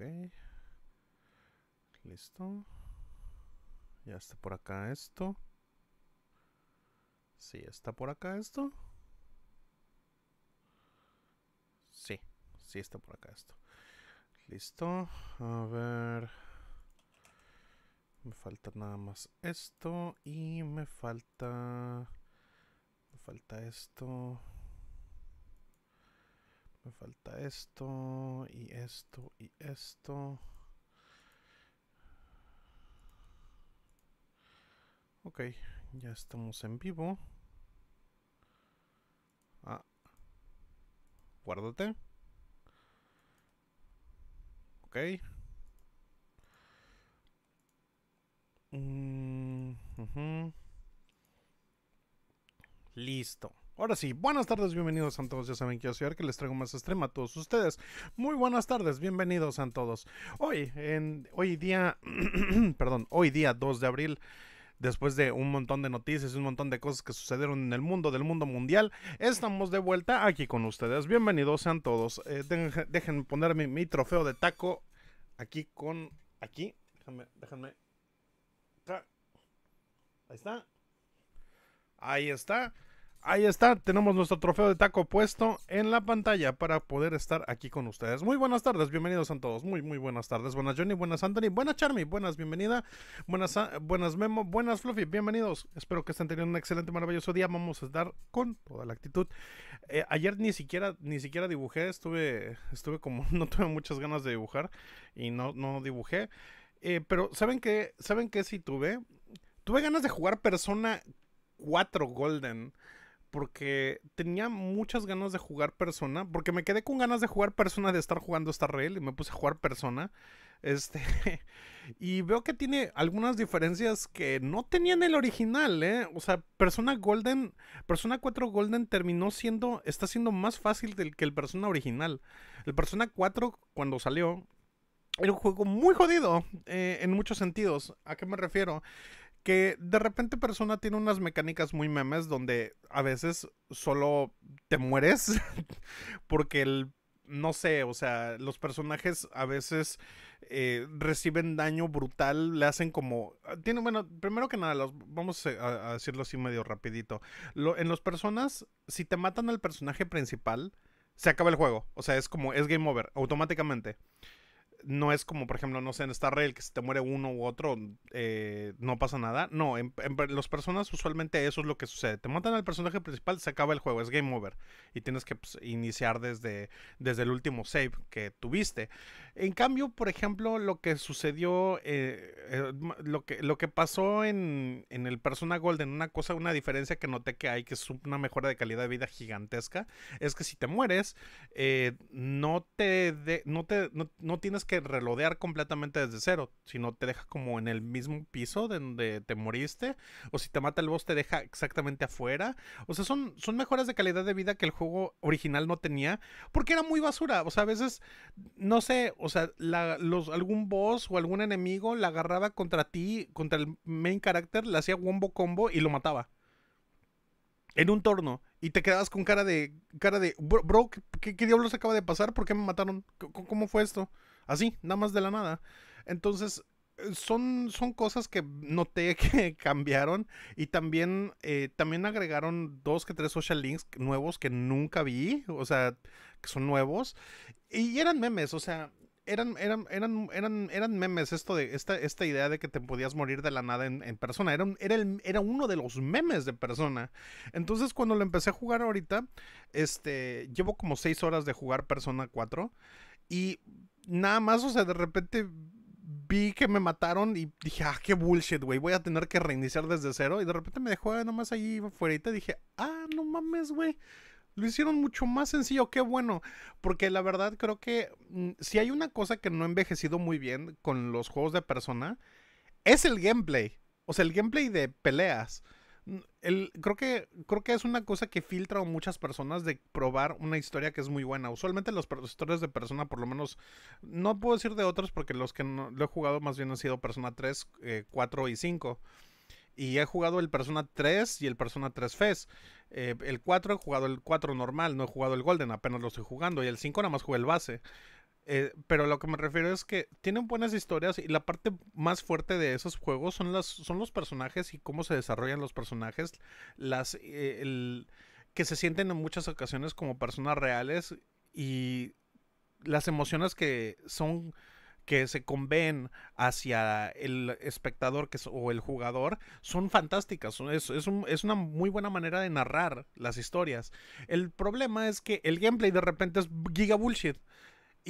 Ok. Listo. Ya está por acá esto. Sí, está por acá esto. Sí, sí está por acá esto. Listo. A ver. Me falta nada más esto. Y me falta... Me falta esto falta esto y esto y esto. Ok, ya estamos en vivo. Ah, guárdate. Ok. Mm, Listo. Ahora sí, buenas tardes, bienvenidos a todos. Ya saben que yo soy que les traigo más extrema a todos ustedes. Muy buenas tardes, bienvenidos a todos. Hoy, en, hoy día, perdón, hoy día 2 de abril, después de un montón de noticias y un montón de cosas que sucedieron en el mundo, del mundo mundial, estamos de vuelta aquí con ustedes. Bienvenidos a todos. Eh, dejen, déjenme poner mi, trofeo de taco aquí con. Aquí. Déjenme, déjenme. Ahí está. Ahí está. Ahí está, tenemos nuestro trofeo de taco puesto en la pantalla para poder estar aquí con ustedes. Muy buenas tardes, bienvenidos a todos. Muy, muy buenas tardes. Buenas Johnny, buenas Anthony, buenas Charmy, buenas bienvenida, buenas, ah, buenas Memo, buenas Fluffy, bienvenidos. Espero que estén teniendo un excelente, maravilloso día. Vamos a estar con toda la actitud. Eh, ayer ni siquiera, ni siquiera dibujé, estuve, estuve como, no tuve muchas ganas de dibujar y no, no dibujé. Eh, pero, ¿saben qué? ¿Saben qué sí tuve? Tuve ganas de jugar Persona 4 Golden porque tenía muchas ganas de jugar Persona, porque me quedé con ganas de jugar Persona de estar jugando esta Rail y me puse a jugar Persona. Este y veo que tiene algunas diferencias que no tenía en el original, ¿eh? O sea, Persona Golden, Persona 4 Golden terminó siendo está siendo más fácil del que el Persona original. El Persona 4 cuando salió era un juego muy jodido eh, en muchos sentidos. ¿A qué me refiero? que de repente persona tiene unas mecánicas muy memes donde a veces solo te mueres porque el no sé, o sea, los personajes a veces eh, reciben daño brutal, le hacen como... Ah, tiene, bueno, primero que nada, los, vamos a, a, decirlo así medio rapidito. Lo, en los personas, si te matan al personaje principal, se acaba el juego. O sea, es como, es game over, automáticamente no es como, por ejemplo, no sé, en Star Rail, que si te muere uno u otro, eh, no pasa nada. No, en, los personas usualmente eso es lo que sucede. Te matan al personaje principal, se acaba el juego, es game over. Y tienes que pues, iniciar desde, desde el último save que tuviste. En cambio, por ejemplo, lo que sucedió, eh, eh, lo, que, lo que pasó en, en, el Persona Golden, una cosa, una diferencia que noté que hay, que es una mejora de calidad de vida gigantesca, es que si te mueres, eh, no te, no, te no, tienes que relodear completamente desde cero, sino te deja como en el mismo piso de donde te moriste, o si te mata el boss te deja exactamente afuera. O sea, son, son mejoras de calidad de vida que el juego original no tenía, porque era muy basura. O sea, a veces, no sé, o sea, los, algún boss o algún enemigo la agarraba contra ti, contra el main character, le hacía wombo combo y lo mataba. En un torno. Y te quedabas con cara de. cara de. Bro, ¿qué, diablos acaba de pasar? ¿Por qué me mataron? ¿Cómo, fue esto? Así, nada más de la nada. Entonces. Eh, son, son cosas que noté que cambiaron y también, eh, también agregaron dos que tres social links nuevos que nunca vi, o sea, que son nuevos y eran memes, o sea, eran, eran, eran, eran, memes esto de esta, esta idea de que te podías morir de la nada en, persona. Era, era, era uno de los memes de persona. Entonces cuando lo empecé a jugar ahorita, este, llevo como seis horas de jugar persona 4 y nada más, o sea, de repente vi que me mataron y dije, ah, qué bullshit, güey, voy a tener que reiniciar desde cero. Y de repente me dejó nomás ahí afuera y te dije, ah, no mames, güey. Lo hicieron mucho más sencillo, qué bueno. Porque la verdad creo que mm, si hay una cosa que no ha envejecido muy bien con los juegos de persona, es el gameplay. O sea, el gameplay de peleas. Mm, creo, que, creo que es una cosa que filtra a muchas personas de probar una historia que es muy buena. Usualmente los historias de Persona, por lo menos, no puedo decir de otros porque los que lo he jugado más bien han sido Persona 3, 4 eh, y 5. Y he jugado el Persona 3 y el Persona 3 Fest. Eh, el 4 he jugado el 4 normal, no he jugado el Golden, apenas lo estoy jugando. Y el 5 nada más jugué el base. Eh, pero lo que me refiero es que tienen buenas historias y la parte más fuerte de esos juegos son, las, son los personajes y cómo se desarrollan los personajes, las, eh, que se sienten en muchas ocasiones como personas reales y las emociones que son que se conven hacia el espectador que o el jugador son fantásticas. Es, es, es, una muy buena manera de narrar las historias. El problema es que el gameplay de repente es giga bullshit.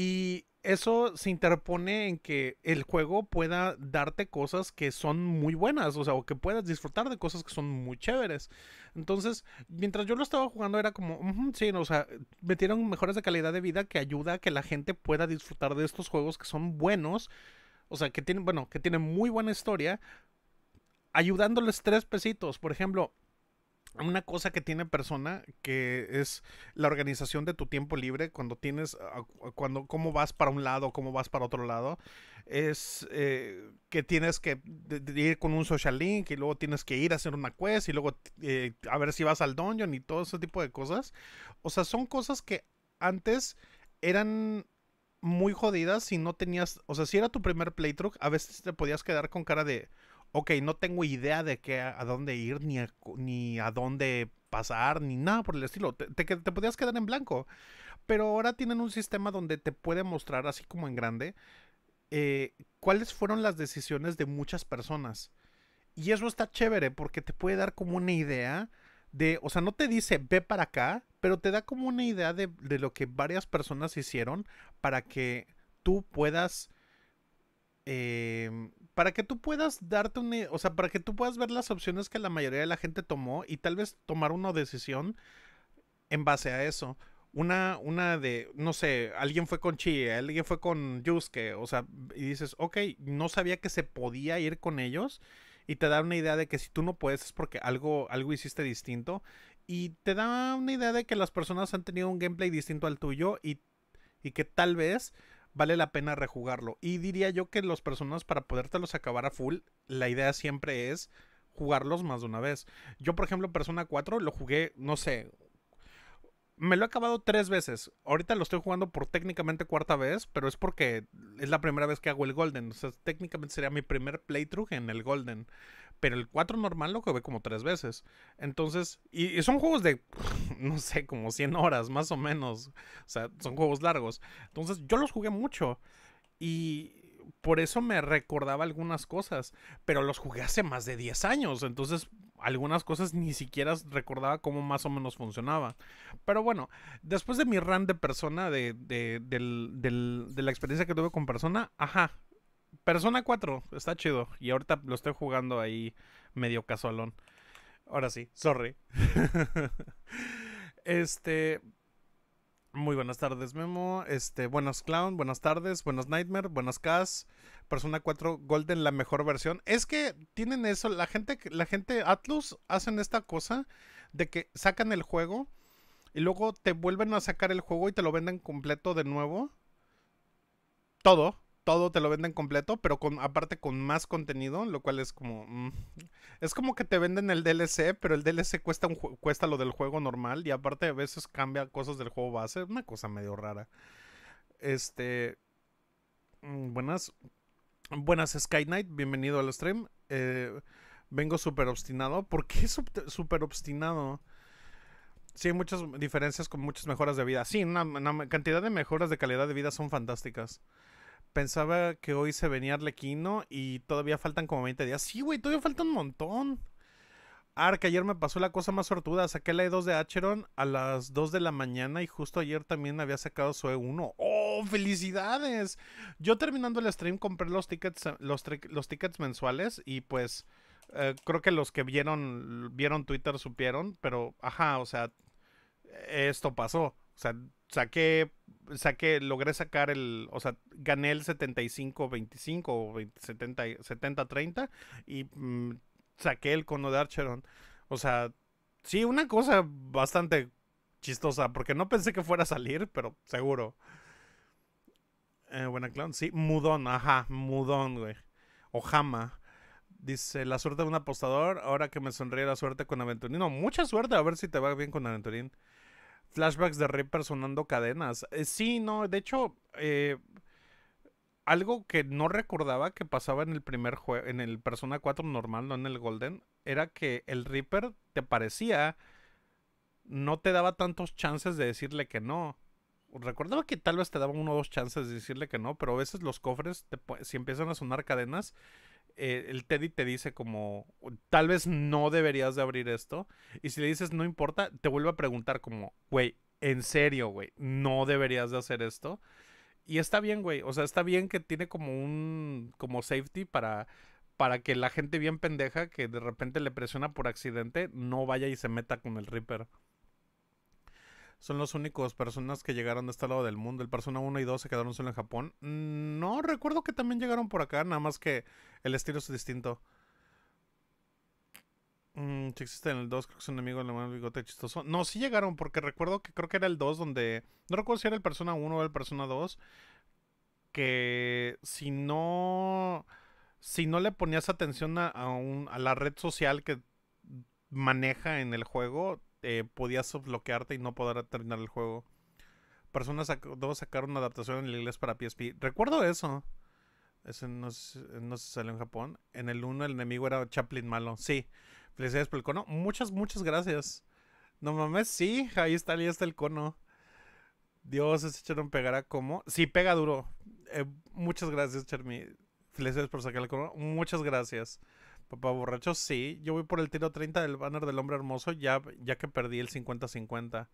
Y eso se interpone en que el juego pueda darte cosas que son muy buenas, o sea, o que puedas disfrutar de cosas que son muy chéveres. Entonces, mientras yo lo estaba jugando era como, sí, o sea, metieron mejoras de calidad de vida que ayuda a que la gente pueda disfrutar de estos juegos que son buenos, o sea, que tienen, bueno, que tienen muy buena historia, ayudándoles tres pesitos. Por ejemplo, una cosa que tiene persona que es la organización de tu tiempo libre cuando tienes ah, cuando cómo vas para un lado cómo vas para otro lado es eh, que tienes que ir con un social link y luego tienes que ir a hacer una quest y luego eh, a ver si vas al dungeon y todo ese tipo de cosas o sea son cosas que antes eran muy jodidas si no tenías o sea si era tu primer playthrough a veces te podías quedar con cara de ok, no tengo idea de qué, a dónde ir, ni a, ni a dónde pasar, ni nada por el estilo. Te, te, podías quedar en blanco. Pero ahora tienen un sistema donde te puede mostrar, así como en grande, eh, cuáles fueron las decisiones de muchas personas. Y eso está chévere porque te puede dar como una idea de, o sea, no te dice ve para acá, pero te da como una idea de, de lo que varias personas hicieron para que tú puedas em, para que tú puedas darte un, o sea, para que tú puedas ver las opciones que la mayoría de la gente tomó y tal vez tomar una decisión en base a eso. Una, una de, no sé, alguien fue con Chi, alguien fue con Yusuke, o sea, y dices, ok, no sabía que se podía ir con ellos y te da una idea de que si tú no puedes es porque algo, algo hiciste distinto y te da una idea de que las personas han tenido un gameplay distinto al tuyo y, y que tal vez vale la pena rejugarlo. Y diría yo que los personajes para podértelos acabar a full, la idea siempre es jugarlos más de una vez. Yo, por ejemplo, Persona 4 lo jugué, no sé, me lo he acabado tres veces. Ahorita lo estoy jugando por técnicamente cuarta vez, pero es porque es la primera vez que hago el Golden. O sea, técnicamente sería mi primer playthrough en el Golden pero el 4 normal lo jugué como tres veces. Entonces, y, son juegos de, no sé, como 100 horas más o menos. O sea, son juegos largos. Entonces, yo los jugué mucho y por eso me recordaba algunas cosas, pero los jugué hace más de 10 años. Entonces, algunas cosas ni siquiera recordaba cómo más o menos funcionaba. Pero bueno, después de mi run de persona, de, de, del, de la experiencia que tuve con persona, ajá, Persona 4, está chido. Y ahorita lo estoy jugando ahí medio casualón. Ahora sí, sorry. este. Muy buenas tardes, Memo. Este, buenas Clown, buenas tardes, Buenas Nightmare, buenas Cas. Persona 4 Golden, la mejor versión. Es que tienen eso, la gente, la gente, Atlus hacen esta cosa de que sacan el juego y luego te vuelven a sacar el juego y te lo venden completo de nuevo. Todo todo te lo venden completo, pero con aparte con más contenido, lo cual es como mm, es como que te venden el DLC, pero el DLC cuesta cuesta lo del juego normal y aparte a veces cambia cosas del juego base, una cosa medio rara. Este mm, buenas buenas Sky Knight, bienvenido al stream. Eh, vengo súper obstinado, ¿por qué súper obstinado? Sí, hay muchas diferencias con muchas mejoras de vida. Sí, una cantidad de mejoras de calidad de vida son fantásticas pensaba que hoy se venía Arlequino y todavía faltan como 20 días. Sí, güey, todavía falta un montón. Ark, ah, ayer me pasó la cosa más sortuda. Saqué la E2 de Acheron a las 2 de la mañana y justo ayer también había sacado su E1. ¡Oh, felicidades! Yo terminando el stream compré los tickets, los tickets mensuales y pues eh, creo que los que vieron, vieron Twitter supieron, pero ajá, o sea, esto pasó. O sea, saqué, saqué, logré sacar el, o sea, gané el 75-25 o 70-30 y mm, saqué el cono de Archeron. O sea, sí, una cosa bastante chistosa, porque no pensé que fuera a salir, pero seguro. Eh, buena clown, sí, mudón, ajá, mudón, güey. Ojama. Dice, la suerte de un apostador, ahora que me sonríe la suerte con Aventurín. No, mucha suerte, a ver si te va bien con Aventurín flashbacks de Reaper sonando cadenas. Eh, sí, no, de hecho, eh, algo que no recordaba que pasaba en el primer juego, en el Persona 4 normal, no en el Golden, era que el Reaper te parecía, no te daba tantos chances de decirle que no. Recordaba que tal vez te daban uno o dos chances de decirle que no, pero a veces los cofres, si empiezan a sonar cadenas, eh, el Teddy te dice como, tal vez no deberías de abrir esto. Y si le dices, no importa, te vuelve a preguntar como, güey, en serio, güey, no deberías de hacer esto. Y está bien, güey. O sea, está bien que tiene como un, como safety para, para que la gente bien pendeja que de repente le presiona por accidente no vaya y se meta con el Reaper son los únicos personas que llegaron de este lado del mundo. El Persona 1 y 2 se quedaron solo en Japón. No, recuerdo que también llegaron por acá, nada más que el estilo es distinto. Mm, si existe en el 2, creo que es un enemigo, la mano bigote chistoso. No, sí llegaron, porque recuerdo que creo que era el 2 donde... No recuerdo si era el Persona 1 o el Persona 2. Que si no... Si no le ponías atención a, a, a la red social que maneja en el juego, eh, podías bloquearte y no poder terminar el juego. Personas dos sacar una adaptación en inglés para PSP. Recuerdo eso. Ese no, eh, no se salió en Japón. En el 1 el enemigo era Chaplin malo. Sí. Felicidades por el cono. Muchas, muchas gracias. No mames, sí. Ahí está, ahí está el cono. Dios, ese pegar a como. Sí, pega duro. Eh, muchas gracias, Chermi. Felicidades por sacar el cono. Muchas gracias. Papá borracho, sí. Yo voy por el tiro 30 del banner del hombre hermoso ya, ya que perdí el 50-50.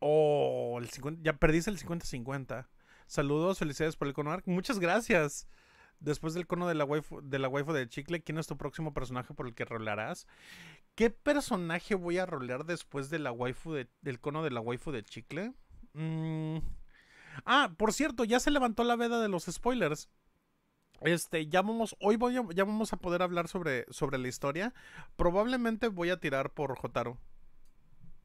Oh, el ya perdiste el 50-50. Saludos, felicidades por el cono arc. Muchas gracias. Después del cono de la, waifu, de la waifu de Chicle, ¿quién es tu próximo personaje por el que rolarás? ¿Qué personaje voy a rolar después de la waifu del cono de la waifu de Chicle? Mm. Ah, por cierto, ya se levantó la veda de los spoilers. Este, ya vamos, hoy voy ya vamos a poder hablar sobre, sobre la historia. Probablemente voy a tirar por Jotaro.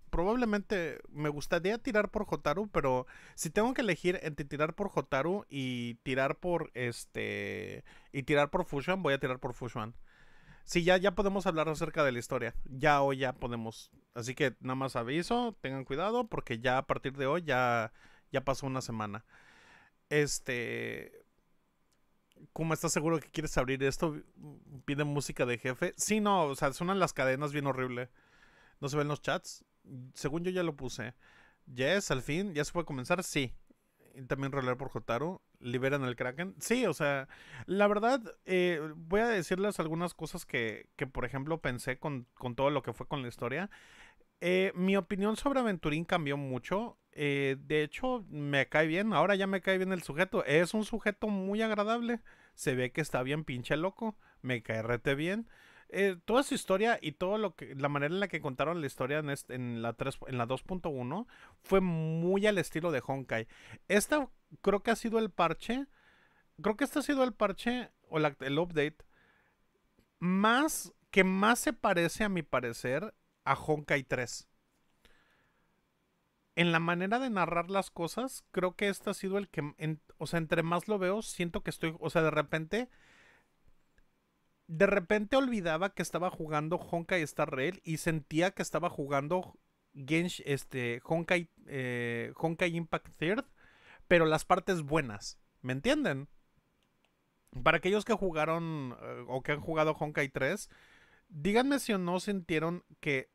Probablemente me gustaría tirar por Jotaro, pero si tengo que elegir entre tirar por Jotaro y tirar por este y tirar por Fusion, voy a tirar por Fusion. Sí, ya, ya podemos hablar acerca de la historia. Ya hoy ya podemos. Así que nada más aviso, tengan cuidado, porque ya a partir de hoy ya, ya pasó una semana. Este, ¿Cómo estás seguro que quieres abrir esto? ¿Piden música de jefe? Sí, no, o sea, suenan las cadenas bien horrible. ¿No se ven los chats? Según yo ya lo puse. Yes, al fin, ¿ya se puede comenzar? Sí. Y también rolar por Jotaro. ¿Liberan el Kraken? Sí, o sea, la verdad, eh, voy a decirles algunas cosas que, por ejemplo, pensé con, con todo lo que fue con la historia. Eh, mi opinión sobre Aventurín cambió mucho. Eh, de hecho, me cae bien. Ahora ya me cae bien el sujeto. Es un sujeto muy agradable. Se ve que está bien pinche loco. Me cae rete bien. Eh, toda su historia y todo lo que la manera en la que contaron la historia en, la este, en la 2.1 fue muy al estilo de Honkai. Esta creo que ha sido el parche. Creo que este ha sido el parche o el update más que más se parece a mi parecer a Honkai 3. En la manera de narrar las cosas, creo que este ha sido el que, o sea, entre más lo veo, siento que estoy, o sea, de repente, de repente olvidaba que estaba jugando Honkai Star Rail y sentía que estaba jugando Gensh, este, Honkai, eh, Honkai Impact Third, pero las partes buenas, ¿me entienden? Para aquellos que jugaron eh, o que han jugado Honkai 3, Díganme si o no sintieron que,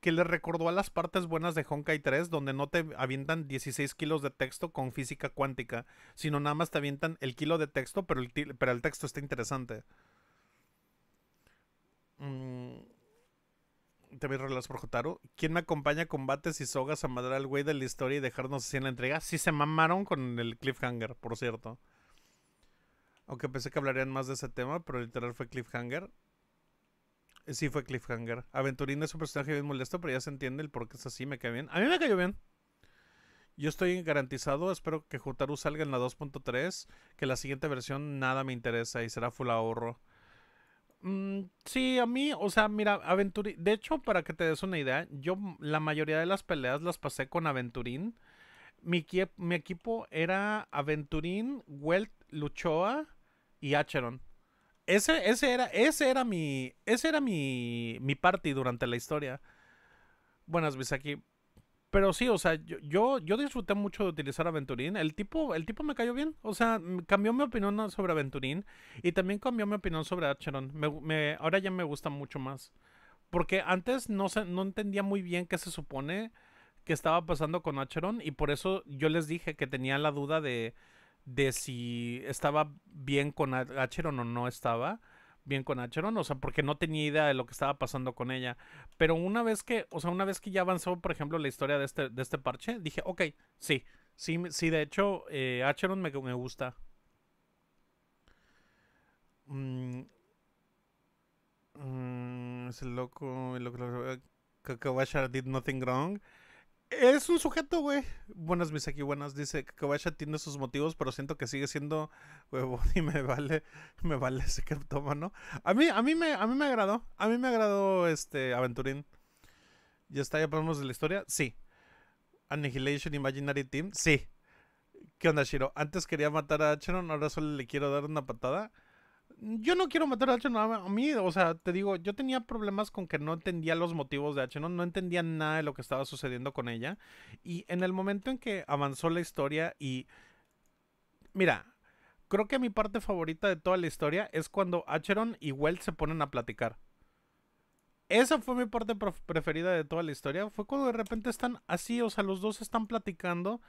que les recordó a las partes buenas de Honkai 3, donde no te avientan 16 kilos de texto con física cuántica, sino nada más te avientan el kilo de texto, pero el, el texto está interesante. Mm, te voy a por Jotaro. ¿Quién me acompaña combates y sogas a madrar al güey de la historia y dejarnos así en la entrega? Sí se mamaron con el cliffhanger, por cierto. Aunque pensé que hablarían más de ese tema, pero literal fue cliffhanger. Sí, fue Cliffhanger. aventurín es un personaje bien molesto, pero ya se entiende el por qué es así. Me cae bien. A mí me cayó bien. Yo estoy garantizado. Espero que Jutaru salga en la 2.3. Que la siguiente versión nada me interesa y será full ahorro. Mm, sí, a mí, o sea, mira, Aventurín. De hecho, para que te des una idea, yo la mayoría de las peleas las pasé con Aventurín. Mi, mi equipo era Aventurín, Welt, Luchoa y Acheron. Ese, era, ese era mi. Ese era mi. mi party durante la historia. Buenas, Bisaki. Pero sí, o sea, yo, yo, disfruté mucho de utilizar Aventurín. El tipo, el tipo me cayó bien. O sea, cambió mi opinión ah, sobre Aventurín. Y también cambió mi opinión sobre Acheron. Me, ahora ya me gusta mucho más. Porque antes no, no entendía muy bien qué se supone que estaba pasando con Acheron. Y por eso yo les dije que tenía la duda de de si estaba bien con Acheron o no estaba bien con Acheron, o sea, porque no tenía idea de lo que estaba pasando con ella. Pero una vez que, o sea, una vez que ya avanzó, por ejemplo, la historia de este, este parche, dije, ok, sí, sí, sí, de hecho, eh, Acheron me, gusta. Mm, mm, es el loco, el eh, did nothing wrong. Es un sujeto, güey. Buenas, mis aquí, buenas. Dice que Kobayashi tiene sus motivos, pero siento que sigue siendo huevón y me vale, me vale ese criptómano. A mí, a mí me, a mí me agradó. A mí me agradó este Aventurín. Ya está, ya hablamos de la historia. Sí. Annihilation Imaginary Team. Sí. ¿Qué onda, Shiro? Antes quería matar a Cheron, ahora solo le quiero dar una patada yo no quiero matar a h a mí, o sea, te digo, yo tenía problemas con que no entendía los motivos de h no entendía nada de lo que estaba sucediendo con ella. Y en el momento en que avanzó la historia y... Mira, creo que mi parte favorita de toda la historia es cuando Acheron y Welt se ponen a platicar. Esa fue mi parte preferida de toda la historia. Fue cuando de repente están así, o sea, los dos están platicando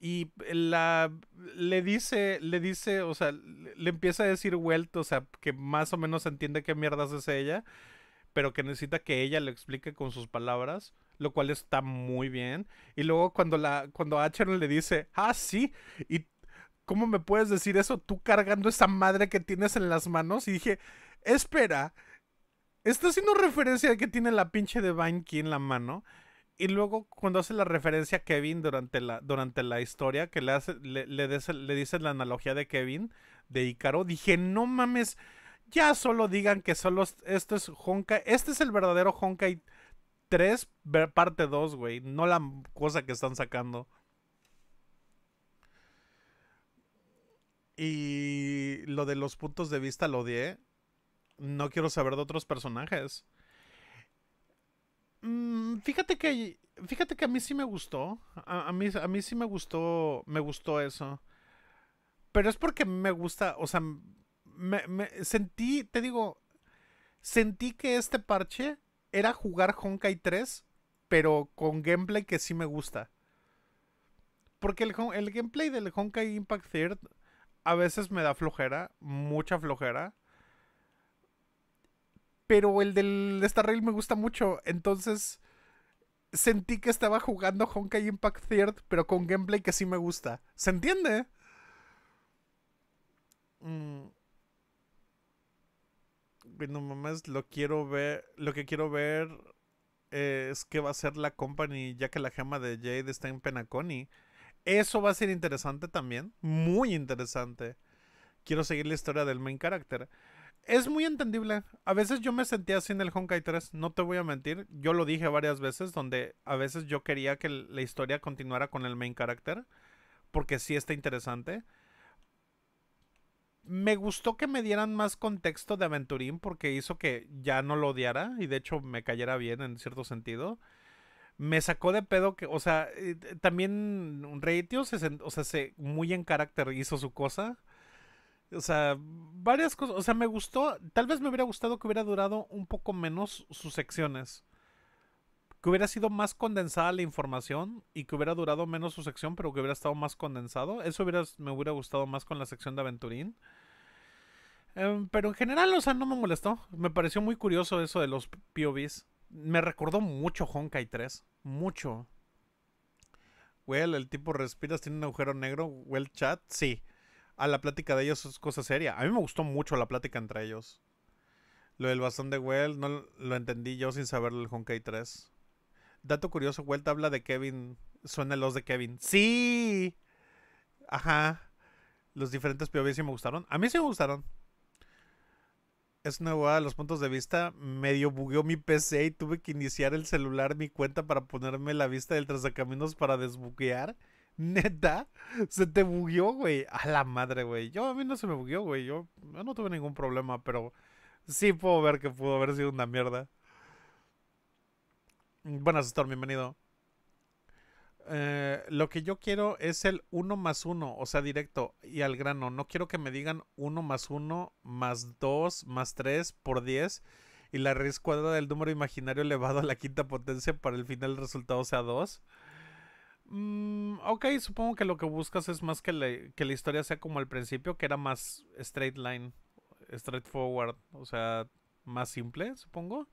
y la, le dice, le dice, o sea, le empieza a decir Welt, o sea, que más o menos entiende qué mierdas es ella, pero que necesita que ella lo explique con sus palabras, lo cual está muy bien. Y luego cuando la, cuando Acheron le dice, ah, sí, y ¿cómo me puedes decir eso tú cargando esa madre que tienes en las manos? Y dije, espera, está haciendo referencia a que tiene la pinche de aquí en la mano y luego cuando hace la referencia a Kevin durante la, durante la historia, que le, hace, le, le, dice la analogía de Kevin, de Ícaro, dije, no mames, ya solo digan que solo esto es Honkai, este es el verdadero Honkai 3 parte 2, güey, no la cosa que están sacando. Y lo de los puntos de vista lo odié. No quiero saber de otros personajes. Mm, fíjate que fíjate que a mí sí me gustó. A, mí, a mí sí me gustó. Me gustó eso. Pero es porque me gusta. O sea, me, sentí, te digo. Sentí que este parche era jugar Honkai 3, pero con gameplay que sí me gusta. Porque el, el gameplay del Honkai Impact Third a veces me da flojera, mucha flojera pero el del Star Rail me gusta mucho. Entonces sentí que estaba jugando Honkai Impact Third, pero con gameplay que sí me gusta. ¿Se entiende? Mm. No lo quiero ver. Lo que quiero ver eh, es que va a ser la company, ya que la gema de Jade está en Penaconi. Eso va a ser interesante también. Muy interesante. Quiero seguir la historia del main character es muy entendible. A veces yo me sentía así en el Honkai 3, no te voy a mentir. Yo lo dije varias veces, donde a veces yo quería que la historia continuara con el main character, porque sí está interesante. Me gustó que me dieran más contexto de Aventurín, porque hizo que ya no lo odiara y de hecho me cayera bien en cierto sentido. Me sacó de pedo que, o sea, eh, también Reitio se, o sea, se, muy en carácter hizo su cosa o sea, varias cosas. O sea, me gustó. Tal vez me hubiera gustado que hubiera durado un poco menos sus secciones. Que hubiera sido más condensada la información y que hubiera durado menos su sección, pero que hubiera estado más condensado. Eso hubiera, me hubiera gustado más con la sección de Aventurín. Em, pero en general, o sea, no me molestó. Me pareció muy curioso eso de los POVs. Me recordó mucho Honkai 3. Mucho. Well, el tipo respiras, tiene un agujero negro. Well, chat, sí a la plática de ellos es cosa seria. A mí me gustó mucho la plática entre ellos. Lo del bastón de Well no lo entendí yo sin saberlo el Honkai 3. Dato curioso, Well habla de Kevin. Suena los de Kevin. ¡Sí! Ajá. Los diferentes POV sí me gustaron. A mí sí me gustaron. Es nuevo a los puntos de vista. Medio bugueó mi PC y tuve que iniciar el celular, mi cuenta, para ponerme la vista del caminos para desbuguear. Neta, se te bugueó, güey. A la madre, güey. Yo a mí no se me bugueó, güey. Yo, no tuve ningún problema, pero sí puedo ver que pudo haber sido una mierda. Buenas, Storm, bienvenido. Eh, lo que yo quiero es el 1 más 1, o sea, directo y al grano. No quiero que me digan 1 más 1 más 2 más 3 por 10 y la raíz cuadrada del número imaginario elevado a la quinta potencia para el final el resultado sea 2. Mm, ok, supongo que lo que buscas es más que, que la historia sea como al principio, que era más straight line, straightforward, o sea, más simple, supongo.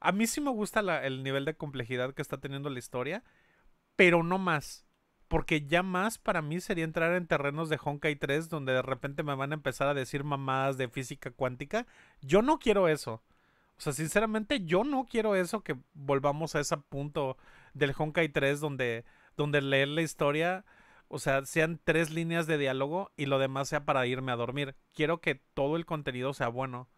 A mí sí me gusta el nivel de complejidad que está teniendo la historia, pero no más. Porque ya más para mí sería entrar en terrenos de Honkai 3 donde de repente me van a empezar a decir mamadas de física cuántica. Yo no quiero eso. O sea, sinceramente yo no quiero eso que volvamos a ese punto del Honkai 3 donde donde leer la historia, o sea, sean tres líneas de diálogo y lo demás sea para irme a dormir. Quiero que todo el contenido sea bueno.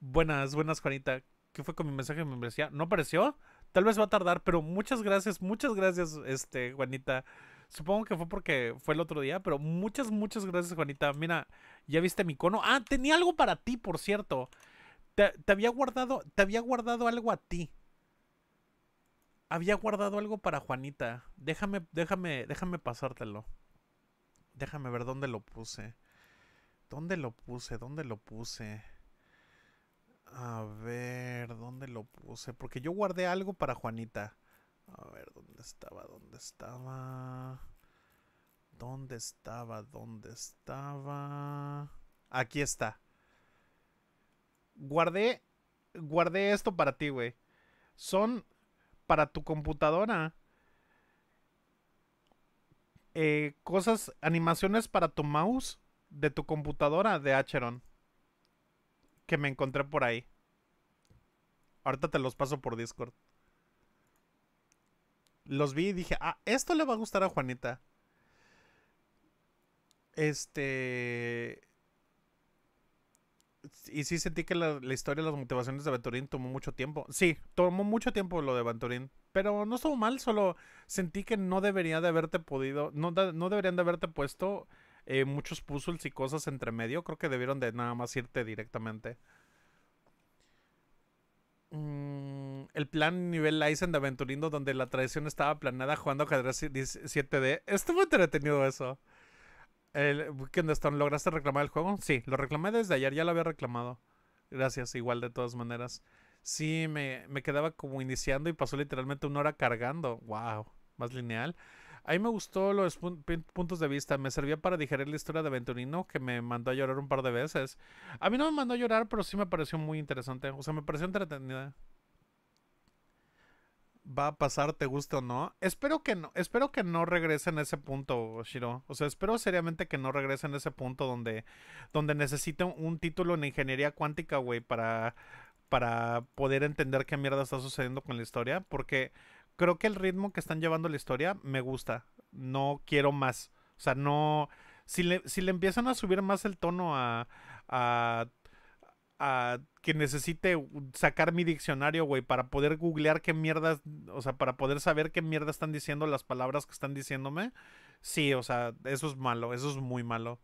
Buenas, buenas, Juanita. ¿Qué fue con mi mensaje me membresía? ¿No apareció? Tal vez va a tardar, pero muchas gracias, muchas gracias, este, Juanita. Supongo que fue porque fue el otro día, pero muchas, muchas gracias, Juanita. Mira, ya viste mi cono. Ah, tenía algo para ti, por cierto. te había guardado, te había guardado algo a ti había guardado algo para Juanita. Déjame, déjame, déjame pasártelo. Déjame ver dónde lo puse. ¿Dónde lo puse? ¿Dónde lo puse? A ver, ¿dónde lo puse? Porque yo guardé algo para Juanita. A ver, ¿dónde estaba? ¿Dónde estaba? ¿Dónde estaba? ¿Dónde estaba? Aquí está. Guardé, guardé esto para ti, güey. Son para tu computadora. Eh, cosas, animaciones para tu mouse de tu computadora de Acheron. Que me encontré por ahí. Ahorita te los paso por Discord. Los vi y dije, ah, esto le va a gustar a Juanita. Este y sí sentí que la, historia de las motivaciones de aventurín tomó mucho tiempo. Sí, tomó mucho tiempo lo de Venturín. Pero no estuvo mal, solo sentí que no debería de haberte podido. No, deberían de haberte puesto eh, muchos puzzles y cosas entre medio. Creo que debieron de nada más irte directamente. Mm, el plan nivel Aizen de Aventurín, donde la traición estaba planeada jugando ajedrez 7D. Estuvo entretenido eso. ¿lograste reclamar el juego? Sí, lo reclamé desde ayer, ya lo había reclamado. Gracias, igual de todas maneras. Sí, me, quedaba como iniciando y pasó literalmente una hora cargando. ¡Wow! Más lineal. A mí me gustó los puntos de vista. Me servía para digerir la historia de Venturino, que me mandó a llorar un par de veces. A mí no me mandó a llorar, pero sí me pareció muy interesante. O sea, me pareció entretenida va a pasar, te gusta o no. Espero que no, espero que no regresen a ese punto, Shiro. O sea, espero seriamente que no regresen en ese punto donde, donde necesiten un título en ingeniería cuántica, güey, para, para poder entender qué mierda está sucediendo con la historia. Porque creo que el ritmo que están llevando la historia me gusta. No quiero más. O sea, no. Si le, si le empiezan a subir más el tono a que necesite sacar mi diccionario, güey, para poder googlear qué mierda o sea, para poder saber qué mierda están diciendo las palabras que están diciéndome. Sí, o sea, eso es malo, eso es muy malo.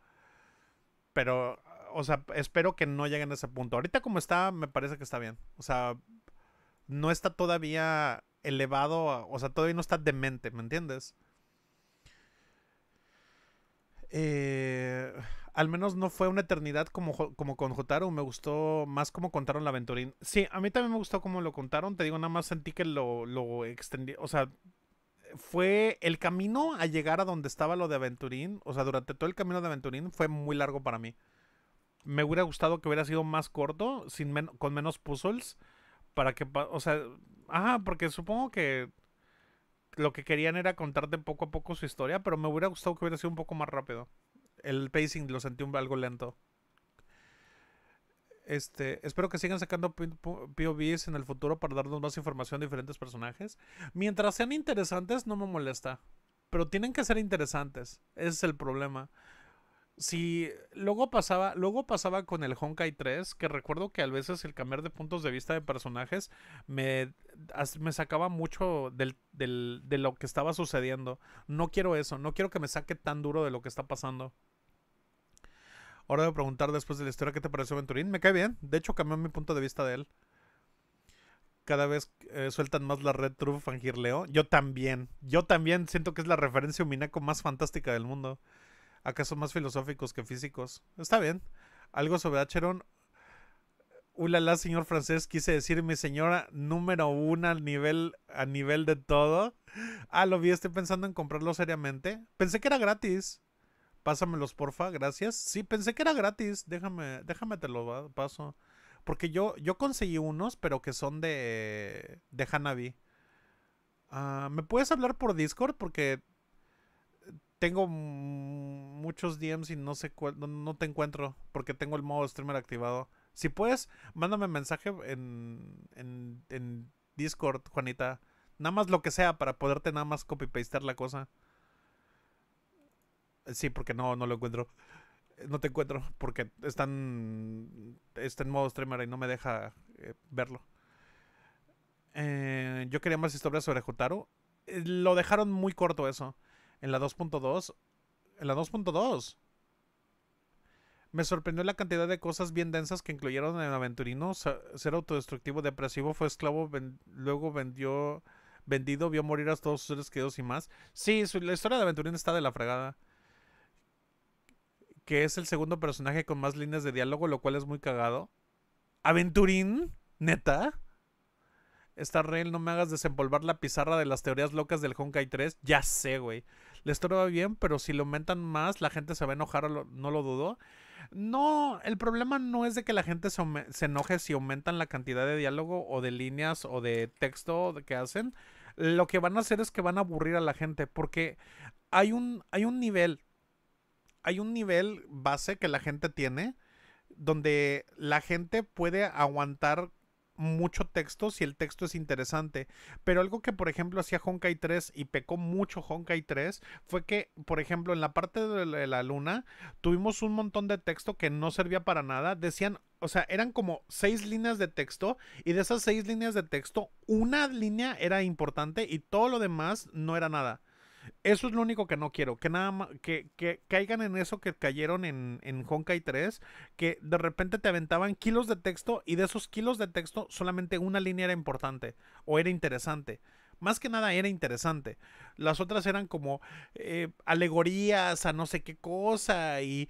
Pero, o sea, espero que no lleguen a ese punto. Ahorita como está, me parece que está bien. O sea, no está todavía elevado, o sea, todavía no está demente, ¿me entiendes? Eh, al menos no fue una eternidad como, como con Jotaro. Me gustó más como contaron la aventurín. Sí, a mí también me gustó como lo contaron. Te digo, nada más sentí que lo, lo extendí. O sea, fue el camino a llegar a donde estaba lo de aventurín. O sea, durante todo el camino de aventurín fue muy largo para mí. Me hubiera gustado que hubiera sido más corto, sin con menos puzzles. Para que, o sea, ajá, porque supongo que lo que querían era contarte poco a poco su historia, pero me hubiera gustado que hubiera sido un poco más rápido. El pacing lo sentí algo lento. Este, espero que sigan sacando POVs en el futuro para darnos más información de diferentes personajes. Mientras sean interesantes, no me molesta. Pero tienen que ser interesantes. Ese es el problema. Si luego pasaba, luego pasaba con el Honkai 3, que recuerdo que a veces el cambiar de puntos de vista de personajes me, me sacaba mucho de lo que estaba sucediendo. No quiero eso, no quiero que me saque tan duro de lo que está pasando. Ahora de preguntar después de la historia qué te pareció Venturín. Me cae bien, de hecho cambió mi punto de vista de él. Cada vez eh, sueltan más la red True Fangirleo. Yo también, yo también siento que es la referencia minako más fantástica del mundo. ¿Acaso más filosóficos que físicos. Está bien. Algo sobre Acheron. Ulala, señor francés, quise decir mi señora número uno al nivel, a nivel de todo. Ah, lo vi, estoy pensando en comprarlo seriamente. Pensé que era gratis. Pásamelos, porfa, gracias. Sí, pensé que era gratis. Déjame, déjame te lo paso. Porque yo, yo conseguí unos, pero que son de, de Hanabi. Ah, ¿Me puedes hablar por Discord? Porque tengo muchos DMs y no sé cuál, no, te encuentro porque tengo el modo streamer activado. Si puedes, mándame mensaje en, en, en Discord, Juanita. Nada más lo que sea para poderte nada más copy-pastear la cosa. Eh, sí, porque no, no lo encuentro. Eh, no te encuentro porque están, está en modo streamer y no me deja eh, verlo. yo quería más historias sobre Jotaro. lo dejaron muy corto eso. En la 2.2. En la 2.2. Me sorprendió la cantidad de cosas bien densas que incluyeron en aventurino. Ser autodestructivo, depresivo, fue esclavo, luego vendió, vendido, vio morir a todos sus seres queridos y más. Sí, la historia de aventurino está de la fregada. Que es el segundo personaje con más líneas de diálogo, lo cual es muy cagado. ¿Aventurín? ¿Neta? Está real, no me hagas desempolvar la pizarra de las teorías locas del Honkai 3. Ya sé, güey esto va bien, pero si lo aumentan más, la gente se va a enojar, no lo dudo. No, el problema no es de que la gente se, enoje si aumentan la cantidad de diálogo o de líneas o de texto que hacen. Lo que van a hacer es que van a aburrir a la gente porque hay un, hay un nivel, hay un nivel base que la gente tiene donde la gente puede aguantar mucho texto si el texto es interesante. Pero algo que, por ejemplo, hacía Honkai 3 y pecó mucho Honkai 3 fue que, por ejemplo, en la parte de la luna tuvimos un montón de texto que no servía para nada. Decían, o sea, eran como seis líneas de texto y de esas seis líneas de texto, una línea era importante y todo lo demás no era nada. Eso es lo único que no quiero, que nada que, caigan en eso que cayeron en, en Honkai 3, que de repente te aventaban kilos de texto y de esos kilos de texto solamente una línea era importante o era interesante. Más que nada era interesante. Las otras eran como eh, alegorías a no sé qué cosa y,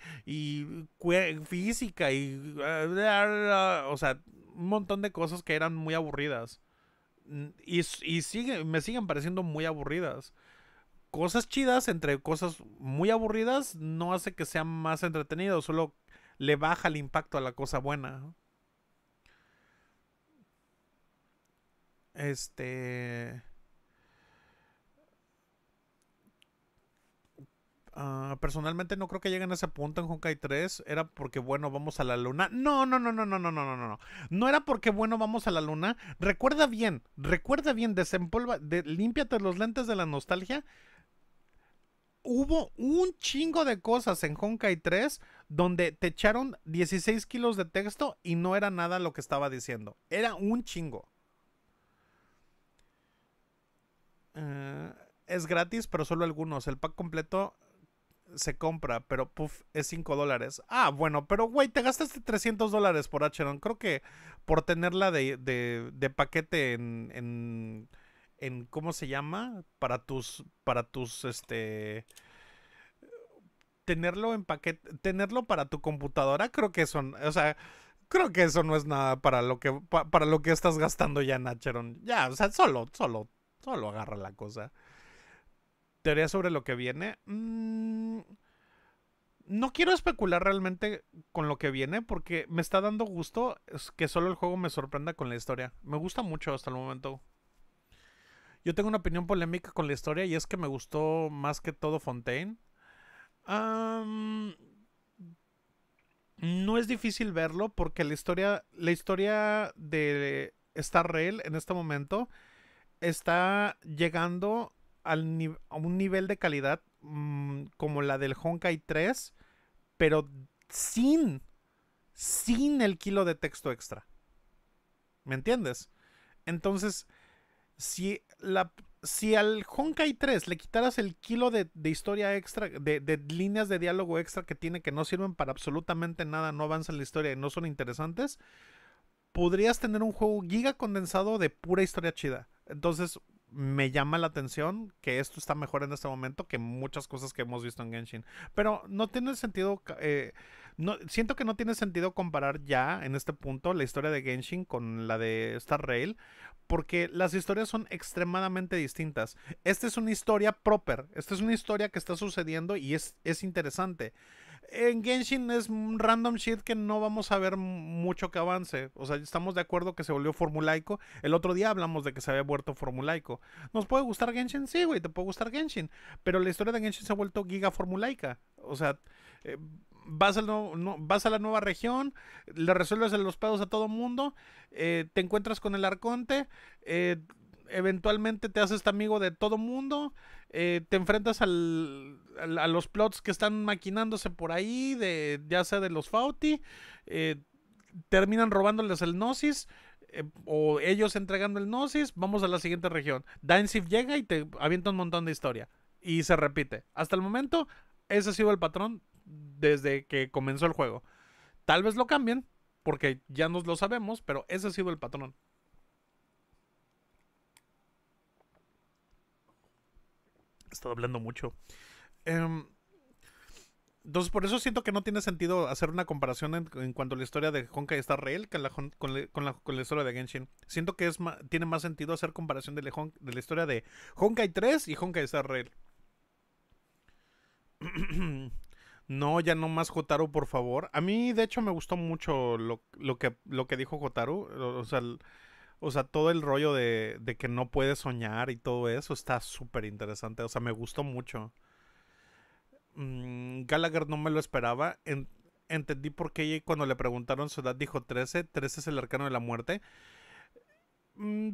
física y... Ah, o sea, un montón de cosas que eran muy aburridas. Y, me siguen pareciendo muy aburridas cosas chidas entre cosas muy aburridas no hace que sea más entretenido, solo le baja el impacto a la cosa buena. Este... Ah, personalmente no creo que lleguen a ese punto en Honkai 3. Era porque, bueno, vamos a la luna. No, no, no, no, no, no, no, no, no. No era porque, bueno, vamos a la luna. Recuerda bien, recuerda bien, desempolva, de, límpiate los lentes de la nostalgia hubo un chingo de cosas en Honkai 3 donde te echaron 16 kilos de texto y no era nada lo que estaba diciendo. Era un chingo. Eh, es gratis, pero solo algunos. El pack completo se compra, pero puff, es 5 dólares. Ah, bueno, pero güey, te gastaste 300 dólares por Acheron. Creo que por tenerla de, paquete en en cómo se llama para tus para tus este tenerlo en paquete tenerlo para tu computadora creo que son o sea creo que eso no es nada para lo que para lo que estás gastando ya Nacheron ya o sea solo solo solo agarra la cosa teoría sobre lo que viene mm, no quiero especular realmente con lo que viene porque me está dando gusto que solo el juego me sorprenda con la historia me gusta mucho hasta el momento yo tengo una opinión polémica con la historia y es que me gustó más que todo Fontaine. no es difícil verlo porque la historia, la historia de Star Rail en este momento está llegando a un nivel de calidad mm, como la del Honkai 3, pero sin, sin el kilo de texto extra. ¿Me entiendes? Entonces, si si al Honkai 3 le quitaras el kilo de, historia extra, de, líneas de diálogo extra que tiene que no sirven para absolutamente nada, no avanzan la historia y no son interesantes, podrías tener un juego giga condensado de pura historia chida. Entonces, me llama la atención que esto está mejor en este momento que muchas cosas que hemos visto en Genshin. Pero no tiene sentido eh, siento que no tiene sentido comparar ya en este punto la historia de Genshin con la de Star Rail, porque las historias son extremadamente distintas. Esta es una historia proper, esta es una historia que está sucediendo y es, interesante. En Genshin es un random shit que no vamos a ver mucho que avance. O sea, estamos de acuerdo que se volvió formulaico. El otro día hablamos de que se había vuelto formulaico. ¿Nos puede gustar Genshin? Sí, güey, te puede gustar Genshin. Pero la historia de Genshin se ha vuelto giga formulaica. O sea, eh, vas, a la nueva región, le resuelves los pedos a todo mundo, eh, te encuentras con el arconte, eh, eventualmente te haces amigo de todo mundo, eh, te enfrentas a los plots que están maquinándose por ahí, de, ya sea de los Fauti, terminan robándoles el Gnosis. o ellos entregando el Gnosis, vamos a la siguiente región. Dainsif llega y te avienta un montón de historia. Y se repite. Hasta el momento, ese ha sido el patrón desde que comenzó el juego. Tal vez lo cambien, porque ya nos lo sabemos, pero ese ha sido el patrón. He estado hablando mucho. Em, entonces, por eso siento que no tiene sentido hacer una comparación en, cuanto a la historia de Honkai Star Rail con, la, historia de Genshin. Siento que es tiene más sentido hacer comparación de la, historia de Honkai 3 y Honkai Star Rail. No, ya no más Jotaru, por favor. A mí, de hecho, me gustó mucho lo, que, lo que dijo Jotaru. O, sea, todo el rollo de, que no puede soñar y todo eso está súper interesante. O sea, me gustó mucho. Mm, Gallagher no me lo esperaba. entendí por qué cuando le preguntaron su edad dijo 13. 13 es el arcano de la muerte. Mm,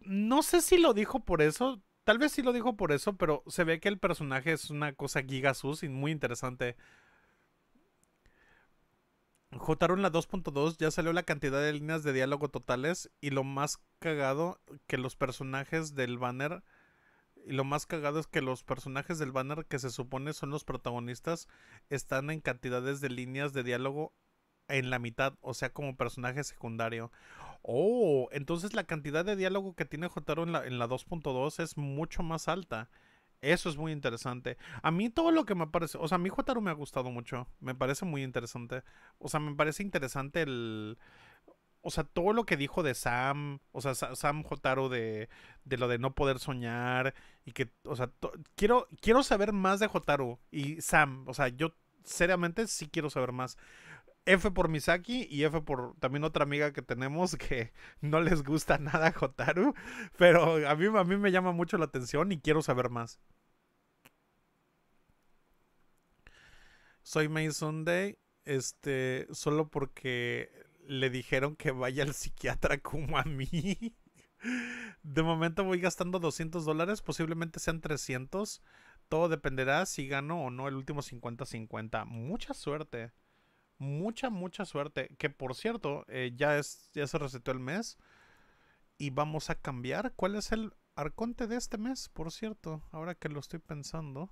no sé si lo dijo por eso. Tal vez sí lo dijo por eso, pero se ve que el personaje es una cosa gigasus y muy interesante. Jotaro la 2.2 ya salió la cantidad de líneas de diálogo totales y lo más cagado que los personajes del banner y lo más cagado es que los personajes del banner que se supone son los protagonistas están en cantidades de líneas de diálogo en la mitad, o sea, como personaje secundario. Oh, entonces la cantidad de diálogo que tiene Jotaro en la, 2.2 es mucho más alta. Eso es muy interesante. A mí todo lo que me parece, o sea, a mí Jotaro me ha gustado mucho, me parece muy interesante. O sea, me parece interesante el o sea, todo lo que dijo de Sam, o sea, Sam Jotaro de, de lo de no poder soñar y que, o sea, quiero quiero saber más de Jotaro y Sam, o sea, yo seriamente sí quiero saber más. F por Misaki y F por también otra amiga que tenemos que no les gusta nada Hotaru, pero a mí, a mí me llama mucho la atención y quiero saber más. Soy May Sunday, este, solo porque le dijeron que vaya al psiquiatra como a mí. De momento voy gastando 200 dólares, posiblemente sean 300. Todo dependerá si gano o no el último 50-50. Mucha suerte mucha, mucha suerte. Que por cierto, eh, ya, es, ya se recetó el mes. Y vamos a cambiar. ¿Cuál es el arconte de este mes? Por cierto, ahora que lo estoy pensando.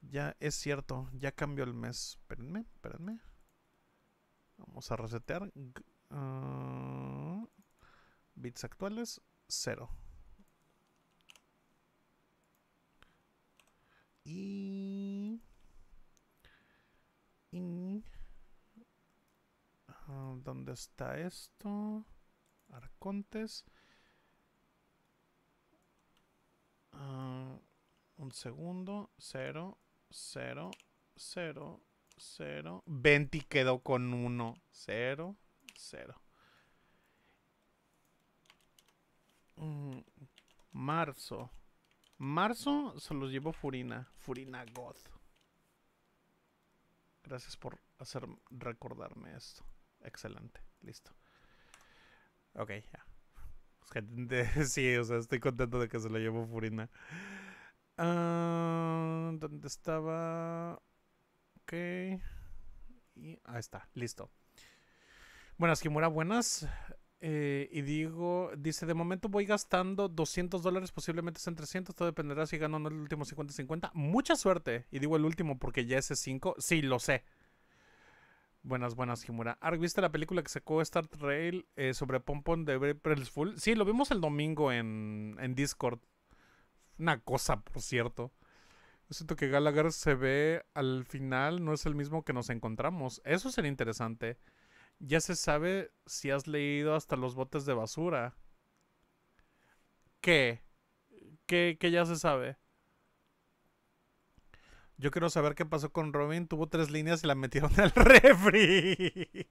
Ya es cierto, ya cambió el mes. Espérenme, espérenme. Vamos a resetear. Ah, bits actuales, Cero Y... y Ah, ¿Dónde está esto? Arcontes. Ah, un segundo. Cero, cero, cero, cero. y quedó con uno. Cero, cero. Mm, marzo. Marzo se los llevo Furina. Furina God. Gracias por hacer recordarme esto. Excelente, listo. Ok, ya. Sí, o sea, estoy contento de que se lo llevo Furina. Ah, ¿Dónde estaba? Ok. Y ahí está, listo. Buenas, Kimura, eh, buenas. y digo, dice, de momento voy gastando 200 dólares, posiblemente sean 300, todo dependerá si gano o no el último 50-50. Mucha suerte. Y digo el último porque ya ese 5, sí, lo sé. Buenas, buenas, Jimura. ¿viste la película que sacó Star Trail eh, sobre Pompon de April's Full? Sí, lo vimos el domingo en, Discord. Una cosa, por cierto. siento que Gallagher se ve al final, no es el mismo que nos encontramos. Eso sería interesante. Ya se sabe si has leído hasta los botes de basura. ¿Qué? ¿Qué, qué ya se sabe? Yo quiero saber qué pasó con Robin. Tuvo tres líneas y la metieron al refri.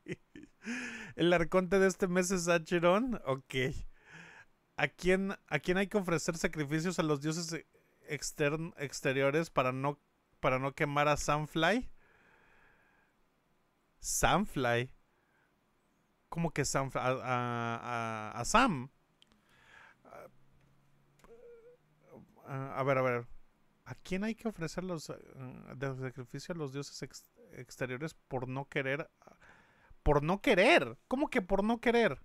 El arconte de este mes es Acheron. Ok. ¿A quién, ¿A quién hay que ofrecer sacrificios a los dioses e-, exteriores para no, para no quemar a SamFly? SamFly. ¿Cómo que Samfly- a Sam. a ver, a ver. ¿A quién hay que ofrecer los eh, de sacrificio a los dioses exteriores por no querer? Ah, por no querer. ¿Cómo que por no querer?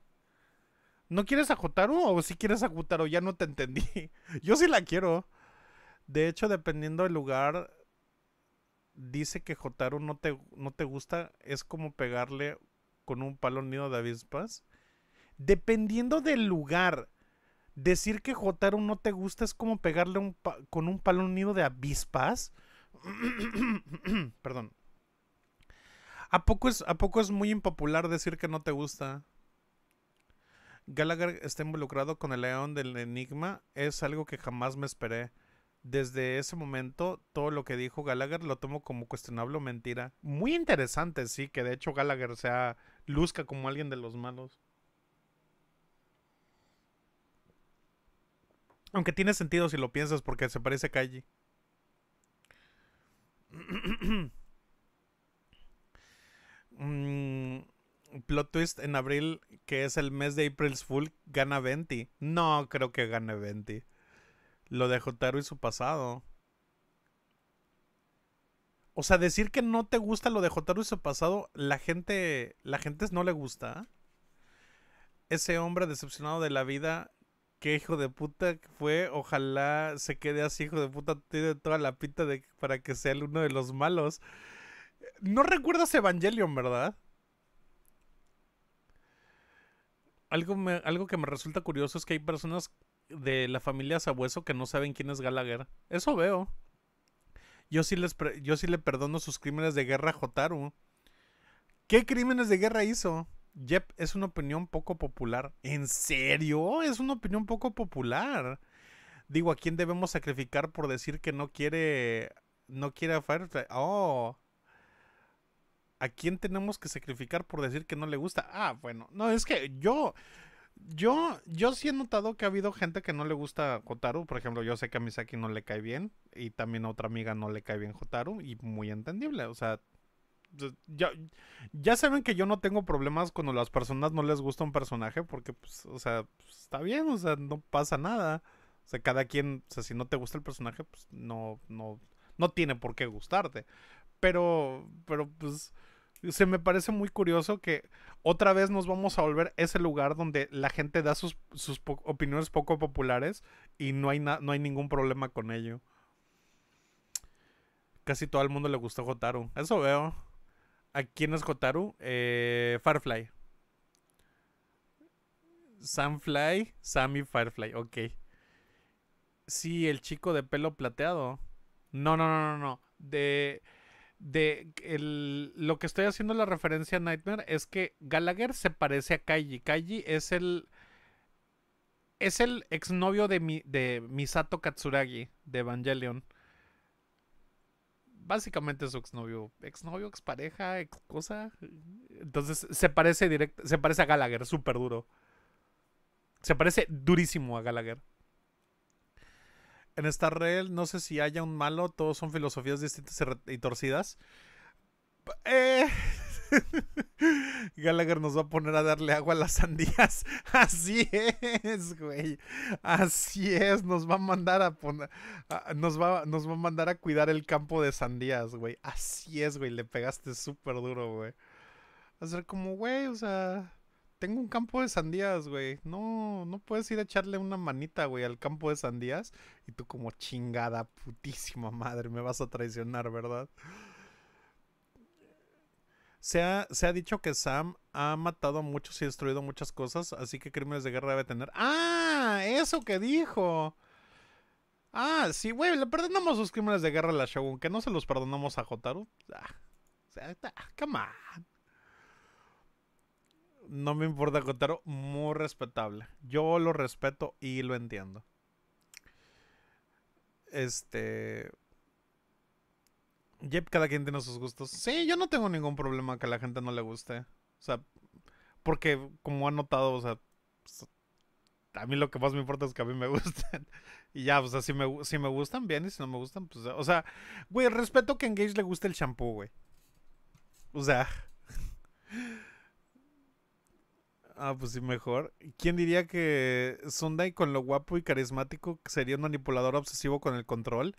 ¿No quieres a Jotaro? O si quieres a Jotaro, ya no te entendí. Yo sí la quiero. De hecho, dependiendo del lugar, dice que Jotaro no te, no te gusta. Es como pegarle con un palo nido de avispas. Dependiendo del lugar. Decir que Jotaro no te gusta es como pegarle un con un palo un nido de avispas. Perdón. ¿A poco, es, ¿A poco es muy impopular decir que no te gusta? Gallagher está involucrado con el león del enigma. Es algo que jamás me esperé. Desde ese momento, todo lo que dijo Gallagher lo tomo como cuestionable o mentira. Muy interesante, sí, que de hecho Gallagher sea luzca como alguien de los malos. Aunque tiene sentido si lo piensas porque se parece a Kaiji. Mm, plot twist en abril, que es el mes de April's Full, gana 20. No creo que gane 20. Lo de Jotaro y su pasado. O sea, decir que no te gusta lo de Jotaro y su pasado, la gente, la gente no le gusta. Ese hombre decepcionado de la vida qué hijo de puta fue. Ojalá se quede así, hijo de puta. Tiene toda la pinta de para que sea el uno de los malos. No recuerdas Evangelion, ¿verdad? Algo, algo que me resulta curioso es que hay personas de la familia Sabueso que no saben quién es Gallagher. Eso veo. Yo sí, les yo sí le perdono sus crímenes de guerra a Jotaro. ¿Qué crímenes de guerra hizo? Yep, es una opinión poco popular. ¿En serio? Es una opinión poco popular. Digo, ¿a quién debemos sacrificar por decir que no quiere. No quiere a Firefly? Oh. ¿A quién tenemos que sacrificar por decir que no le gusta? Ah, bueno. No, es que yo. Yo, yo sí he notado que ha habido gente que no le gusta Jotaro, Por ejemplo, yo sé que a Misaki no le cae bien. Y también a otra amiga no le cae bien Jotaro Y muy entendible. O sea, ya, ya saben que yo no tengo problemas cuando las personas no les gusta un personaje, porque, pues, o sea, pues, está bien, o sea, no pasa nada. O sea, cada quien, o sea, si no te gusta el personaje, pues no, no, no tiene por qué gustarte. Pero, pero, pues, se me parece muy curioso que otra vez nos vamos a volver ese lugar donde la gente da sus, opiniones poco populares y no hay, no hay ningún problema con ello. Casi todo el mundo le gustó Jotaro. Eso veo. ¿A quién es Kotaru? Eh, Firefly. Samfly, Sammy Firefly, ok. Sí, el chico de pelo plateado. No, no, no, no, De. De lo que estoy haciendo la referencia a Nightmare es que Gallagher se parece a Kaiji. Kaiji es el. Es el exnovio de, de Misato Katsuragi de Evangelion básicamente su exnovio, exnovio, expareja, ex cosa. Entonces se parece directo, se parece a Gallagher, súper duro. Se parece durísimo a Gallagher. En esta red no sé si haya un malo, todos son filosofías distintas y torcidas. Eh, Gallagher nos va a poner a darle agua a las sandías. Así es, güey. Así es, nos va a mandar a poner. nos, va, nos va a mandar a cuidar el campo de sandías, güey. Así es, güey. Le pegaste súper duro, güey. Va a como, güey, o sea. Tengo un campo de sandías, güey. No, no puedes ir a echarle una manita, güey, al campo de sandías. Y tú como chingada, putísima madre, me vas a traicionar, ¿verdad? Se ha, dicho que Sam ha matado a muchos y destruido muchas cosas, así que crímenes de guerra debe tener. ¡Ah! Eso que dijo. Ah, sí, güey, le perdonamos sus crímenes de guerra a la Shogun, que no se los perdonamos a Jotaro. Ah, come No me importa Jotaro, muy respetable. Yo lo respeto y lo entiendo. Este. Yep, cada quien tiene sus gustos. Sí, yo no tengo ningún problema que a la gente no le guste. O sea, porque como han notado, o sea, a mí lo que más me importa es que a mí me gusten. Y ya, o sea, si me, si me gustan, bien, y si no me gustan, pues, o sea, güey, respeto que a Engage le guste el shampoo, güey. O sea. Ah, pues sí, mejor. ¿Quién diría que Sunday con lo guapo y carismático sería un manipulador obsesivo con el control?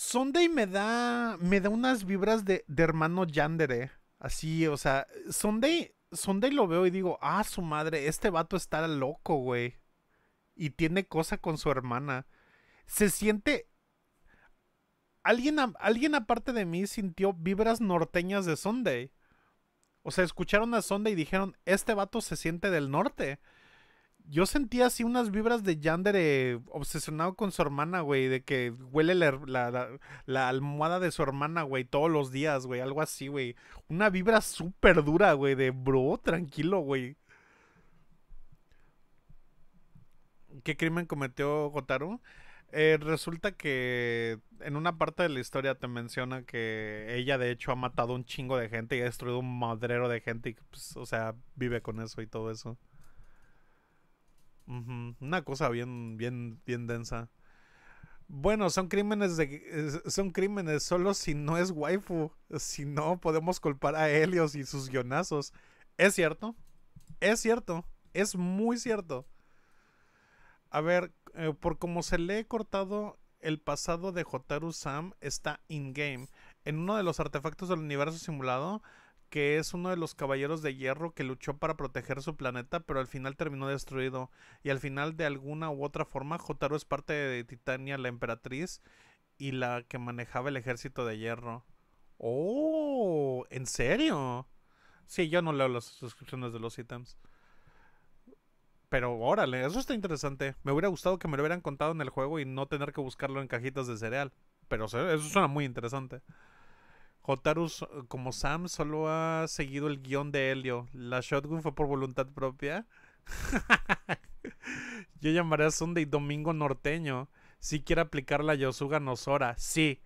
Sunday me da, me da unas vibras de, de hermano Yandere. Así, o sea, Sunday, Sunday lo veo y digo, ah, su madre, este vato está loco, güey. Y tiene cosa con su hermana. Se siente... Alguien, alguien aparte de mí sintió vibras norteñas de Sunday. O sea, escucharon a Sunday y dijeron, este vato se siente del norte yo sentía así unas vibras de Yandere eh, obsesionado con su hermana, güey, de que huele la, almohada de su hermana, güey, todos los días, güey, algo así, güey. Una vibra súper dura, güey, de bro, tranquilo, güey. ¿Qué crimen cometió Gotaru? Eh, resulta que en una parte de la historia te menciona que ella de hecho ha matado un chingo de gente y ha destruido un madrero de gente pues, o sea, vive con eso y todo eso. Una cosa bien, bien, bien densa. Bueno, son crímenes de, son crímenes solo si no es waifu, si no podemos culpar a Helios y sus guionazos. Es cierto, es cierto, es muy cierto. A ver, eh, por como se le he cortado el pasado de Hotaru Sam está in game. En uno de los artefactos del universo simulado que es uno de los caballeros de hierro que luchó para proteger su planeta, pero al final terminó destruido. Y al final, de alguna u otra forma, Jotaro es parte de Titania, la emperatriz, y la que manejaba el ejército de hierro. ¡Oh! ¿En serio? Sí, yo no leo las suscripciones de los ítems. Pero órale, eso está interesante. Me hubiera gustado que me lo hubieran contado en el juego y no tener que buscarlo en cajitas de cereal. Pero eso suena muy interesante. Jotaru, como Sam, solo ha seguido el guión de Helio. La Shotgun fue por voluntad propia. yo llamaré a Sunday Domingo Norteño. Si quiere aplicar la Yosuga Nosora. Sí.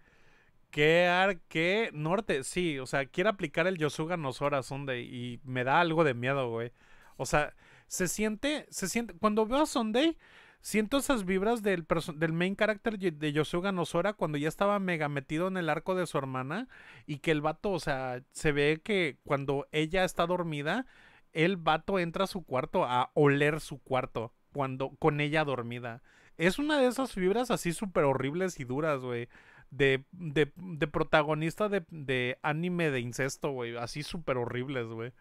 ¿Qué, ar ¿Qué norte? Sí, o sea, quiere aplicar el Yosuga Nosora Sunday. Y me da algo de miedo, güey. O sea, se siente, se siente. Cuando veo a Sunday, Siento esas vibras del, del main character de Yosuga Nosora cuando ya estaba mega metido en el arco de su hermana y que el vato, o sea, se ve que cuando ella está dormida, el vato entra a su cuarto a oler su cuarto cuando con ella dormida. Es una de esas vibras así súper horribles y duras, güey. De, de, protagonista de, anime de incesto, güey. Así súper horribles, güey.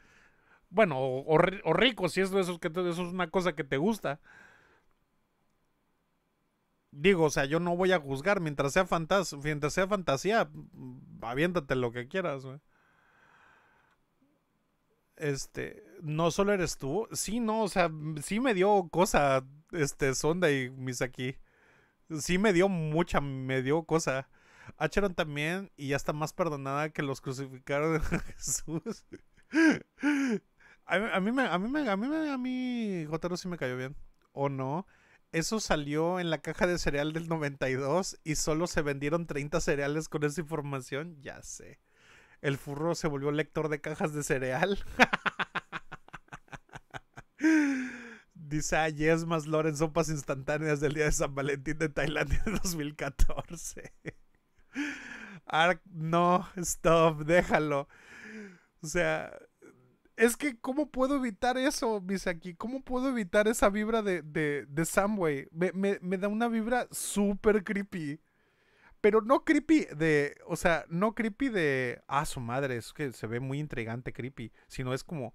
Bueno, o, o, o rico, si que eso es una cosa que te gusta digo, o sea, yo no voy a juzgar. Mientras sea, mientras sea fantasía, mm, aviéntate lo que quieras, güey. Este, no solo eres tú. Sí, no, o sea, sí me dio cosa, este, Sonda y Misaki. Sí me dio mucha, me dio cosa. Acheron también, y ya está más perdonada que los crucificaron a Jesús. A mí, a mí, a mí, a mí, a sí me cayó bien. ¿O no? eso salió en la caja de cereal del 92 y solo se vendieron 30 cereales con esa información, ya sé. El furro se volvió lector de cajas de cereal. Dice, ah, más Loren, sopas instantáneas del día de San Valentín de Tailandia de 2014. Ark, no, stop, déjalo. O sea, es que, ¿cómo puedo evitar eso, Misaki? ¿Cómo puedo evitar esa vibra de, de, de Samway? Me, me, da una vibra súper creepy. Pero no creepy de. O sea, no creepy de. Ah, su madre, es que se ve muy intrigante, creepy. Sino es como.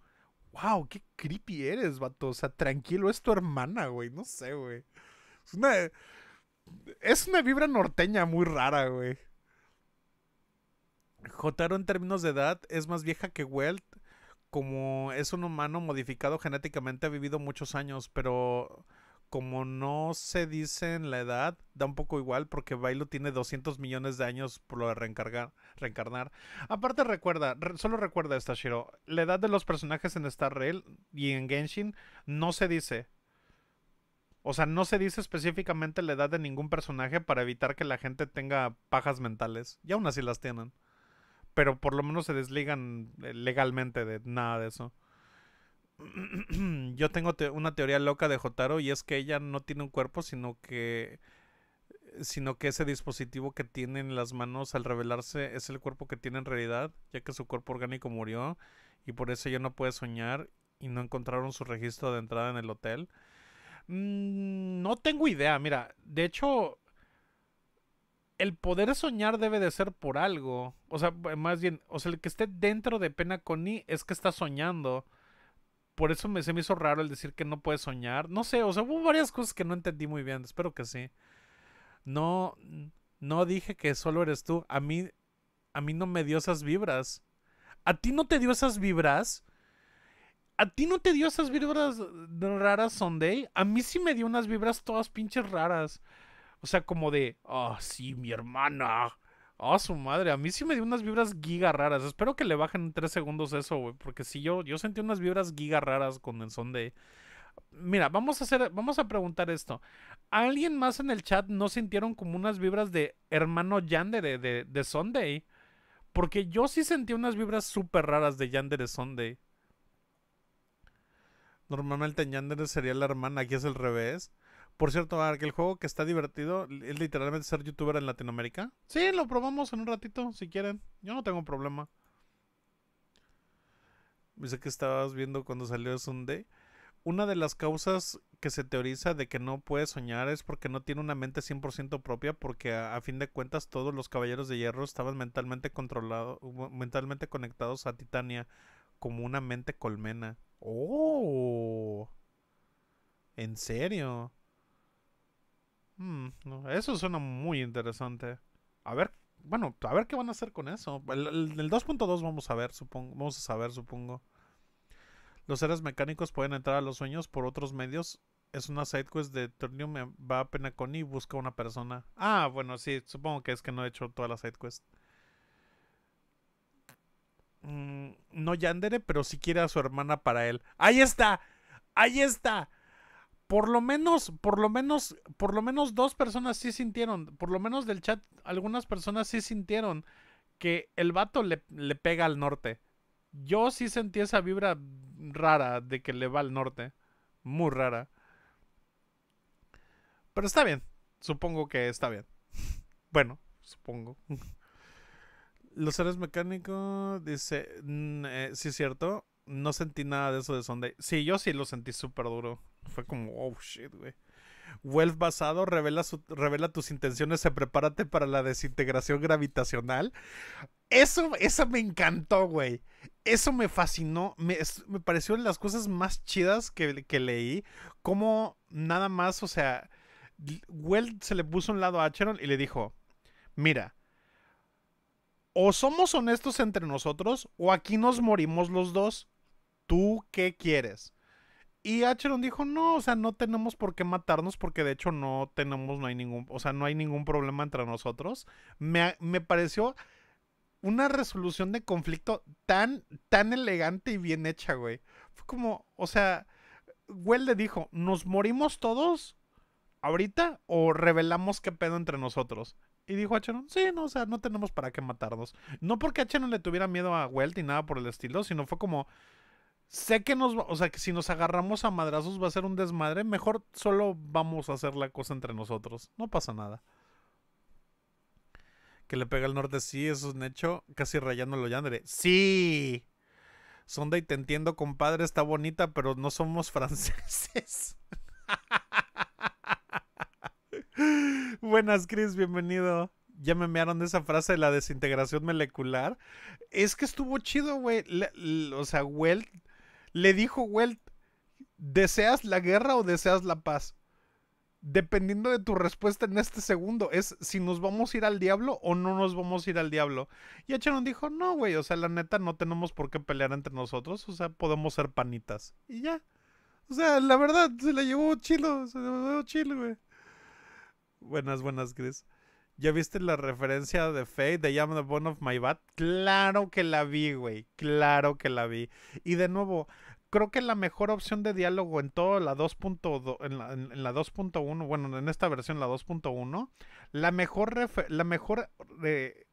¡Wow! ¡Qué creepy eres, vato! O sea, tranquilo, es tu hermana, güey. No sé, güey. Es una. Es una vibra norteña muy rara, güey. Jotaro en términos de edad es más vieja que Welt, como es un humano modificado genéticamente, ha vivido muchos años, pero como no se dice en la edad, da un poco igual porque Bailo tiene 200 millones de años por lo de reencargar, reencarnar. Aparte recuerda, solo recuerda esta Shiro, la edad de los personajes en Star Rail y en Genshin no se dice. O sea, no se dice específicamente la edad de ningún personaje para evitar que la gente tenga pajas mentales. Y aún así las tienen pero por lo menos se desligan eh, legalmente de nada de eso. Yo tengo una teoría loca de Jotaro y es que ella no tiene un cuerpo, sino que sino que ese dispositivo que tiene en las manos al revelarse es el cuerpo que tiene en realidad, ya que su cuerpo orgánico murió y por eso ella no puede soñar y no encontraron su registro de entrada en el hotel. Mm, no tengo idea, mira, de hecho el poder soñar debe de ser por algo. O sea, más bien, o sea, el que esté dentro de Pena Connie es que está soñando. Por eso me, se me hizo raro el decir que no puede soñar. No sé, o sea, hubo varias cosas que no entendí muy bien. Espero que sí. No, no dije que solo eres tú. A mí, a mí no me dio esas vibras. ¿A ti no te dio esas vibras? ¿A ti no te dio esas vibras raras, Sunday? A mí sí me dio unas vibras todas pinches raras. O sea, como de, ah, sí, mi hermana. Oh, su madre, a mí sí me dio unas vibras giga raras. Espero que le bajen en tres segundos eso, güey. Porque si yo, yo sentí unas vibras giga raras con el Sunday. Mira, vamos a hacer, vamos a preguntar esto. ¿Alguien más en el chat no sintieron como unas vibras de hermano Yande de, de, Sunday? Porque yo sí sentí unas vibras súper raras de Yander de Sunday. Normalmente en Yandere sería la hermana, aquí es el revés. Por cierto, el juego que está divertido es literalmente ser youtuber en Latinoamérica. Sí, lo probamos en un ratito, si quieren. Yo no tengo problema. Dice que estabas viendo cuando salió Sunday. Una de las causas que se teoriza de que no puede soñar es porque no tiene una mente 100% propia, porque a, a, fin de cuentas todos los caballeros de hierro estaban mentalmente controlados, mentalmente conectados a Titania como una mente colmena. ¡Oh! ¿En serio? Mm, eso suena muy interesante. A ver, bueno, a ver qué van a hacer con eso. El, 2.2 vamos a ver, supongo. Vamos a saber, supongo. Los seres mecánicos pueden entrar a los sueños por otros medios. Es una sidequest de Turnium va a Penaconi y busca una persona. Ah, bueno, sí, supongo que es que no he hecho toda la sidequest. Mm, no Yandere, pero si quiere a su hermana para él. ¡Ahí está! ¡Ahí está! por lo menos, por lo menos, por lo menos dos personas sí sintieron, por lo menos del chat, algunas personas sí sintieron que el vato le, pega al norte. Yo sí sentí esa vibra rara de que le va al norte. Muy rara. Pero está bien. Supongo que está bien. bueno, supongo. Los seres mecánicos, dice, mm, eh, sí es cierto, no sentí nada de eso de Sunday. Sí, yo sí lo sentí súper duro. Fue como, oh shit, güey. Welf basado, revela, su, revela tus intenciones, se prepárate para la desintegración gravitacional. Eso, me encantó, güey. Eso me fascinó. Me, me pareció las cosas más chidas que, leí. Como nada más, o sea, Weld se le puso un lado a Cheron y le dijo: Mira, o somos honestos entre nosotros, o aquí nos morimos los dos. ¿Tú qué quieres? Y Acheron dijo, no, o sea, no tenemos por qué matarnos porque de hecho no tenemos, no hay ningún, o sea, no hay ningún problema entre nosotros. Me, me pareció una resolución de conflicto tan, tan elegante y bien hecha, güey. Fue como, o sea, Weld le dijo, ¿nos morimos todos ahorita o revelamos qué pedo entre nosotros? Y dijo Acheron, sí, no, o sea, no tenemos para qué matarnos. No porque Acheron le tuviera miedo a Weld y nada por el estilo, sino fue como, sé que nos, o sea, que si nos agarramos a madrazos va a ser un desmadre, mejor solo vamos a hacer la cosa entre nosotros. No pasa nada. Que le pega el norte, sí, eso es un hecho, casi rayándolo Yandre. Sí. Sonda y te entiendo, compadre, está bonita, pero no somos franceses. Buenas, Chris, bienvenido ya me mearon de esa frase de la desintegración molecular. Es que estuvo chido, güey. O sea, güey... Le dijo Welt, ¿deseas la guerra o deseas la paz? Dependiendo de tu respuesta en este segundo, es si nos vamos a ir al diablo o no nos vamos a ir al diablo. Y Echaron dijo, no, güey, o sea, la neta no tenemos por qué pelear entre nosotros, o sea, podemos ser panitas. Y ya. O sea, la verdad, se la llevó chilo, se la llevó chilo, güey. Buenas, buenas, Chris. ¿Ya viste la referencia de Faye de Yam the Bone of My Bat? Claro que la vi, güey. Claro que la vi. Y de nuevo, creo que la mejor opción de diálogo en toda la 2.2, en la, 2.1, bueno, en esta versión, la 2.1, la mejor, la mejor eh,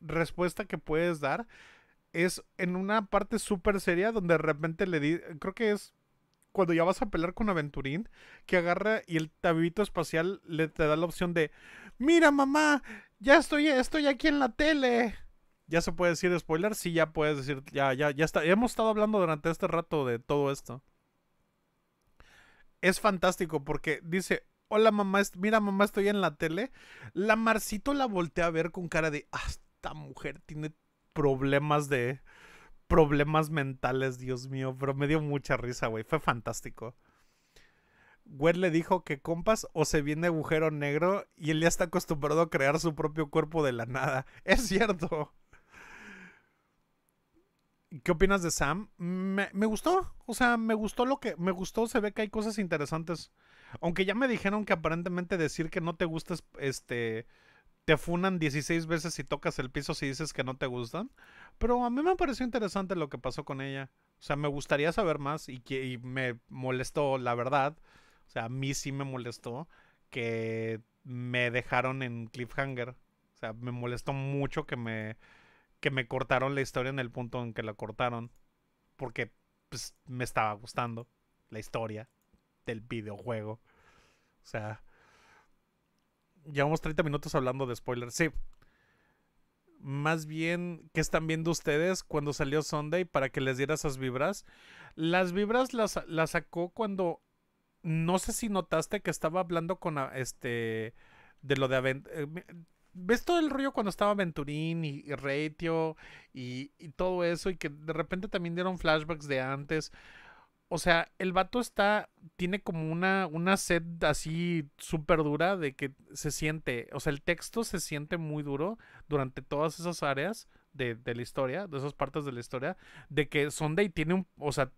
respuesta que puedes dar es en una parte súper seria donde de repente le di, creo que es cuando ya vas a pelear con Aventurín, que agarra y el tabibito espacial le te da la opción de, mira mamá, ya estoy, estoy aquí en la tele ya se puede decir spoiler, sí, ya puedes decir, ya, ya, ya está. Hemos estado hablando durante este rato de todo esto. Es fantástico porque dice, hola mamá, mira mamá, estoy en la tele. La Marcito la voltea a ver con cara de, ah, esta mujer tiene problemas de, problemas mentales, Dios mío, pero me dio mucha risa, güey, fue fantástico. Güey le dijo que compas o se viene agujero negro y él ya está acostumbrado a crear su propio cuerpo de la nada. Es cierto. ¿Qué opinas de Sam? Me, gustó. O sea, me gustó lo que. Me gustó. Se ve que hay cosas interesantes. Aunque ya me dijeron que aparentemente decir que no te gustes, este. Te funan 16 veces si tocas el piso si dices que no te gustan. Pero a mí me pareció interesante lo que pasó con ella. O sea, me gustaría saber más y, que, y me molestó, la verdad. O sea, a mí sí me molestó que me dejaron en cliffhanger. O sea, me molestó mucho que me que me cortaron la historia en el punto en que la cortaron. Porque pues, me estaba gustando la historia del videojuego. O sea, llevamos 30 minutos hablando de spoilers. Sí. Más bien, ¿qué están viendo ustedes cuando salió Sunday para que les diera esas vibras? Las vibras las, sacó cuando. No sé si notaste que estaba hablando con ah, este. De lo de Avent. Eh, ¿Ves todo el rollo cuando estaba Venturín y, Ratio y, todo eso? Y que de repente también dieron flashbacks de antes. O sea, el vato está. Tiene como una, una sed así súper dura de que se siente. O sea, el texto se siente muy duro durante todas esas áreas de, de la historia, de esas partes de la historia, de que Sunday tiene un. O sea,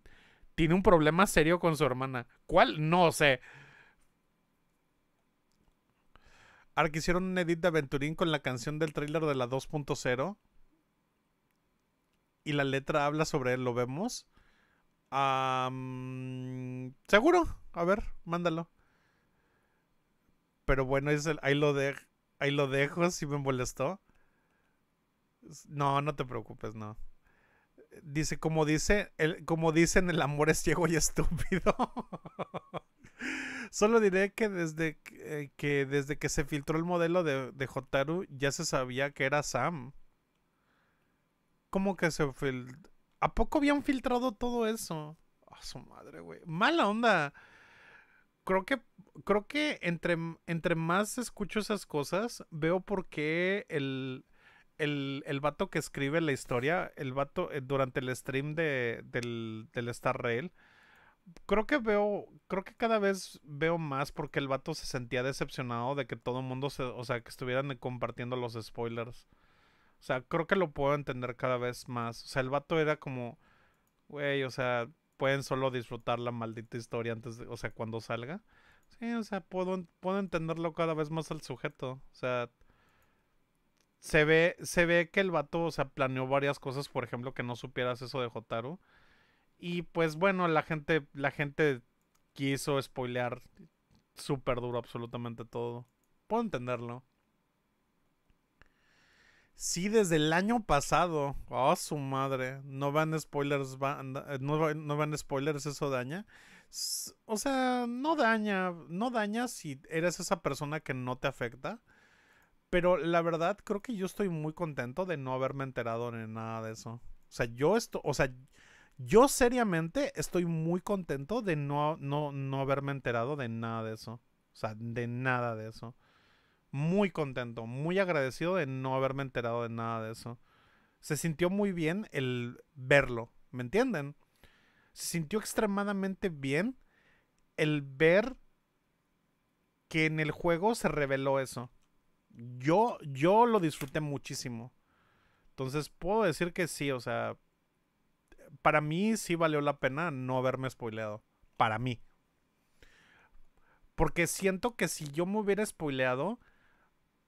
tiene un problema serio con su hermana. ¿Cuál? No sé. Ahora que hicieron un edit de Aventurín con la canción del trailer de la 2.0 y la letra habla sobre él, ¿lo vemos? Seguro, a ver, mándalo. Pero bueno, ahí, lo de, ahí lo dejo, si me molestó. No, no te preocupes, no. Dice, como dice, el, como dicen, el amor es ciego y estúpido. Solo diré que desde eh, que, desde que se filtró el modelo de, de Hotaru ya se sabía que era Sam. ¿Cómo que se filtró? ¿A poco habían filtrado todo eso? A su madre, güey. Mala onda. Creo que, creo que entre, entre más escucho esas cosas, veo por qué el, el, vato que escribe la historia, el vato eh, durante el stream del, del Star Rail, creo que veo, creo que cada vez veo más porque el vato se sentía decepcionado de que todo el mundo se, o sea, que estuvieran compartiendo los spoilers. O sea, creo que lo puedo entender cada vez más. O sea, el vato era como, güey, o sea, pueden solo disfrutar la maldita historia antes de, o sea, cuando salga. Sí, o sea, puedo, puedo entenderlo cada vez más al sujeto. O sea, se ve, se ve que el vato, o sea, planeó varias cosas, por ejemplo, que no supieras eso de Jotaro. Y pues bueno, la gente, la gente quiso spoilear súper duro absolutamente todo. Puedo entenderlo. Sí, desde el año pasado. Oh, su madre. No van spoilers, eh, no, no van spoilers, eso daña. O sea, no daña, no daña si eres esa persona que no te afecta. Pero la verdad, creo que yo estoy muy contento de no haberme enterado de nada de eso. O sea, yo esto, o sea, yo seriamente estoy muy contento de no, no, haberme enterado de nada de eso. O sea, de nada de eso. Muy contento, muy agradecido de no haberme enterado de nada de eso. Se sintió muy bien el verlo, ¿me entienden? Se sintió extremadamente bien el ver que en el juego se reveló eso. Yo, yo lo disfruté muchísimo. Entonces puedo decir que sí, o sea, para mí sí valió la pena no haberme spoileado. Para mí. Porque siento que si yo me hubiera spoileado,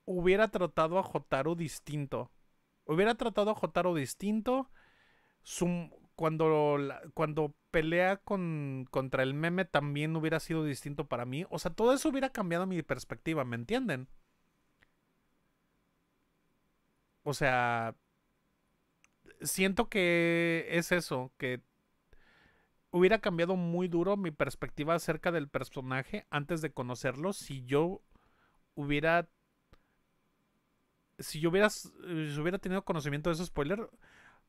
hubiera tratado a Jotaro distinto. Hubiera tratado a Jotaro distinto. cuando, cuando pelea con, contra el meme también hubiera sido distinto para mí. O sea, todo eso hubiera cambiado mi perspectiva, ¿me entienden? O sea, siento que es eso, que hubiera cambiado muy duro mi perspectiva acerca del personaje antes de conocerlo si yo hubiera si yo hubiera, eh, si hubiera tenido conocimiento de ese spoiler,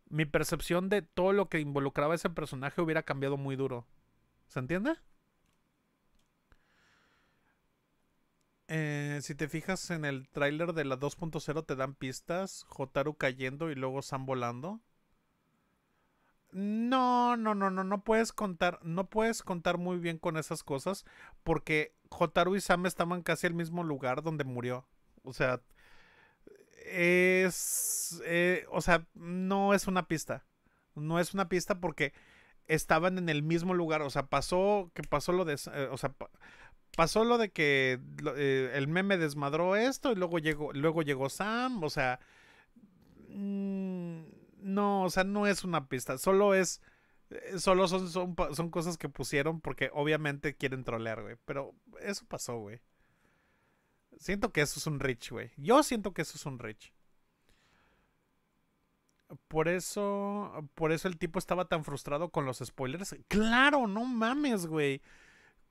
mi percepción de todo lo que involucraba ese personaje hubiera cambiado muy duro. ¿Se entiende? Eh, si te fijas en el tráiler de la 2.0 te dan pistas, Jotaru cayendo y luego Sam volando. No, no, no, no, no puedes contar, no puedes contar muy bien con esas cosas porque Jotaru y Sam estaban casi el mismo lugar donde murió. O sea, es, eh, o sea, no es una pista, no es una pista porque estaban en el mismo lugar, o sea, pasó que pasó lo de, eh, o sea, pasó lo de que eh, el meme desmadró esto y luego llegó, luego llegó Sam, o sea, mm, no, o sea, no es una pista, solo es, eh, solo son, son cosas que pusieron porque obviamente quieren trolear, güey, pero eso pasó, güey. Siento que eso es un rich, güey. Yo siento que eso es un rich. Por eso, por eso el tipo estaba tan frustrado con los spoilers. Claro, no mames, güey.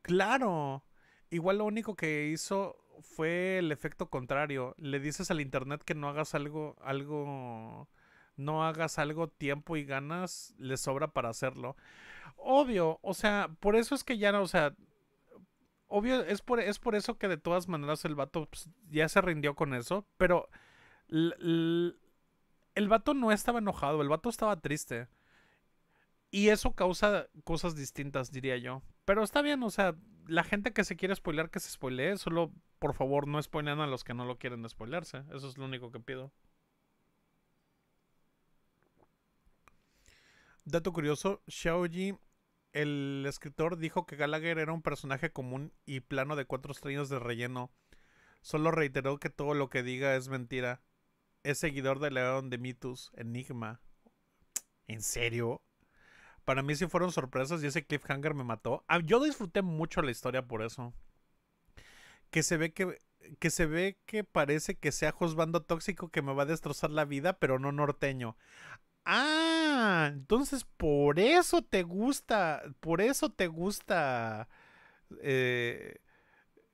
Claro. Igual lo único que hizo fue el efecto contrario. Le dices al internet que no hagas algo, algo, no hagas algo tiempo y ganas, le sobra para hacerlo. Obvio, o sea, por eso es que ya no, o sea, obvio, es por, es por eso que de todas maneras el vato pues, ya se rindió con eso, pero el vato no estaba enojado, el vato estaba triste. Y eso causa cosas distintas, diría yo. Pero está bien, o sea, la gente que se quiere spoiler que se spoilee, solo por favor no spoilen a los que no lo quieren spoilearse. Eso es lo único que pido. Dato curioso, Xiaoji, el escritor, dijo que Gallagher era un personaje común y plano de cuatro estrellas de relleno. Solo reiteró que todo lo que diga es mentira. Es seguidor de León de Mitus, Enigma. ¿En serio? Para mí sí fueron sorpresas y ese cliffhanger me mató. Ah, yo disfruté mucho la historia por eso. Que se ve que que se ve que parece que sea juzgando tóxico que me va a destrozar la vida, pero no norteño. Ah, entonces por eso te gusta, por eso te gusta, eh,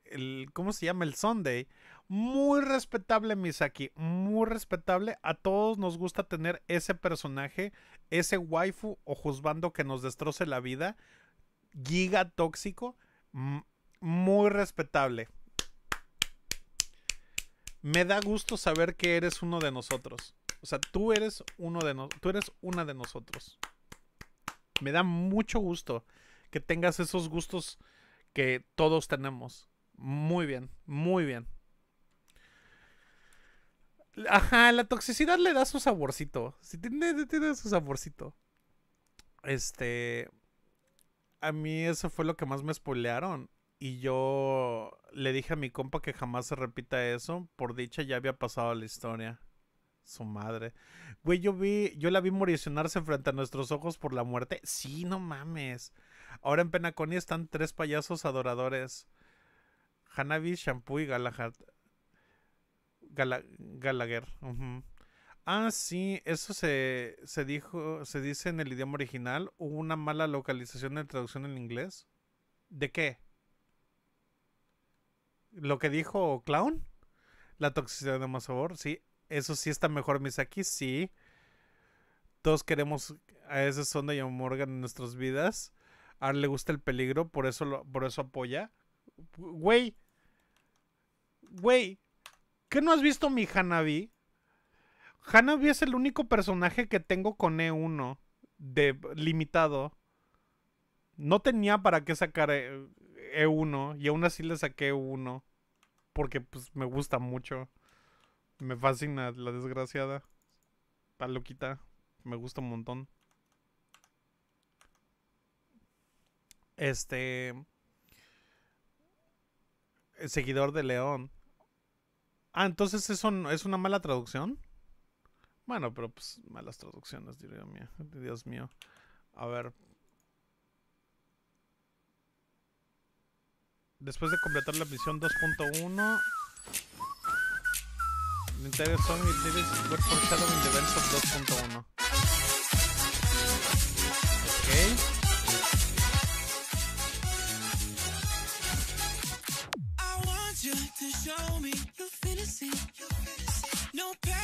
el, ¿cómo se llama? El Sunday. Muy respetable Misaki, muy respetable. A todos nos gusta tener ese personaje, ese waifu o juzbando que nos destroce la vida. Giga tóxico, muy respetable. Me da gusto saber que eres uno de nosotros. O sea, tú eres uno de tú eres una de nosotros. Me da mucho gusto que tengas esos gustos que todos tenemos. Muy bien, muy bien. Ajá, la toxicidad le da su saborcito. Sí, tiene, su saborcito. Este. A mí eso fue lo que más me spoilearon. Y yo le dije a mi compa que jamás se repita eso. Por dicha ya había pasado la historia. Su madre. Güey, yo vi, yo la vi moricionarse frente a nuestros ojos por la muerte. Sí, no mames. Ahora en Penaconi están tres payasos adoradores. Hanabi, Shampoo y Galahad. Galagher Gallagher. Ah, sí, eso se, dijo, se dice en el idioma original. ¿Hubo una mala localización de traducción en inglés? ¿De qué? ¿Lo que dijo Clown? La toxicidad de más sabor, sí. Eso sí está mejor, Misaki, sí. Todos queremos a ese Sonda y a Morgan en nuestras vidas. A él le gusta el peligro, por eso, por eso apoya. Güey. Güey. ¿Qué no has visto mi Hanabi? Hanabi es el único personaje que tengo con E1 de limitado. No tenía para qué sacar eh, e 1 y aún así le saqué E1 porque pues me gusta mucho. Me fascina la desgraciada. Está loquita. Me gusta un montón. Este seguidor de León. Ah, entonces eso no, es una mala traducción. Bueno, pero pues malas traducciones, diría mío. Dios mío. A ver. Después de completar la misión 2.1. Nintendo Song Work for in the Events of 2.1.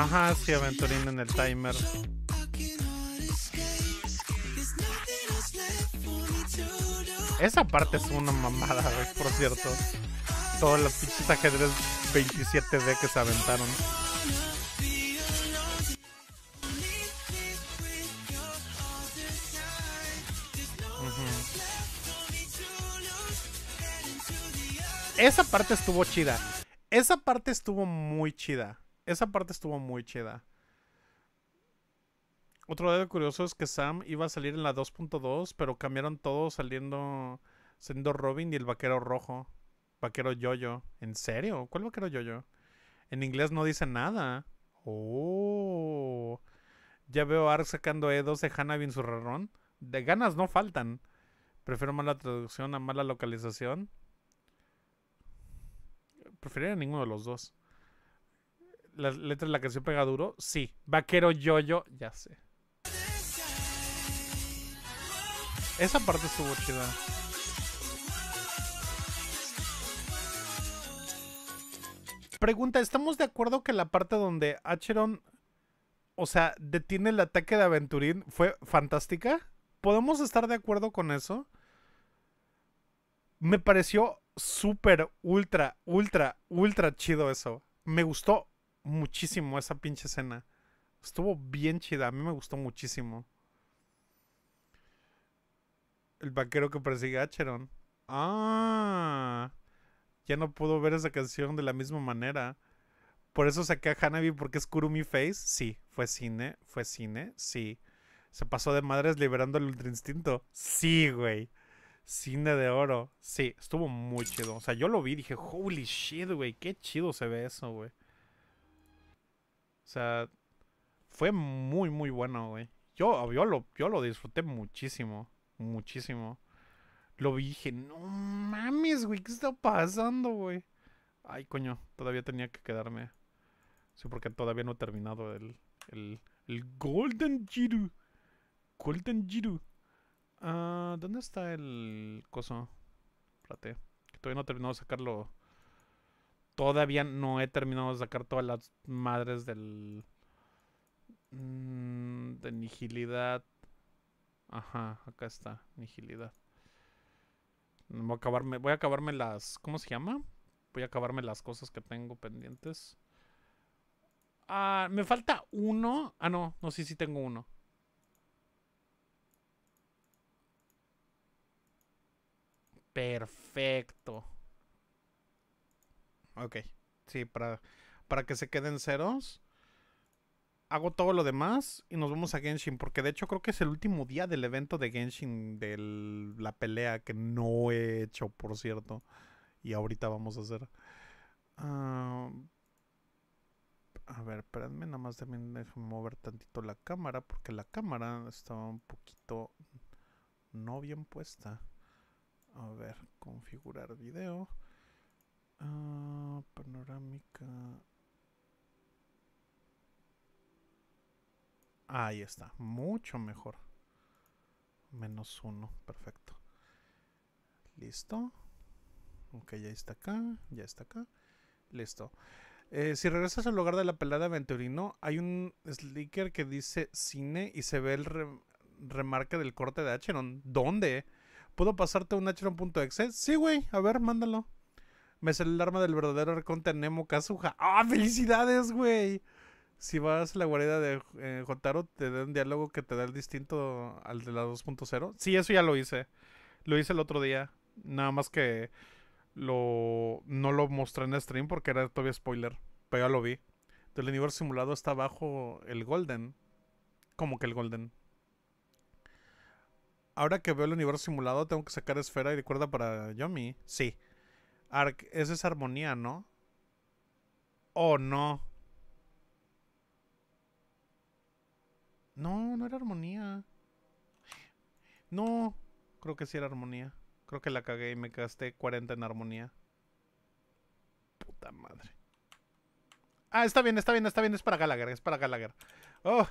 Ajá, sí, Aventurina en el timer. Esa parte es una mamada, por cierto. Todos los pinches ajedrez 27D que se aventaron. esa parte estuvo chida. Esa parte estuvo muy chida esa parte estuvo muy chida. Otro dato curioso es que Sam iba a salir en la 2.2, pero cambiaron todo saliendo siendo Robin y el vaquero rojo. Vaquero Yoyo. ¿En serio? ¿Cuál vaquero Yoyo? En inglés no dice nada. Oh. Ya veo a Ark sacando E2 de Hannah su rarón De ganas no faltan. Prefiero mala traducción a mala localización. a ninguno de los dos las letras de la canción pega duro? Sí. Vaquero Yo-Yo, ya sé. Esa parte estuvo chida. Pregunta, ¿estamos de acuerdo que la parte donde Acheron, o sea, detiene el ataque de Aventurín fue fantástica? ¿Podemos estar de acuerdo con eso? Me pareció súper, ultra, ultra, ultra chido eso. Me gustó muchísimo esa pinche escena. Estuvo bien chida, a mí me gustó muchísimo. El vaquero que persigue a Cheron. Ah, ya no puedo ver esa canción de la misma manera. Por eso saqué a Hanabi porque es Kurumi Face. Sí, fue cine, fue cine, sí. Se pasó de madres liberando el ultra instinto. Sí, güey. Cine de oro. Sí, estuvo muy chido. O sea, yo lo vi y dije, holy shit, güey. Qué chido se ve eso, güey. O sea, fue muy, muy bueno, güey. Yo, yo, lo, disfruté muchísimo, muchísimo. Lo vi dije, no mames, güey, ¿qué está pasando, güey? Ay, coño, todavía tenía que quedarme. Sí, porque todavía no he terminado el, el, el Golden Jiru. Golden Jiru. Ah, ¿Dónde está el coso? Plate. Que todavía no he terminado de sacarlo todavía no he terminado de sacar todas las madres del... Mm, de nigilidad. Ajá, acá está, nigilidad. Voy a acabarme, voy a acabarme las... ¿Cómo se llama? Voy a acabarme las cosas que tengo pendientes. Ah, me falta uno. Ah, no, no, sí, sí tengo uno. Perfecto. Ok. Sí, para, que se queden ceros. Hago todo lo demás y nos vamos a Genshin. Porque de hecho creo que es el último día del evento de Genshin. De la pelea que no he hecho, por cierto. Y ahorita vamos a hacer. Ah, a ver, espérenme. Nada más también mover tantito la cámara. Porque la cámara estaba un poquito no bien puesta. A ver, configurar video. Ah, panorámica. Ahí está, mucho mejor. Menos uno, perfecto. Listo. Ok, ya está acá, ya está acá. Listo. Eh, si regresas al lugar de la pelada Venturino, hay un slicker que dice cine y se ve el remarque del corte de Acheron. ¿Dónde? ¿Puedo pasarte un Acheron.exe? Sí, güey. A ver, mándalo. Me sale el arma del verdadero arconte Nemo Kazuha. ¡Ah, felicidades, güey! Si vas a la guarida de eh, Jotaro, te da un diálogo que te da el distinto al de la 2.0. Sí, eso ya lo hice. Lo hice el otro día. Nada más que lo no lo mostré en stream porque era todavía spoiler. Pero ya lo vi. Del universo simulado está bajo el Golden. Como que el Golden. Ahora que veo el universo simulado, tengo que sacar esfera y recuerda para Yomi. Sí. Arc, esa es armonía, ¿no? ¿O oh, no? No, no era armonía. No, creo que sí era armonía. Creo que la cagué y me gasté 40 en armonía. Puta madre. Ah, está bien, está bien, está bien. Es para Gallagher, es para Gallagher. Oh,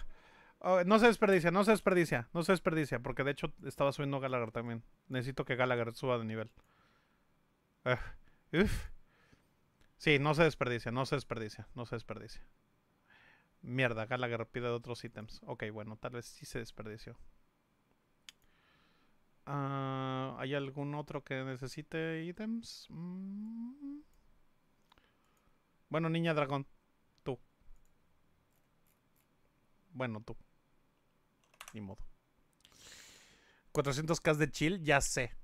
oh, no se desperdicia, no se desperdicia, no se desperdicia. Porque de hecho estaba subiendo Gallagher también. Necesito que Gallagher suba de nivel. Ah, Uf. Sí, no se desperdicia, no se desperdicia, no se desperdicia. Mierda, Gallagher pide otros ítems. Ok, bueno, tal vez sí se desperdició. Ah, ¿Hay algún otro que necesite ítems? Mm. Bueno, niña dragón, tú. Bueno, tú. Ni modo. 400k de chill, ya sé.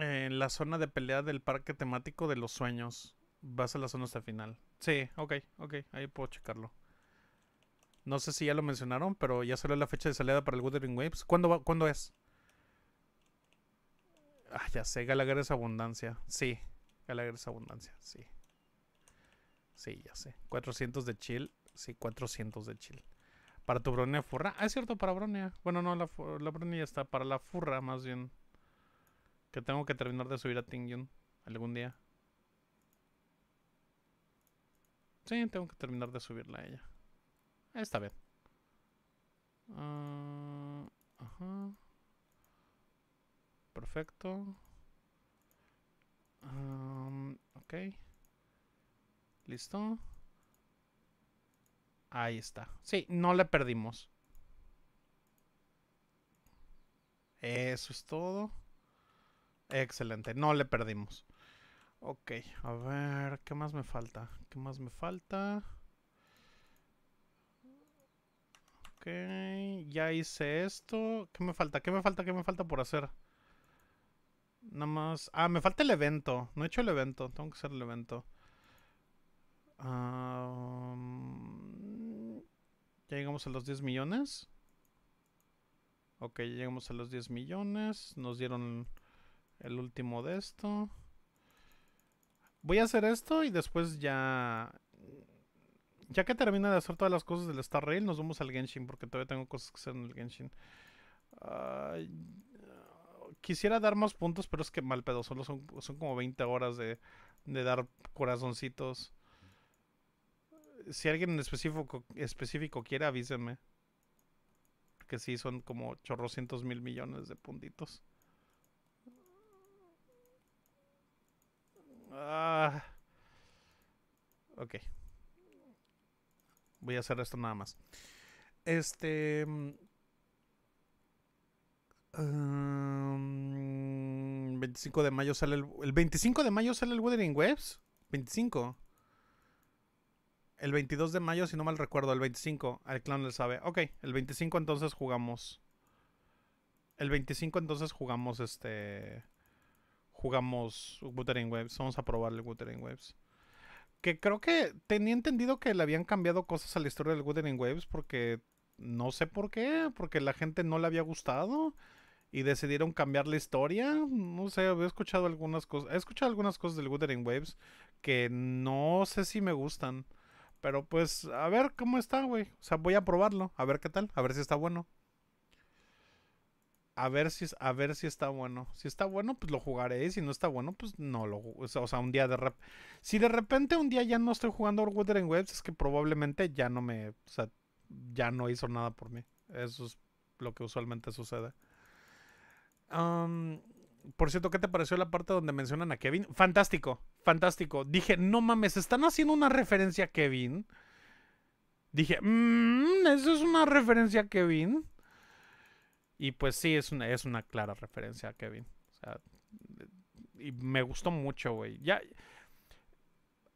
en la zona de pelea del parque temático de los sueños. Vas a la zona hasta el final. Sí, ok, ok, ahí puedo checarlo. No sé si ya lo mencionaron, pero ya salió la fecha de salida para el Wuthering Waves. ¿Cuándo, es? Ah, ya sé, Galagher es abundancia. Sí, Galagher es abundancia, sí. Sí, ya sé. 400 de chill. Sí, 400 de chill. Para tu bronea furra. Ah, es cierto, para bronea. Bueno, no, la, la está. Para la furra, más bien tengo que terminar de subir a Tingyun algún día. Sí, tengo que terminar de subirla a ella. Está bien. Ah, ajá. Perfecto. ok. Listo. Ahí está. Sí, no le perdimos. Eso es todo. Excelente, no le perdimos. Ok, a ver, ¿qué más me falta? ¿Qué más me falta? Ok, ya hice esto. ¿Qué me falta? ¿Qué me falta? ¿Qué me falta por hacer? Nada más. Ah, me falta el evento. No he hecho el evento. Tengo que hacer el evento. ya llegamos a los 10 millones. Ok, ya llegamos a los 10 millones. Nos dieron el último de esto. Voy a hacer esto y después ya... Ya que termina de hacer todas las cosas del Star Rail, nos vamos al Genshin porque todavía tengo cosas que hacer en el Genshin. quisiera dar más puntos, pero es que mal pedo. Solo son, como 20 horas de, dar corazoncitos. Si alguien en específico, específico quiere, avísenme. Que sí, son como chorrocientos mil millones de puntitos. Ah. ok. Voy a hacer esto nada más. Este. 25 mm, de mayo sale el, el 25 de mayo sale el Wuthering Webs. 25. El 22 de mayo, si no mal recuerdo, el 25. Al clan le sabe. Ok, el 25 entonces jugamos. El 25 entonces jugamos este jugamos Wuthering Waves. Vamos a probarle Wuthering Waves. Que creo que tenía entendido que le habían cambiado cosas a la historia del Wuthering Waves porque no sé por qué, porque la gente no le había gustado y decidieron cambiar la historia. No sé, he escuchado algunas cosas, he escuchado algunas cosas del Wuthering Waves que no sé si me gustan. Pero pues a ver cómo está, güey. O sea, voy a probarlo, a ver qué tal, a ver si está bueno a ver si a ver si está bueno. Si está bueno, pues lo jugaré. Si no está bueno, pues no lo o sea, un día de rap. si de repente un día ya no estoy jugando en webs, es que probablemente ya no me, o sea, ya no hizo nada por mí. Eso es lo que usualmente sucede. por cierto, ¿qué te pareció la parte donde mencionan a Kevin? Fantástico, fantástico. Dije, no mames, están haciendo una referencia a Kevin. Dije, mmm, eso es una referencia a Kevin. Y pues sí, es una, es una clara referencia a Kevin. O sea, y me gustó mucho, güey. Ya.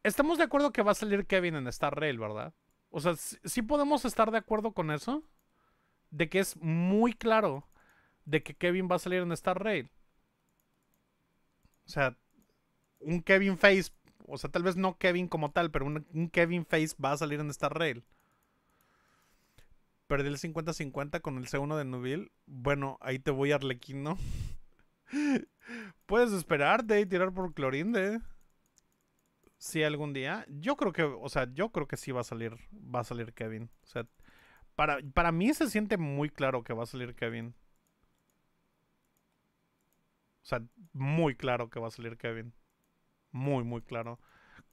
Estamos de acuerdo que va a salir Kevin en Star Rail, ¿verdad? O sea, sí podemos estar de acuerdo con eso. De que es muy claro de que Kevin va a salir en Star Rail. O sea, un Kevin Face. O sea, tal vez no Kevin como tal, pero un Kevin Face va a salir en Star Rail. Perdí el 50-50 con el C1 de Nubil. Bueno, ahí te voy, Arlequino. Puedes esperarte y tirar por Clorinde. Si sí, algún día. Yo creo que, o sea, yo creo que sí va a salir. Va a salir Kevin. O sea, para, para mí se siente muy claro que va a salir Kevin. O sea, muy claro que va a salir Kevin. Muy, muy claro.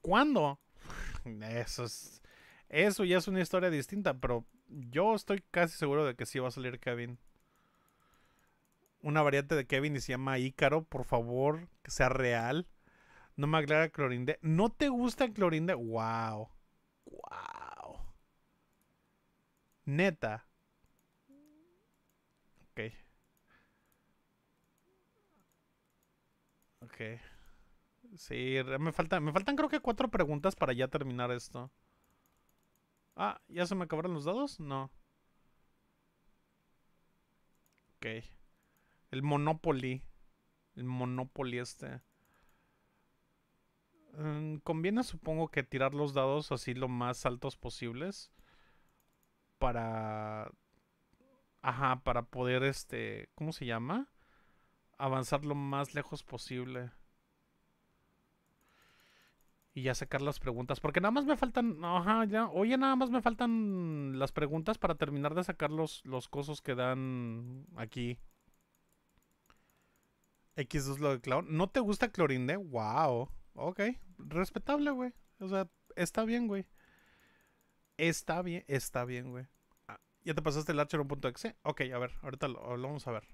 ¿Cuándo? Eso es. Eso ya es una historia distinta, pero yo estoy casi seguro de que sí va a salir Kevin. Una variante de Kevin y se llama Ícaro. Por favor, que sea real. No me aclara Clorinde. ¿No te gusta Clorinde? ¡Wow! ¡Wow! Neta. Ok. Ok. Sí, me, falta, me faltan creo que cuatro preguntas para ya terminar esto. Ah, ¿ya se me acabaron los dados? No. Ok. El Monopoly. El Monopoly este. Mm, conviene supongo que tirar los dados así lo más altos posibles. Para... Ajá, para poder este... ¿Cómo se llama? Avanzar lo más lejos posible y ya sacar las preguntas. Porque nada más me faltan. Ajá, ya. Oye, nada más me faltan las preguntas para terminar de sacar los, los cosos que dan aquí. X2 lo de Clown. ¿No te gusta Clorinde? Wow. Ok. Respetable, güey. O sea, está bien, güey. Está bien, está bien, güey. Ah, ¿Ya te pasaste el Acheron.exe? Ok, a ver, ahorita lo, vamos a ver.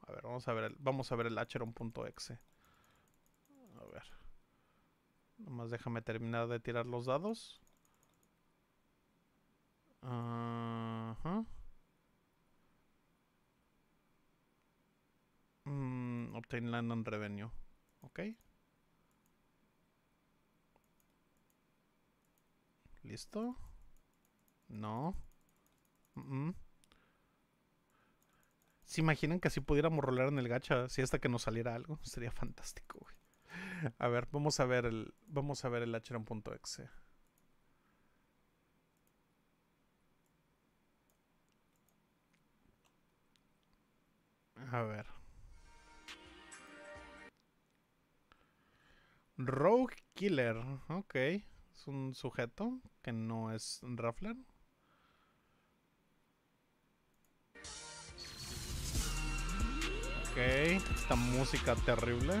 A ver, vamos a ver el, vamos a ver el Nomás déjame terminar de tirar los dados. Mm, obtain land and revenue. Ok. ¿Listo? No. ¿Se imaginan que así pudiéramos rolar en el gacha? Si hasta que nos saliera algo, sería fantástico, A ver, vamos a ver el, vamos a ver el hron.exe. A ver. Rogue Killer. Ok. Es un sujeto que no es Rafler. Ok. Esta música terrible.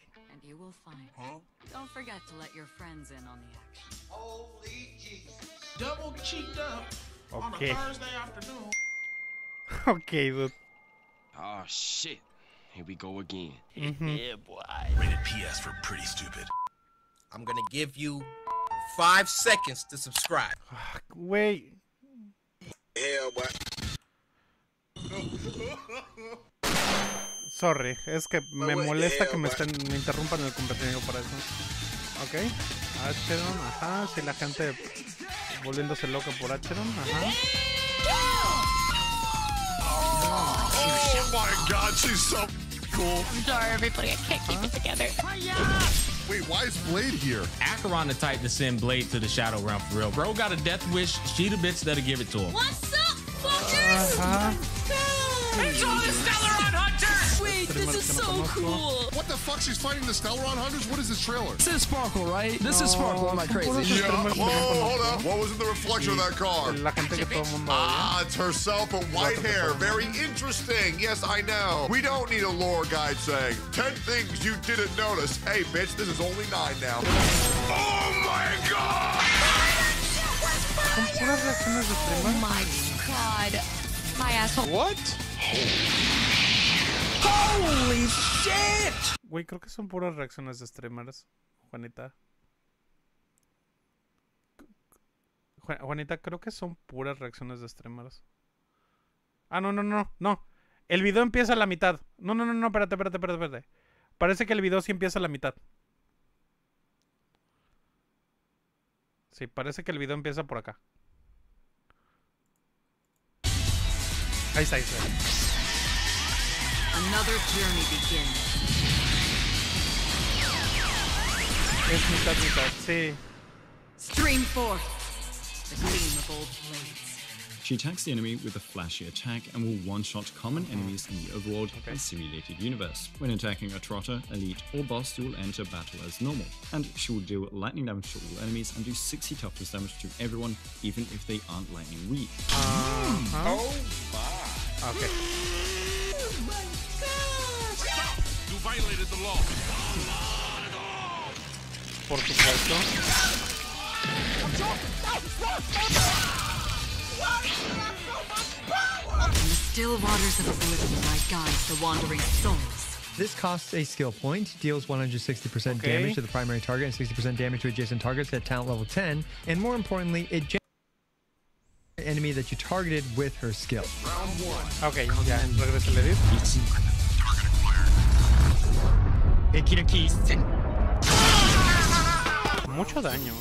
you will find. Huh? Don't forget to let your friends in on the action. Holy Jesus. Double cheeked up okay. on a Thursday afternoon. okay, look. Oh, shit. Here we go again. Mm -hmm. Yeah, boy. Rated PS for pretty stupid. I'm gonna give you five seconds to subscribe. Wait. Hell, boy. Sorry, es que no me molesta idea, que me, estén, me interrumpan el contenido para eso. Ok, Acheron, ajá, si sí, la gente volviéndose loca por Acheron, ajá. Oh my god, she's so cool. I'm sorry, everybody, I can't keep it together. Wait, why is Blade here? Acheron the type to send Blade to the Shadow Realm for real. Bro got a death wish. She the bitch that'll give it to him. What's up, fuckers? Uh -huh. It's all the Stellar on Wait, this is so cool. What the fuck? She's fighting the Stellaron Hunters? What is this trailer? This is Sparkle, right? This is oh. Sparkle. Am I crazy? Yeah. Whoa, hold up. What was in the reflection of that car? Ah, it's herself and white hair. Very interesting. Yes, I know. We don't need a lore guide saying 10 things you didn't notice. Hey, bitch, this is only nine now. Oh my god! Oh my god. My asshole. What? Holy shit. Güey, creo que son puras reacciones de streamers, Juanita. Juanita, creo que son puras reacciones de streamers. Ah, no, no, no, no. El video empieza a la mitad. No, no, no, no, espérate, espérate, espérate, espérate. Parece que el video sí empieza a la mitad. Sí, parece que el video empieza por acá. Ahí está, ahí está. Another journey begins. Let me See. Stream forth. The gleam of old blades. She attacks the enemy with a flashy attack and will one-shot common enemies in the overworld okay. and simulated universe. When attacking a trotter, elite, or boss, you will enter battle as normal, and she will deal lightning damage to all enemies and do 60 toughness damage to everyone, even if they aren't lightning weak. Uh -huh. Oh my! Okay. Por supuesto. This costs a skill point, deals 160% okay. damage to the primary target and 60% damage to adjacent targets at talent level 10, and more importantly, it generates enemy that you targeted with her skill. Okay, yeah, look at this a little bit. Mucho daño.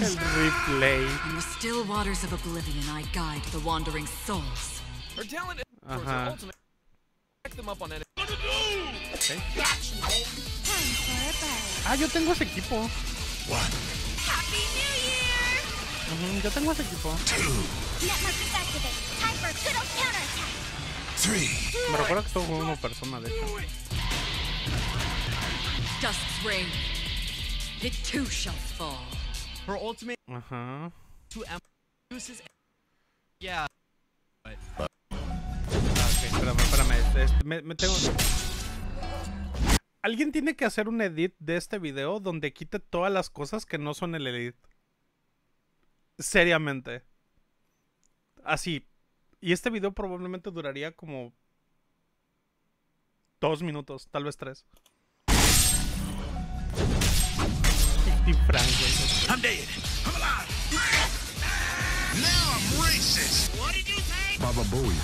El replay. In the still waters of oblivion, I guide the wandering souls. Ajá. Okay. Ah, yo tengo ese equipo. Uh -huh, yo tengo ese equipo. Me recuerdo que estuvo jugando una persona de hecho. Ajá. Ok, espérame, espérame. Este, este, me tengo. Alguien tiene que hacer un edit de este video donde quite todas las cosas que no son el edit. Seriamente. Así. Y este video probablemente duraría como dos minutos, tal vez tres. I'm dead. I'm alive. Now I'm racist. What did you say? Baba Booey.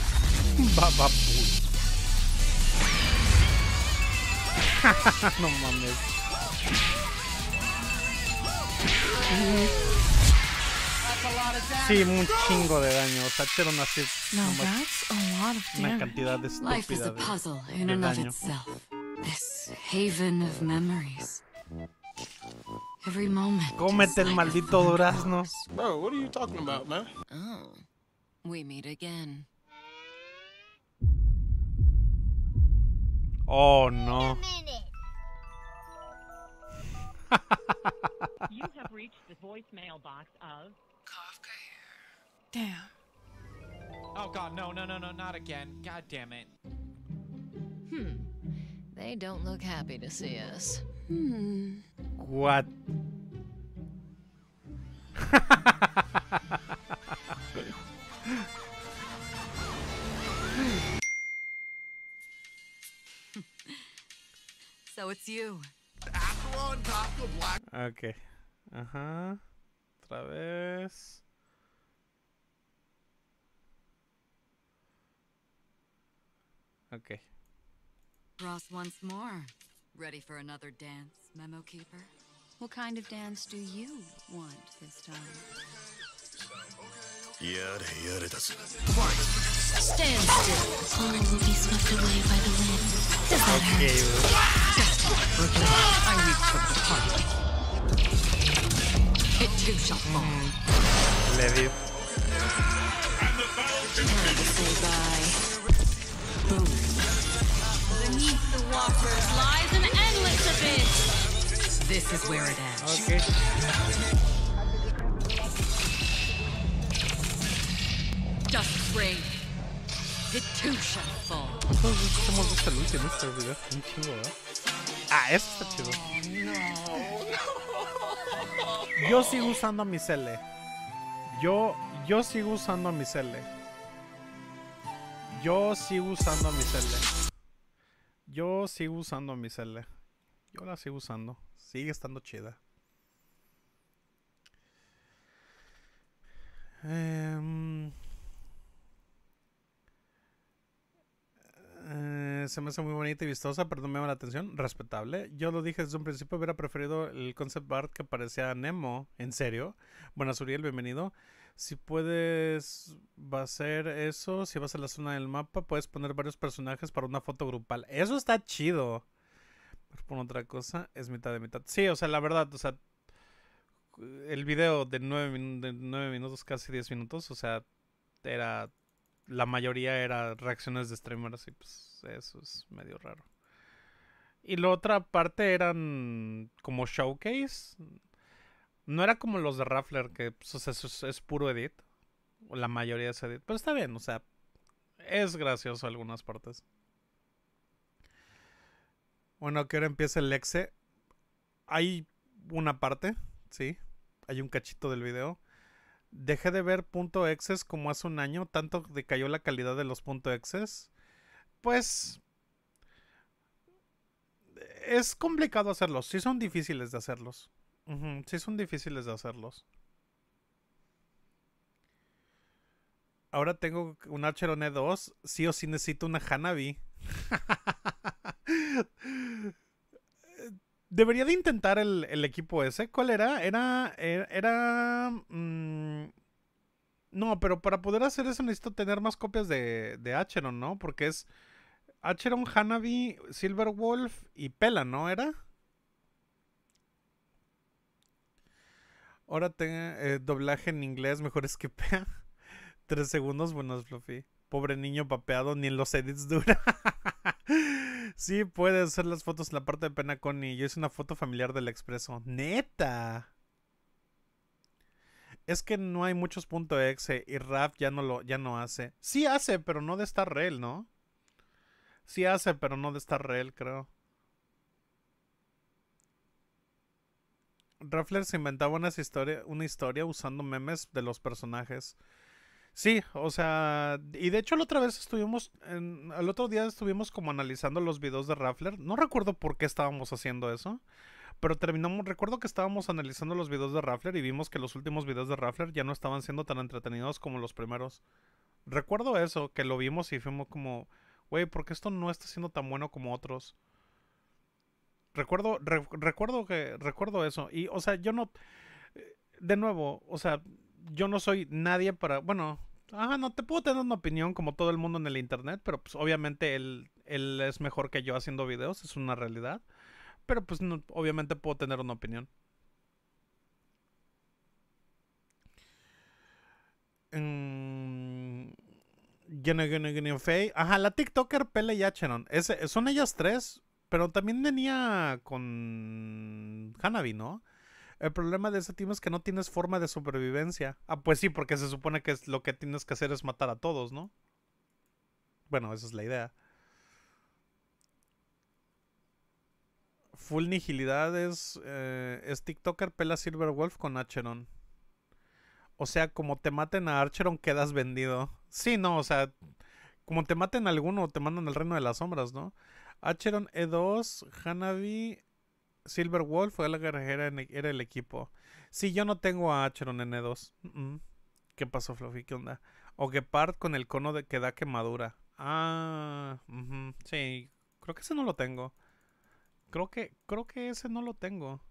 Baba Booey. no mames. Sí, un chingo de daño. O sea, hicieron así una cantidad de daño. de Cómete el maldito durazno. Bro, what are you talking about, man? Oh, we meet again. Oh no. you have reached the voicemail box of Damn. Oh god, no, no, no, no, not again. God damn it. Hmm. They don't look happy to see us. Hmm. What? so it's you. Okay. Ajá. Uh-huh. Otra vez. Okay. Ross once more. Ready for another dance, Memo Keeper? What kind of dance do you want this time? Yare, yare datsu. Fight. Stand still! All will be swept away by the wind. Does that okay, hurt? Broken, I reach for the heart. It too shall fall. Mm. Love you. And the battle to Now to say bye. Boom. This is where it ends. Okay. Dust rain. The two shall fall. ¿Cómo gusta el último este video? Un chivo, ¿eh? Ah, es este está chido. No, oh, no. Yo sigo usando mi L. Eh. Yo, yo sigo usando mi L. Eh. Yo sigo usando mi L. Eh. Yo sigo usando mi L. Yo la sigo usando. Sigue estando chida. Em, eh, se me hace muy bonita y vistosa, pero no me llama la atención. Respetable. Yo lo dije desde un principio, hubiera preferido el concept art que parecía Nemo. En serio. Buenas, Uriel, bienvenido. Si puedes va a ser eso, si vas a la zona del mapa, puedes poner varios personajes para una foto grupal. Eso está chido. Por otra cosa, es mitad de mitad. Sí, o sea, la verdad, o sea, el video de nueve minutos, casi 10 minutos, o sea, era. La mayoría era reacciones de streamers y pues eso es medio raro. Y la otra parte eran como showcase. No era como los de Raffler, que pues, o es, es, puro edit. O la mayoría es edit. Pero está bien, o sea, es gracioso algunas partes. Bueno, que ahora empieza el exe. Hay una parte, sí, hay un cachito del video. Dejé de ver punto .exes como hace un año, tanto decayó la calidad de los punto .exes. Pues es complicado hacerlos, sí son difíciles de hacerlos. Sí son difíciles de hacerlos. Ahora tengo un e 2, sí o sí necesito una Hanabi. Debería de intentar el, equipo ese. ¿Cuál era? Era. Er, era. Mm, no, pero para poder hacer eso necesito tener más copias de, de Acheron, ¿no? Porque es Acheron, Hanabi, Silverwolf y Pela, ¿no era? Ahora tenga eh, doblaje en inglés, mejor es que pea. Tres segundos, buenos Fluffy. Pobre niño papeado, ni en los edits dura. Sí, puedes hacer las fotos en la parte de Pena Connie. Yo hice una foto familiar del expreso. ¡Neta! Es que no hay muchos .exe y Raf ya no lo ya no hace. Sí hace, pero no de estar real, ¿no? Sí hace, pero no de estar real, creo. Raffler se inventaba una historia usando memes de los personajes. Sí, o sea, y de hecho la otra vez estuvimos, el otro día estuvimos como analizando los videos de Raffler. No recuerdo por qué estábamos haciendo eso, pero terminamos, recuerdo que estábamos analizando los videos de Raffler y vimos que los últimos videos de Raffler ya no estaban siendo tan entretenidos como los primeros. Recuerdo eso, que lo vimos y fuimos como, güey, ¿por qué esto no está siendo tan bueno como otros? Recuerdo, recuerdo que, recuerdo eso. Y, o sea, yo no, eh, de nuevo, o sea yo no soy nadie para, bueno, ah, no te puedo tener una opinión como todo el mundo en el internet, pero pues obviamente él, es mejor que yo haciendo videos, es una realidad. Pero pues obviamente puedo tener una opinión. Mm, ajá, la TikToker Pele y Acheron. son ellas tres, pero también venía con Hanabi, ¿no? El problema de ese team es que no tienes forma de supervivencia. Ah, pues sí, porque se supone que lo que tienes que hacer es matar a todos, ¿no? Bueno, esa es la idea. Full nigilidad es, eh, es TikToker pela Silverwolf con Acheron. O sea, como te maten a Archeron, quedas vendido. Sí, no, o sea, como te maten a alguno, te mandan al reino de las sombras, ¿no? Acheron E2, Hanabi, Silver Wolf fue la e, era el equipo. si yo no tengo a Acheron en E2. ¿Qué pasó, Fluffy? ¿Qué onda? O part con el cono de que da quemadura. Ah, sí, creo que ese no lo tengo. Creo que, creo que ese no lo tengo.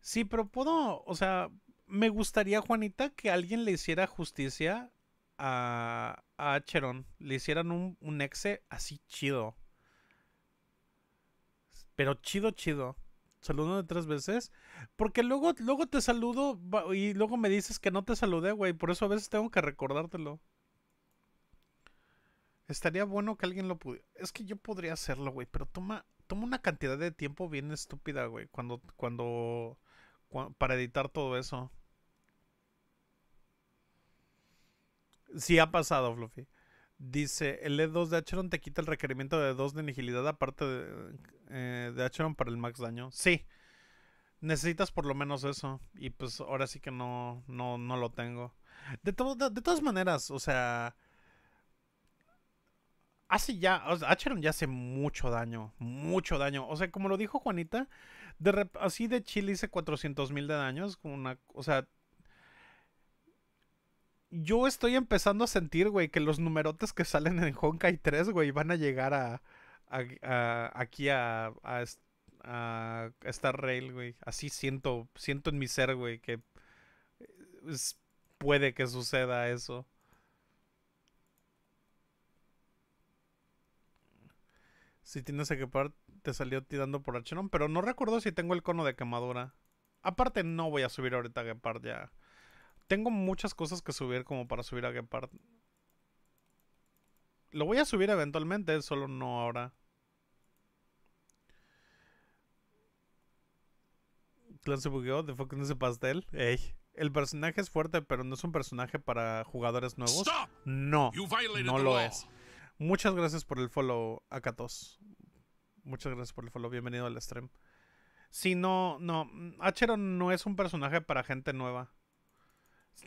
Sí, pero puedo, o sea, me gustaría, Juanita, que alguien le hiciera justicia a, a Acheron. Le hicieran un, un exe así chido pero chido, chido. Saludo de tres veces. Porque luego, luego te saludo y luego me dices que no te saludé, güey. Por eso a veces tengo que recordártelo. Estaría bueno que alguien lo pudiera. Es que yo podría hacerlo, güey. Pero toma, toma una cantidad de tiempo bien estúpida, güey. Cuando, cuando, para editar todo eso. Sí ha pasado, Fluffy. Dice, el E2 de Acheron te quita el requerimiento de 2 de nigilidad aparte de, eh, para el max daño. Sí, necesitas por lo menos eso. Y pues ahora sí que no, no, no lo tengo. De, de, todas maneras, o sea... Hace ya, o ya hace mucho daño, mucho daño. O sea, como lo dijo Juanita, así de Chile hice 400 mil de daños. una, o sea, yo estoy empezando a sentir, güey, que los numerotes que salen en Honkai 3, güey, van a llegar a, aquí a, a, a, Star Rail, güey. Así siento, siento en mi ser, güey, que eh, puede que suceda eso. Si tienes que par, te salió tirando por Acheron, pero no recuerdo si tengo el cono de quemadura. Aparte, no voy a subir ahorita a Gepard ya. Tengo muchas cosas que subir como para subir a Gepard. Lo voy a subir eventualmente, solo no ahora. Clan se bugueó, de no pastel. Ey. El personaje es fuerte, pero no es un personaje para jugadores nuevos. No, no lo es. Muchas gracias por el follow, Akatos. Muchas gracias por el follow. Bienvenido al stream. Si sí, no, no. Acheron no es un personaje para gente nueva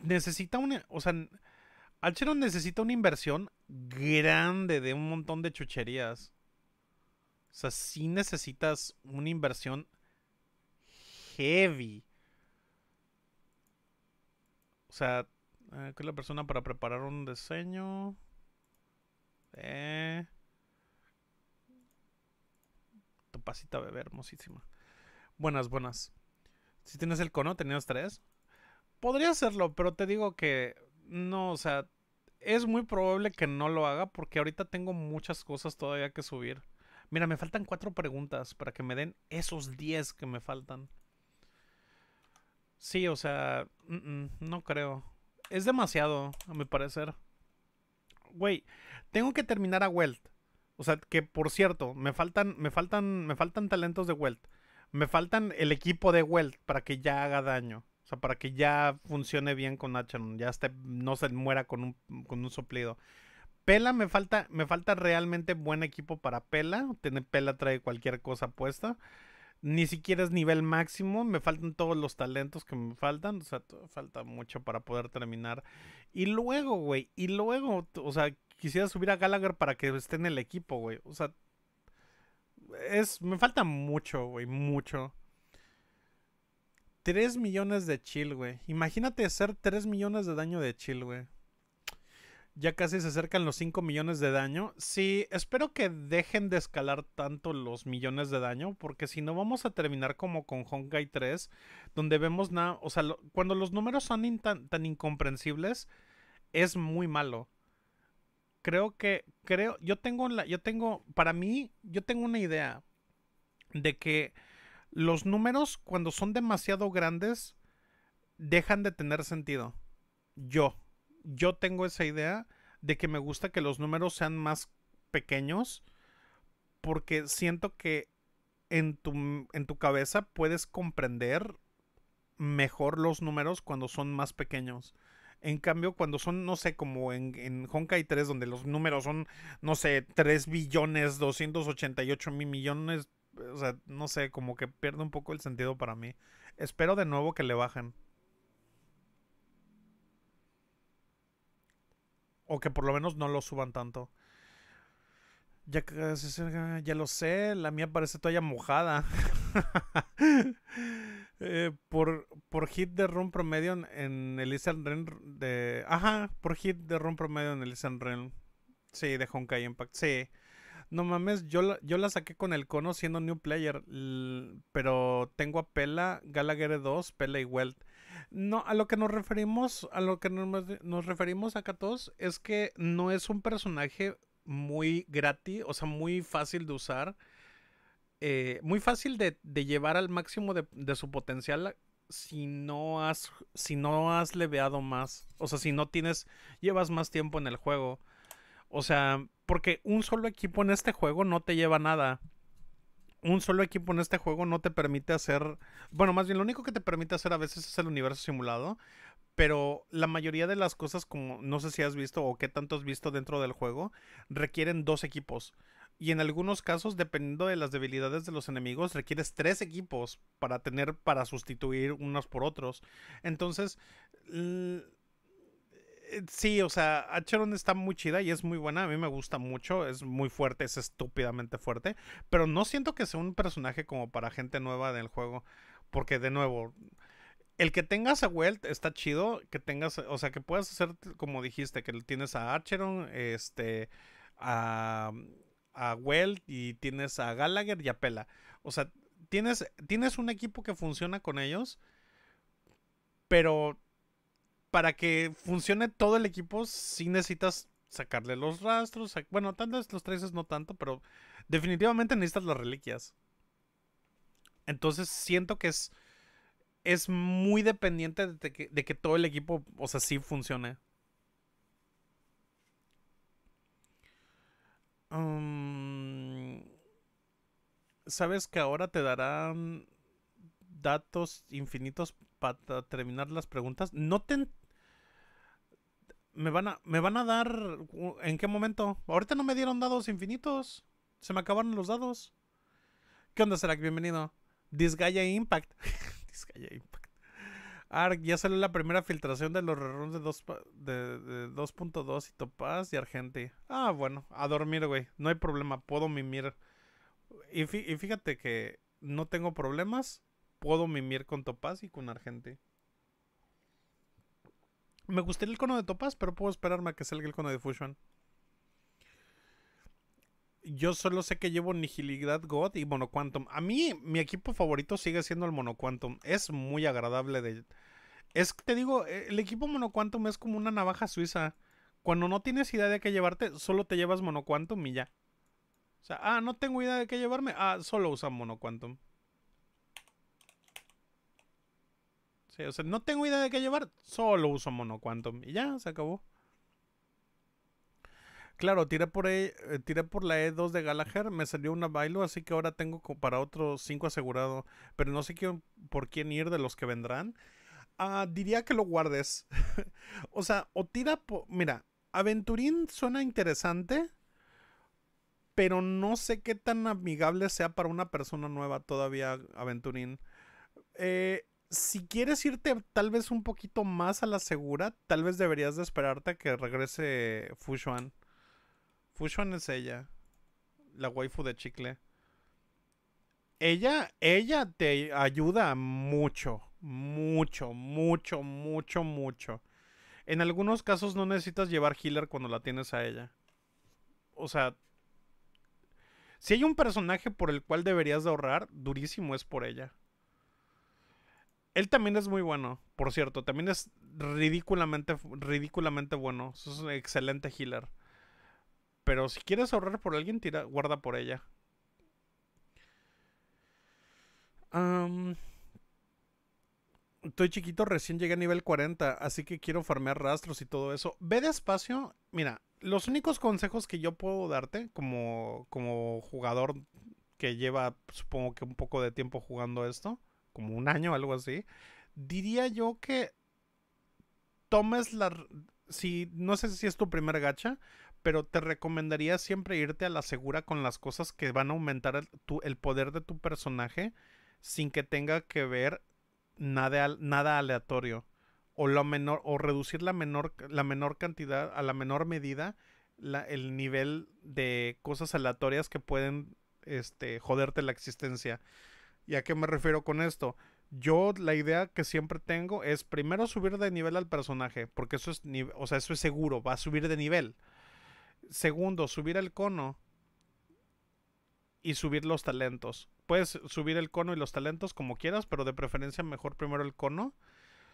necesita una, o sea, Alcheron necesita una inversión grande de un montón de chucherías. O sea, sí necesitas una inversión heavy. O sea, eh, ¿qué es la persona para preparar un diseño? Eh. Tu pasita bebé, hermosísima. Buenas, buenas. Si tienes el cono, tenías tres podría hacerlo, pero te digo que no, o sea, es muy probable que no lo haga porque ahorita tengo muchas cosas todavía que subir. Mira, me faltan cuatro preguntas para que me den esos diez que me faltan. Sí, o sea, no creo. Es demasiado, a mi parecer. Güey, tengo que terminar a Welt. O sea, que por cierto, me faltan, me faltan, me faltan talentos de Welt. Me faltan el equipo de Welt para que ya haga daño sea, para que ya funcione bien con Acheron, ya esté, no se muera con un, con soplido. Pela me falta, me falta realmente buen equipo para Pela. Tener Pela trae cualquier cosa puesta. Ni siquiera es nivel máximo. Me faltan todos los talentos que me faltan. O sea, falta mucho para poder terminar. Y luego, güey. Y luego, o sea, quisiera subir a Gallagher para que esté en el equipo, güey. O sea, es, me falta mucho, güey. Mucho. 3 millones de chill, güey. Imagínate hacer 3 millones de daño de chill, güey. Ya casi se acercan los 5 millones de daño. Sí, espero que dejen de escalar tanto los millones de daño, porque si no vamos a terminar como con Honkai 3, donde vemos nada, o sea, cuando los números son tan, incomprensibles, es muy malo. Creo que, creo, yo tengo, la, yo tengo, para mí, yo tengo una idea de que los números cuando son demasiado grandes dejan de tener sentido. Yo, yo tengo esa idea de que me gusta que los números sean más pequeños porque siento que en tu, en tu cabeza puedes comprender mejor los números cuando son más pequeños. En cambio, cuando son, no sé, como en, en Honkai 3, donde los números son, no sé, 3 billones, 288 mil millones, o sea, no sé, como que pierde un poco el sentido para mí. Espero de nuevo que le bajen. O que por lo menos no lo suban tanto. Ya, ah, ah, ya lo sé, la mía parece todavía mojada. Eh, por, por hit de run promedio en, el Elysian de... Ajá, por hit de run promedio en Elysian Ren. Sí, de Honkai Impact. Sí no mames, yo la, yo la saqué con el cono siendo new player, pero tengo a Pela, Gallagher 2, Pela y Welt. No, a lo que nos referimos, a lo que nos, referimos acá todos es que no es un personaje muy gratis, o sea, muy fácil de usar. Eh, muy fácil de, llevar al máximo de, de, su potencial si no has si no has leveado más o sea si no tienes llevas más tiempo en el juego o sea porque un solo equipo en este juego no te lleva nada. Un solo equipo en este juego no te permite hacer. Bueno, más bien lo único que te permite hacer a veces es el universo simulado. Pero la mayoría de las cosas, como no sé si has visto o qué tanto has visto dentro del juego, requieren dos equipos. Y en algunos casos, dependiendo de las debilidades de los enemigos, requieres tres equipos para tener, para sustituir unos por otros. Entonces, eh, sí, o sea, Archeron está muy chida y es muy buena. A mí me gusta mucho. Es muy fuerte, es estúpidamente fuerte. Pero no siento que sea un personaje como para gente nueva del juego. Porque, de nuevo, el que tengas a Welt está chido. Que tengas, o sea, que puedas hacer, como dijiste, que tienes a Acheron, este, a, a Welt y tienes a Gallagher y a Pela. O sea, tienes, tienes un equipo que funciona con ellos. Pero para que funcione todo el equipo, sí necesitas sacarle los rastros. Bueno, tal vez los traces no tanto, pero definitivamente necesitas las reliquias. Entonces siento que es, es muy dependiente de que, todo el equipo, o sea, sí funcione. Mm, Sabes que ahora te darán datos infinitos para terminar las preguntas, no Me van, a, me van a dar... ¿En qué momento? Ahorita no me dieron dados infinitos. Se me acabaron los dados. ¿Qué onda, Serac? Bienvenido. Disgaya Impact. Disgaya Impact. ya salió la primera filtración de los reruns de 2.2 y Topaz y Argenti... Ah, bueno, a dormir, güey. No hay problema, puedo mimir. y, fíjate que no tengo problemas puedo mimir con Topaz y con Argente. Me gustaría el cono de Topaz, pero puedo esperarme a que salga el cono de Fusion. Yo solo sé que llevo Nihilidad God y Monoquantum. A mí, mi equipo favorito sigue siendo el Monoquantum. Es muy agradable de. Es te digo, eh, el equipo Monoquantum es como una navaja suiza. Cuando no tienes idea de qué llevarte, solo te llevas Monoquantum y ya. O sea, ah, no tengo idea de qué llevarme. Ah, solo usa Monoquantum. no tengo idea de qué llevar, solo uso mono y ya, se acabó. Claro, tiré por, e, eh, tiré por la E2 de Gallagher, me salió una bailo, así que ahora tengo para otros 5 asegurado, pero no sé por quién ir de los que vendrán. Ah, diría que lo guardes. o sea, o tira por... Mira, Aventurín suena interesante, pero no sé qué tan amigable sea para una persona nueva todavía Aventurín. Eh, si quieres irte tal vez un poquito más a la segura, tal vez deberías de esperarte a que regrese Fushuan. Fushuan es ella, la waifu de chicle. Ella, ella te ayuda mucho, mucho, mucho, mucho, mucho. En algunos casos no necesitas llevar healer cuando la tienes a ella. O sea, si hay un personaje por el cual deberías de ahorrar, durísimo es por ella. Él también es muy bueno, por cierto. También es ridículamente, ridículamente bueno. Es un excelente healer. Pero si quieres ahorrar por alguien, tira, guarda por ella. estoy chiquito, recién llegué a nivel 40, así que quiero farmear rastros y todo eso. Ve despacio. Mira, los únicos consejos que yo puedo darte como, como jugador que lleva, supongo que un poco de tiempo jugando esto como un año, o algo así, diría yo que tomes la... Si, no sé si es tu primer gacha, pero te recomendaría siempre irte a la segura con las cosas que van a aumentar el, el poder de tu personaje sin que tenga que ver nada, nada aleatorio o menor o reducir la menor la menor cantidad a la menor medida el nivel de cosas aleatorias que pueden este joderte la existencia ¿Y a qué me refiero con esto? Yo la idea que siempre tengo es primero subir de nivel al personaje, porque eso es, o sea, eso es seguro, va a subir de nivel. Segundo, subir el cono y subir los talentos. Puedes subir el cono y los talentos como quieras, pero de preferencia mejor primero el cono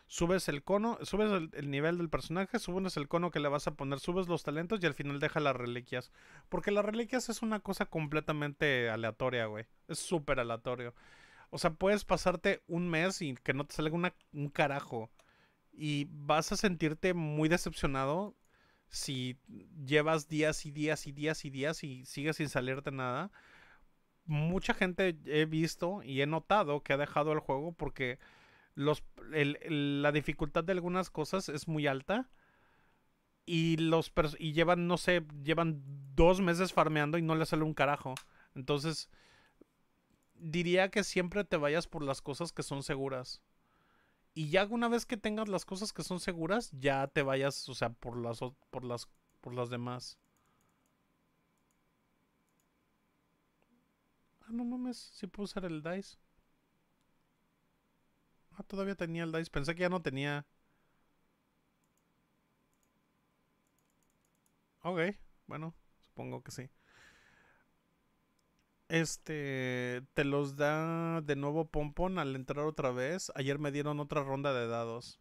subes el cono, subes el, nivel del personaje, subes el cono que le vas a poner, subes los talentos y al final deja las reliquias. Porque las reliquias es una cosa completamente aleatoria, güey. Es súper aleatorio. O sea, puedes pasarte un mes y que no te salga un carajo. Y vas a sentirte muy decepcionado si llevas días y días y días y días y sigues sin salirte nada. Mucha gente he visto y he notado que ha dejado el juego porque la dificultad de algunas cosas es muy alta. Y, los y llevan, no sé, llevan dos meses farmeando y no les sale un carajo. Entonces, diría que siempre te vayas por las cosas que son seguras. Y ya una vez que tengas las cosas que son seguras, ya te vayas, o sea, por las, por las, por las demás. Ah, no mames, si puedo usar el dice. Ah, todavía tenía el dice. Pensé que ya no tenía. Ok, bueno, supongo que sí. Este, te los da de nuevo Pompon al entrar otra vez. Ayer me dieron otra ronda de dados.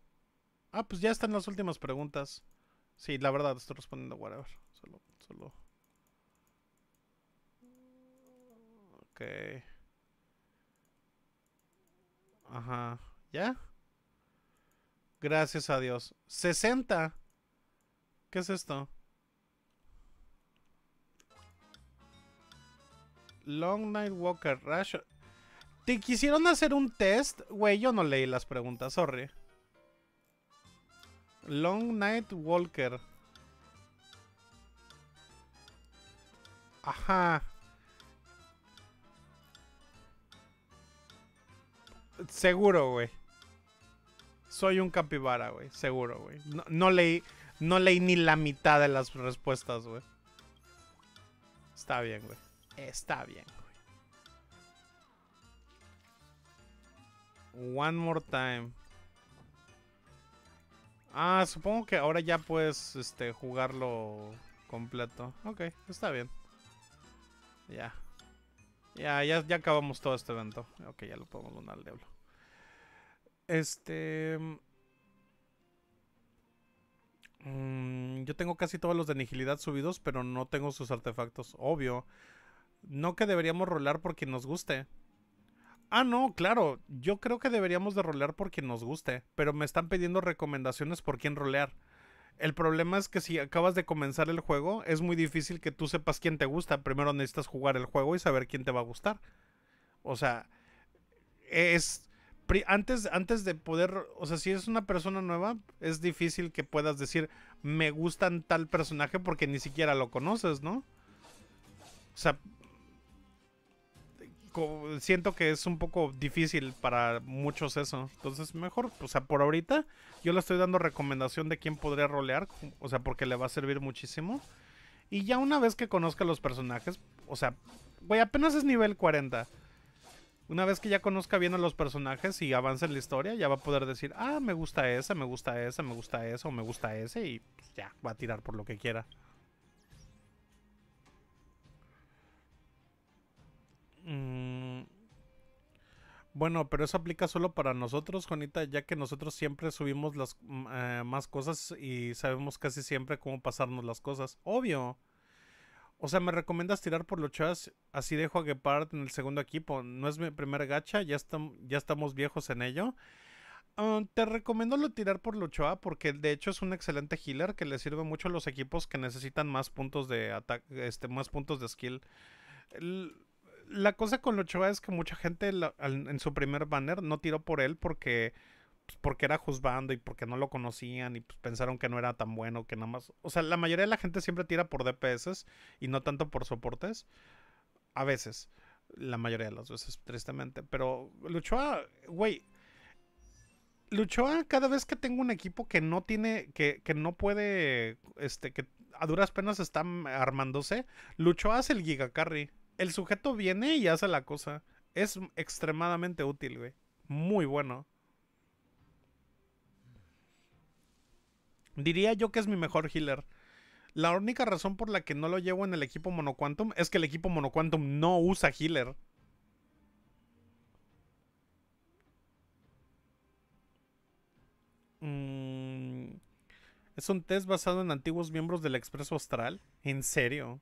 Ah, pues ya están las últimas preguntas. Sí, la verdad, estoy respondiendo whatever. Solo, solo. Ok. Ajá. Gracias a Dios. 60. ¿Qué es esto? Long Night Walker Rush. ¿Te quisieron hacer un test? Güey, yo no leí las preguntas, sorry. Long Night Walker. Ajá. Seguro, güey soy un capibara, güey, seguro, güey. No, leí, no leí ni la mitad de las respuestas, güey. Está bien, güey. Está bien, güey. One more time. Ah, supongo que ahora ya puedes este, jugarlo completo. Ok, está bien. Ya. Ya, ya, acabamos todo este evento. Ok, ya lo podemos donar al diablo. Este. Mm, yo tengo casi todos los de Nigilidad subidos, pero no tengo sus artefactos, obvio. No que deberíamos rolar por quien nos guste. Ah, no, claro. Yo creo que deberíamos de rolear por quien nos guste, pero me están pidiendo recomendaciones por quién rolear. El problema es que si acabas de comenzar el juego, es muy difícil que tú sepas quién te gusta. Primero necesitas jugar el juego y saber quién te va a gustar. O sea, es antes, antes de poder, o sea, si es una persona nueva, es difícil que puedas decir, me gustan tal personaje porque ni siquiera lo conoces, ¿no? O sea, siento que es un poco difícil para muchos eso. Entonces, mejor, o sea, por ahorita yo le estoy dando recomendación de quién podría rolear, o sea, porque le va a servir muchísimo. Y ya una vez que conozca los personajes, o sea, güey, apenas es nivel 40. Una vez que ya conozca bien a los personajes y avance en la historia, ya va a poder decir, ah, me gusta ese, me gusta ese, me gusta o me gusta ese, y pues ya, va a tirar por lo que quiera. Mm. Bueno, pero eso aplica solo para nosotros, Juanita, ya que nosotros siempre subimos las mm, eh, más cosas y sabemos casi siempre cómo pasarnos las cosas. Obvio. O sea, me recomiendas tirar por Luchoa, así dejo a Gepard en el segundo equipo. No es mi primer gacha, ya, estamos viejos en ello. Ah, te recomiendo lo tirar por Luchoa porque de hecho es un excelente healer que le sirve mucho a los equipos que necesitan más puntos de ataque, este, más puntos de skill. la cosa con Luchoa es que mucha gente en su primer banner no tiró por él porque pues, porque era juzgando y porque no lo conocían y pues, pensaron que no era tan bueno, que nada más... O sea, la mayoría de la gente siempre tira por DPS y no tanto por soportes. A veces, la mayoría de las veces, tristemente. Pero Luchoa, güey, Luchoa, cada vez que tengo un equipo que no tiene, que, que, no puede, este, que a duras penas está armándose, Luchoa hace el gigacarry. El sujeto viene y hace la cosa. Es extremadamente útil, güey. Muy bueno. Diría yo que es mi mejor healer. La única razón por la que no lo llevo en el equipo Monoquantum es que el equipo Monoquantum no usa healer. Mm, es un test basado en antiguos miembros del Expreso Austral? ¿En serio?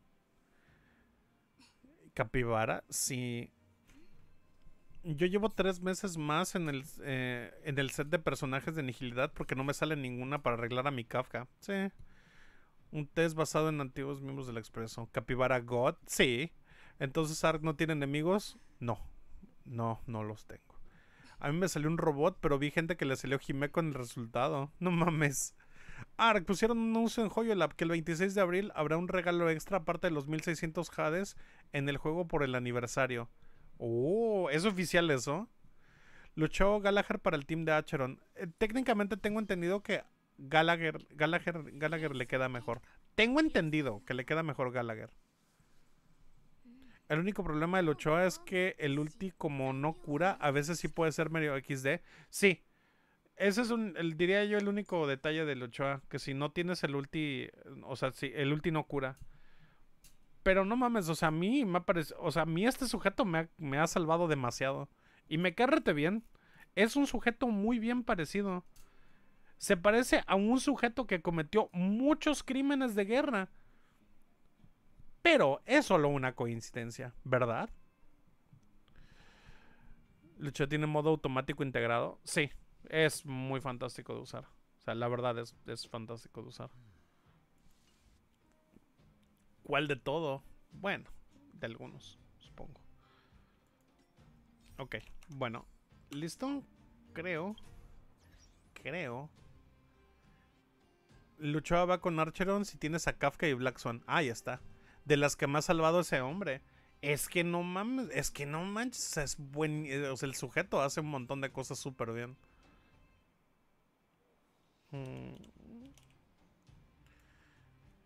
Capibara, sí yo llevo tres meses más en el, eh, en el set de personajes de Nigilidad porque no me sale ninguna para arreglar a mi Kafka. Sí. Un test basado en antiguos miembros del Expreso. ¿Capivara God. Sí. Entonces, Ark no tiene enemigos. No. No, no los tengo. A mí me salió un robot, pero vi gente que le salió Jimé con el resultado. No mames. Ark, pusieron un anuncio en Hoyolab que el 26 de abril habrá un regalo extra aparte de los 1600 Hades en el juego por el aniversario. Oh, es oficial eso. Luchó Gallagher para el team de Acheron. Eh, técnicamente tengo entendido que Gallagher, Gallagher, le queda mejor. Tengo entendido que le queda mejor Gallagher. El único problema del Ochoa es que el ulti, como no cura, a veces sí puede ser medio XD. Sí. Ese es un, el, diría yo, el único detalle del Ochoa. Que si no tienes el ulti, o sea, si el ulti no cura. Pero no mames, o sea, a mí me parece o sea, a mí este sujeto me ha, salvado demasiado. Y me carrete bien. Es un sujeto muy bien parecido. Se parece a un sujeto que cometió muchos crímenes de guerra. Pero es solo una coincidencia, ¿verdad? Lucho tiene modo automático integrado. Sí, es muy fantástico de usar. O sea, la verdad es fantástico de usar. ¿Cuál de todo? Bueno, de algunos, supongo. Ok, bueno, listo. Creo. Creo. Luchaba con Archeron si tienes a Kafka y Black Swan. Ah, está. De las que más ha salvado ese hombre. Es que no mames, es que no manches, es buen, eh, o sea, el sujeto hace un montón de cosas súper bien. Hmm.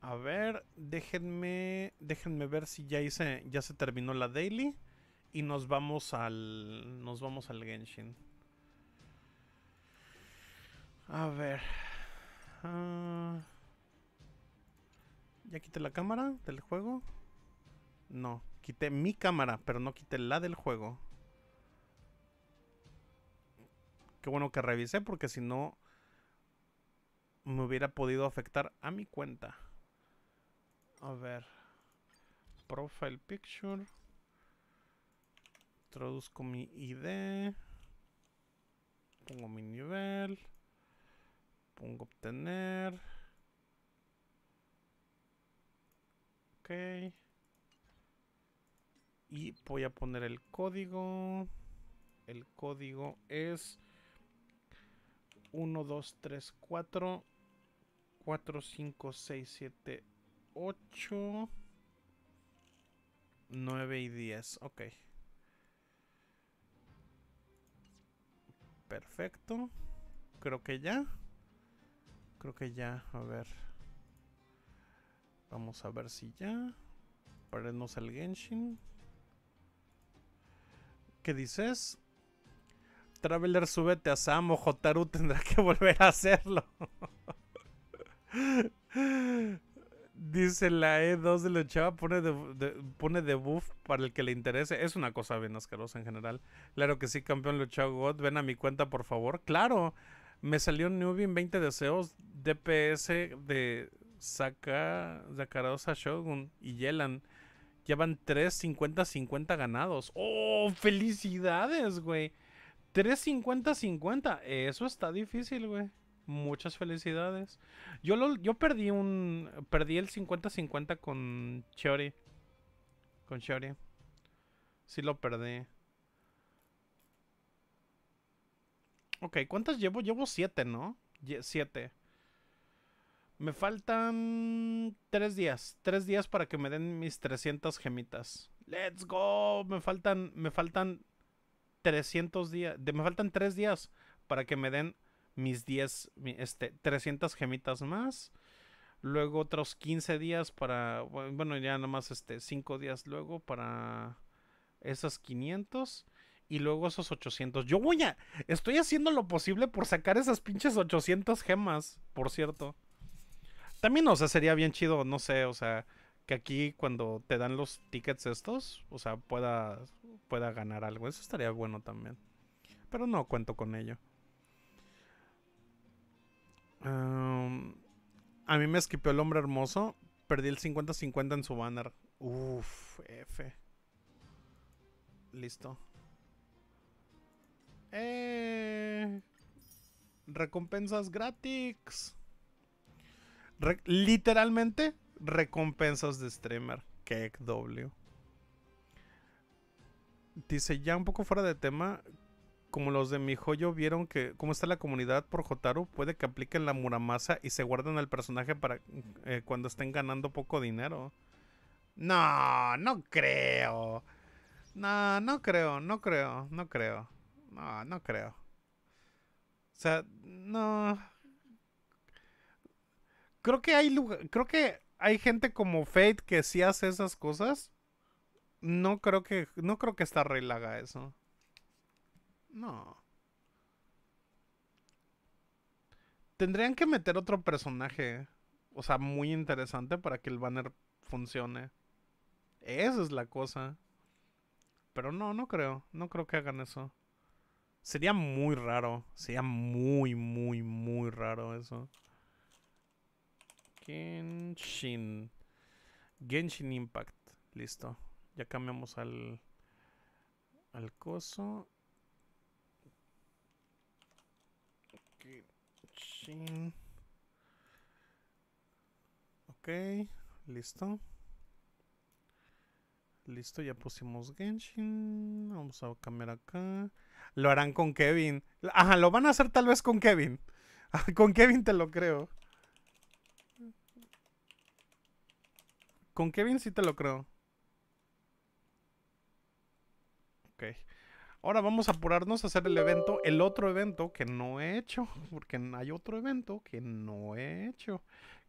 A ver, déjenme, déjenme ver si ya hice, ya se terminó la daily y nos vamos al, nos vamos al Genshin. A ver, ah, ya quité la cámara del juego. No, quité mi cámara, pero no quité la del juego. Qué bueno que revisé porque si no me hubiera podido afectar a mi cuenta. A ver. Profile picture. Introduzco mi ID. Pongo mi nivel. Pongo obtener. Ok. Y voy a poner el código. El código es 1, 2, 3, 4, 4, 5, 6, 7, 8, 9 y 10. Ok. Perfecto. Creo que ya. Creo que ya. A ver. Vamos a ver si ya. ponernos el Genshin. ¿Qué dices? Traveler, súbete a Samo. Jotaru tendrá que volver a hacerlo. Dice la E2 de la pone de, pone de buff para el que le interese. Es una cosa bien asquerosa en general. Claro que sí, campeón Luchao God. Ven a mi cuenta, por favor. Claro, me salió en 20 deseos, DPS de Saka, Zakarosa Shogun y Yelan. Llevan 350 3 50-50 ganados. ¡Oh! ¡Felicidades, güey! 3 50-50. Eso está difícil, güey muchas felicidades. Yo yo perdí un perdí el 50-50 con Chiori. Con Chiori. Sí lo perdí. Ok, ¿cuántas llevo? Llevo 7, ¿no? 7. Me faltan 3 días. 3 días para que me den mis 300 gemitas. Let's go. Me faltan me faltan 300 días. me faltan 3 días para que me den mis 10, este, 300 gemitas más. Luego otros 15 días para, bueno, ya nomás este, 5 días luego para esas 500 y luego esos 800. Yo voy a. Estoy haciendo lo posible por sacar esas pinches 800 gemas, por cierto. También, o sea, sería bien chido, no sé, o sea, que aquí cuando te dan los tickets estos, o sea, pueda, pueda ganar algo. Eso estaría bueno también. Pero no cuento con ello. Em, a mí me esquipeó el hombre hermoso. Perdí el 50-50 en su banner. Uff, F. Listo. Eh, recompensas gratis. literalmente, recompensas de streamer. Que W. Dice, ya un poco fuera de tema, como los de mi joyo vieron que cómo está la comunidad por Jotaro, puede que apliquen la muramasa y se guarden al personaje para eh, cuando estén ganando poco dinero. No, no creo. No, no creo, no creo, no creo. No, no creo. O sea, no. Creo que hay creo que hay gente como Fate que sí hace esas cosas. No creo que no creo que eso. No. Tendrían que meter otro personaje, o sea, muy interesante para que el banner funcione. Esa es la cosa. Pero no, no creo. No creo que hagan eso. Sería muy raro. Sería muy, muy, muy raro eso. Genshin. Genshin Impact. Listo. Ya cambiamos al. Al coso. Ok, listo. Listo, ya pusimos Genshin. Vamos a cambiar acá. Lo harán con Kevin. Ajá, lo van a hacer tal vez con Kevin. con Kevin te lo creo. Con Kevin sí te lo creo. Ok. Ahora vamos a apurarnos a hacer el evento, el otro evento que no he hecho, porque hay otro evento que no he hecho,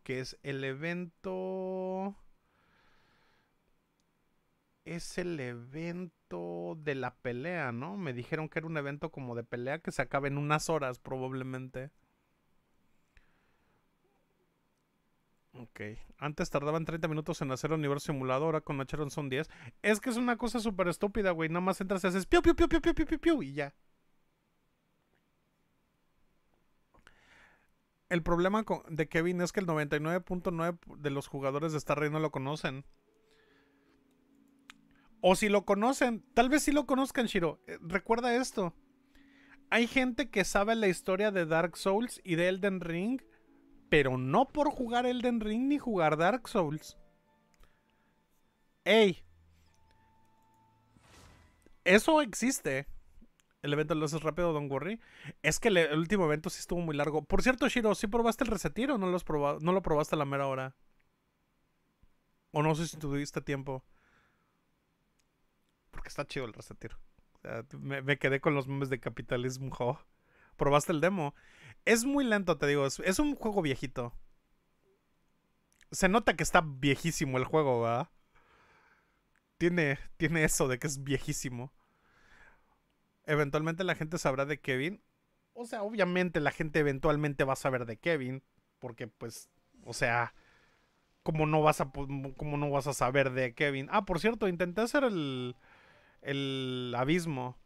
que es el evento... Es el evento de la pelea, ¿no? Me dijeron que era un evento como de pelea que se acaba en unas horas probablemente. Ok. Antes tardaban 30 minutos en hacer Un universo simulado, ahora con Acheron son 10. Es que es una cosa súper estúpida, güey. Nada más entras y haces piu, piu, piu, piu, piu, piu, piu, piu, y ya. El problema de Kevin es que el 99.9 de los jugadores de Star Rey no lo conocen. O si lo conocen, tal vez sí lo conozcan, Shiro. Eh, recuerda esto. Hay gente que sabe la historia de Dark Souls y de Elden Ring pero no por jugar Elden Ring ni jugar Dark Souls. Ey, eso existe. El evento lo haces rápido, Don worry. Es que el, último evento sí estuvo muy largo. Por cierto, Shiro, ¿sí probaste el resetir o no, no lo probaste a la mera hora? O no sé si tuviste tiempo. Porque está chido el resetiro. me, quedé con los memes de Capitalismo. ¿Probaste el demo? Es muy lento, te digo. Es, un juego viejito. Se nota que está viejísimo el juego, ¿verdad? Tiene, tiene eso de que es viejísimo. Eventualmente la gente sabrá de Kevin. O sea, obviamente la gente eventualmente va a saber de Kevin. Porque, pues, o sea, ¿cómo no vas a, cómo no vas a saber de Kevin? Ah, por cierto, intenté hacer el, el abismo.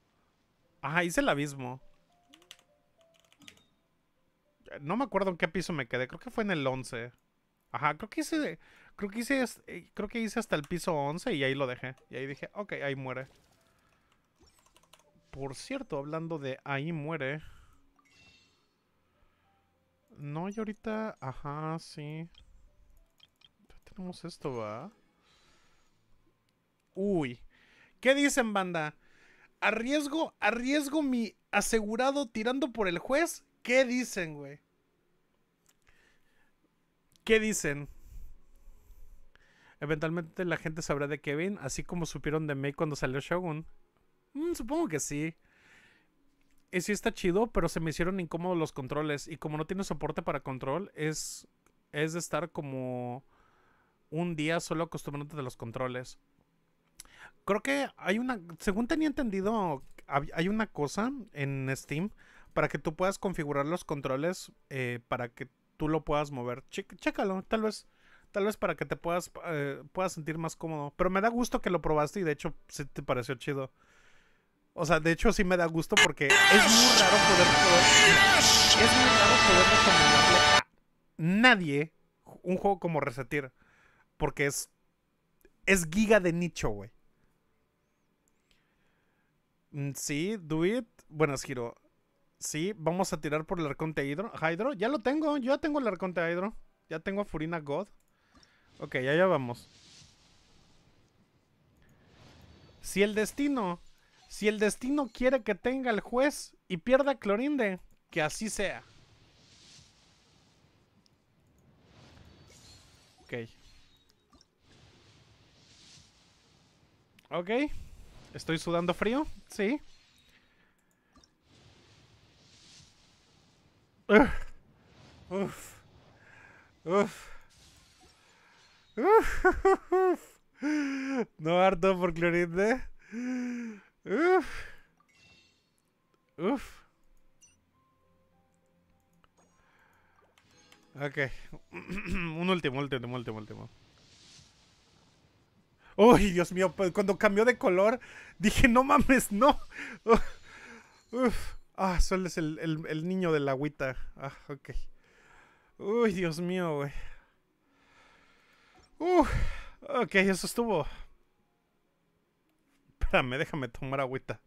Ah, hice el abismo no me acuerdo en qué piso me quedé, creo que fue en el 11. Ajá, creo que hice, creo que hice, eh, creo que hice hasta el piso 11 y ahí lo dejé. Y ahí dije, ok, ahí muere. Por cierto, hablando de ahí muere. No, y ahorita, ajá, sí. Tenemos esto, va. Uy. ¿Qué dicen, banda? Arriesgo, arriesgo mi asegurado tirando por el juez ¿Qué dicen, güey? ¿Qué dicen? Eventualmente la gente sabrá de Kevin, así como supieron de May cuando salió Shogun. Mm, supongo que sí. Y sí está chido, pero se me hicieron incómodos los controles. Y como no tiene soporte para control, es, es de estar como un día solo acostumbrándote de los controles. Creo que hay una, según tenía entendido, hay una cosa en Steam para que tú puedas configurar los controles eh, para que tú lo puedas mover. chécalo, tal vez, tal vez para que te puedas, eh, puedas sentir más cómodo. Pero me da gusto que lo probaste y de hecho sí te pareció chido. O sea, de hecho sí me da gusto porque es muy raro poder, es muy raro poder recomendarle a nadie un juego como Resetir. Porque es. Es giga de nicho, güey. Mm, sí, Do It. Buenas, Giro. Sí, vamos a tirar por el arconte hidro, Hydro. Ya lo tengo, yo ya tengo el arconte Hydro. Ya tengo a Furina God. Ok, allá vamos. Si el destino, si el destino quiere que tenga el juez y pierda Clorinde, que así sea. Ok. Ok. Estoy sudando frío, sí. Uf. Uf. Uf. No harto por clorinde. ¿eh? Uf. Uf. Ok. Un último, último, último, último. Uy, Dios mío, pues, cuando cambió de color, dije, no mames, no. Uf. Ah, Sol es el, niño de la agüita. Ah, ok. Uy, Dios mío, güey. Uf, ok, eso estuvo. Espérame, déjame tomar agüita.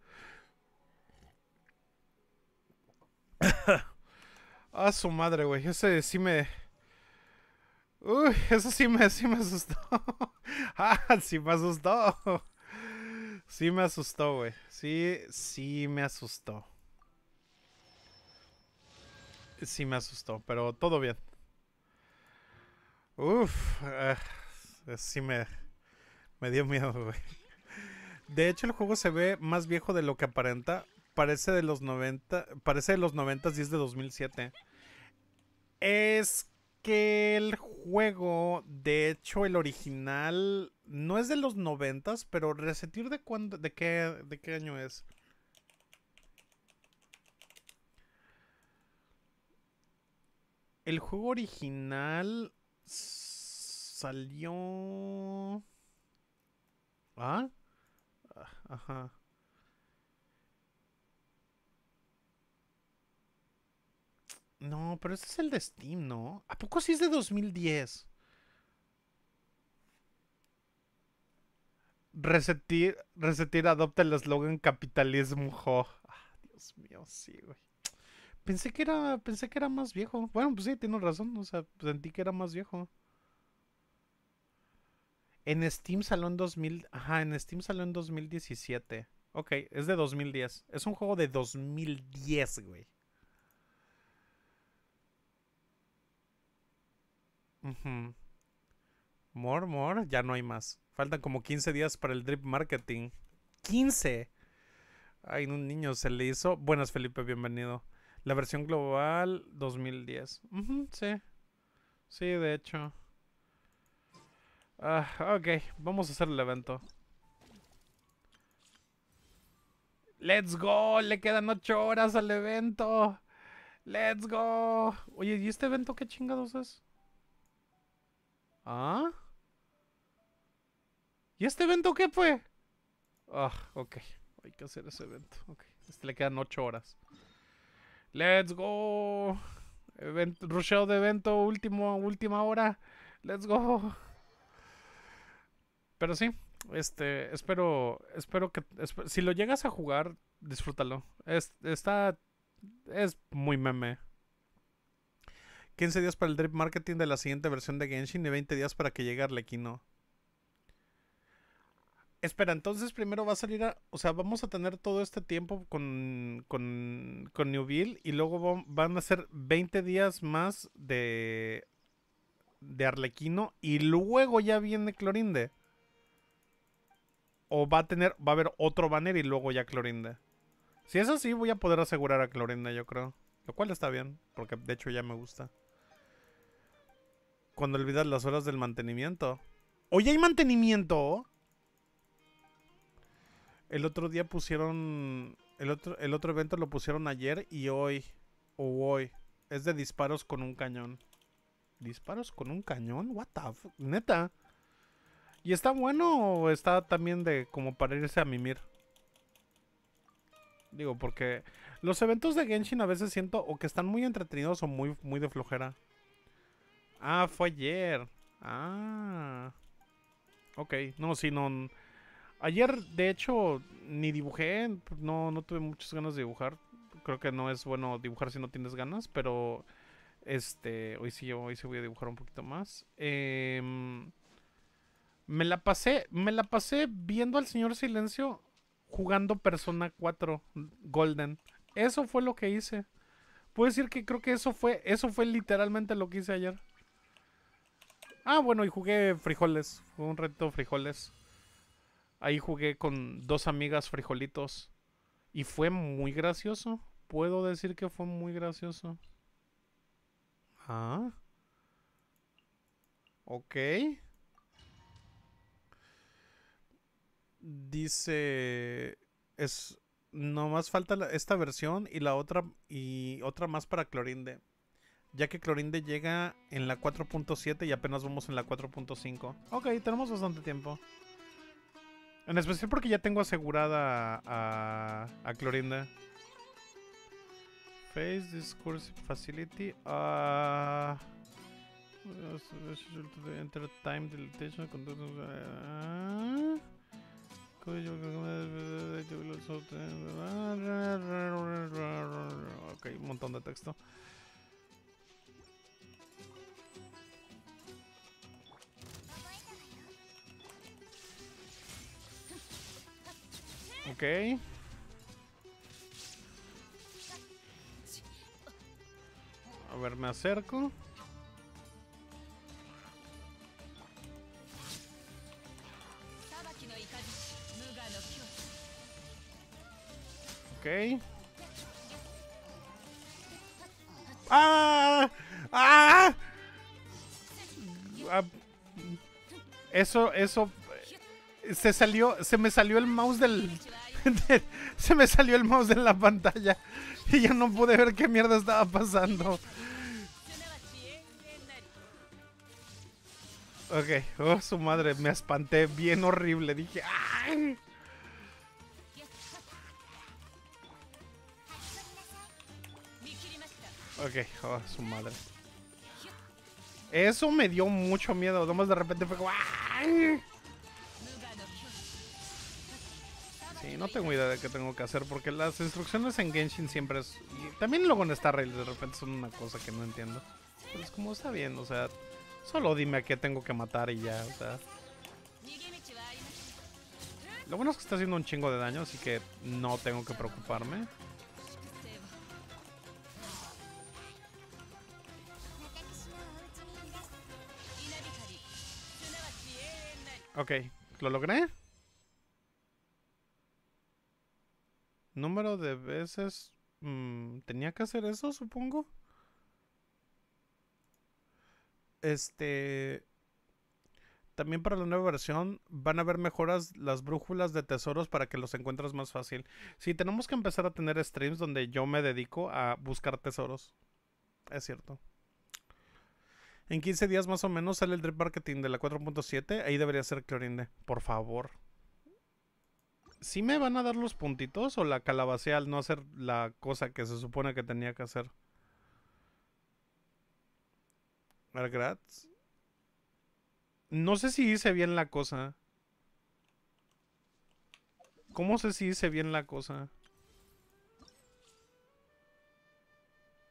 ah, su madre, güey. Ese sí me. Uy, eso sí me, sí me asustó. ah, sí me asustó. Sí me asustó, güey. Sí, sí me asustó. Sí me asustó, pero todo bien. Uf, ah, sí me, me dio miedo, güey. De hecho, el juego se ve más viejo de lo que aparenta. Parece de los 90, parece de los 90 y es de 2007. Es que el juego, de hecho, el original no es de los 90, pero resetir de cuándo, de de qué año es. El juego original salió... ¿ah? ¿Ah? Ajá. No, pero ese es el de Steam, ¿no? ¿A poco sí es de 2010? Resetir, resetir adopta el eslogan capitalismo. Jo. Ah, Dios mío, sí, güey. Pensé que era, pensé que era más viejo. Bueno, pues sí, tienes razón. O sea, sentí que era más viejo. En Steam salió 2000, ajá, en Steam Salón 2017. Ok, es de 2010. Es un juego de 2010, güey. More, more, ya no hay más. Faltan como 15 días para el drip marketing. 15. Ay, un niño se le hizo. Buenas, Felipe, bienvenido. La versión global 2010. sí. Sí, de hecho. Ah, ok, vamos a hacer el evento. ¡Let's go! Le quedan ocho horas al evento. ¡Let's go! Oye, ¿y este evento qué chingados es? ¿Ah? ¿Y este evento qué fue? Ah, ok. Hay que hacer ese evento. Ok. Este le quedan 8 horas. Let's go. rusheo de evento, último, última hora. Let's go. Pero sí, este, espero, espero que, si lo llegas a jugar, disfrútalo. Es, está, es muy meme. 15 días para el drip marketing de la siguiente versión de Genshin y 20 días para que llegue Arlequino. Espera, entonces primero va a salir a. O sea, vamos a tener todo este tiempo con, con, con Newville y luego van a ser 20 días más de. de Arlequino y luego ya viene Clorinde. O va a tener. va a haber otro banner y luego ya Clorinde. Si es así, voy a poder asegurar a Clorinde, yo creo. Lo cual está bien, porque de hecho ya me gusta. Cuando olvidas las horas del mantenimiento. ya hay mantenimiento. El otro día pusieron. El otro, el otro evento lo pusieron ayer y hoy. O hoy. Es de disparos con un cañón. ¿Disparos con un cañón? ¿What the fuck? Neta. ¿Y está bueno o está también de como para irse a mimir? Digo, porque los eventos de Genshin a veces siento o que están muy entretenidos o muy, muy de flojera. Ah, fue ayer. Ah. Ok, no, si no. Ayer, de hecho, ni dibujé, no, no tuve muchas ganas de dibujar. Creo que no es bueno dibujar si no tienes ganas, pero este, hoy sí, hoy sí voy a dibujar un poquito más. Em, me la pasé, me la pasé viendo al señor Silencio jugando Persona 4 Golden. Eso fue lo que hice. Puedo decir que creo que eso fue, eso fue literalmente lo que hice ayer. Ah, bueno, y jugué frijoles. Fue un reto frijoles. Ahí jugué con dos amigas frijolitos. Y fue muy gracioso. Puedo decir que fue muy gracioso. Ah. Ok. Dice. Es. Nomás falta esta versión y la otra. Y otra más para Clorinde. Ya que Clorinde llega en la 4.7 y apenas vamos en la 4.5. Ok, tenemos bastante tiempo. En especial porque ya tengo asegurada a, a, Clorinda. Face Discourse Facility. Uh, enter time ah. ah. ok, un montón de texto. A ver, me acerco. Ok. ¡Ah! ¡Ah! ah eso, eso. Eh, se salió. Se me salió el mouse del se me salió el mouse de la pantalla y yo no pude ver qué mierda estaba pasando. Ok, oh su madre, me espanté bien horrible, dije... ¡Ay! Ok, oh su madre. Eso me dio mucho miedo, nomás de repente fue como... no tengo idea de qué tengo que hacer porque las instrucciones en Genshin siempre es... también luego en Star Rail de repente son una cosa que no entiendo. Pero es como está bien, o sea, solo dime a qué tengo que matar y ya, o sea... Lo bueno es que está haciendo un chingo de daño, así que no tengo que preocuparme. Ok, ¿lo logré? número de veces mm, tenía que hacer eso, supongo. Este. También para la nueva versión van a haber mejoras las brújulas de tesoros para que los encuentres más fácil. Sí, tenemos que empezar a tener streams donde yo me dedico a buscar tesoros. Es cierto. En 15 días más o menos sale el drip marketing de la 4.7. Ahí debería ser Clorinde. Por favor. ¿sí me van a dar los puntitos o la calabacea al no hacer la cosa que se supone que tenía que hacer? Margrats. No sé si hice bien la cosa. ¿Cómo sé si hice bien la cosa?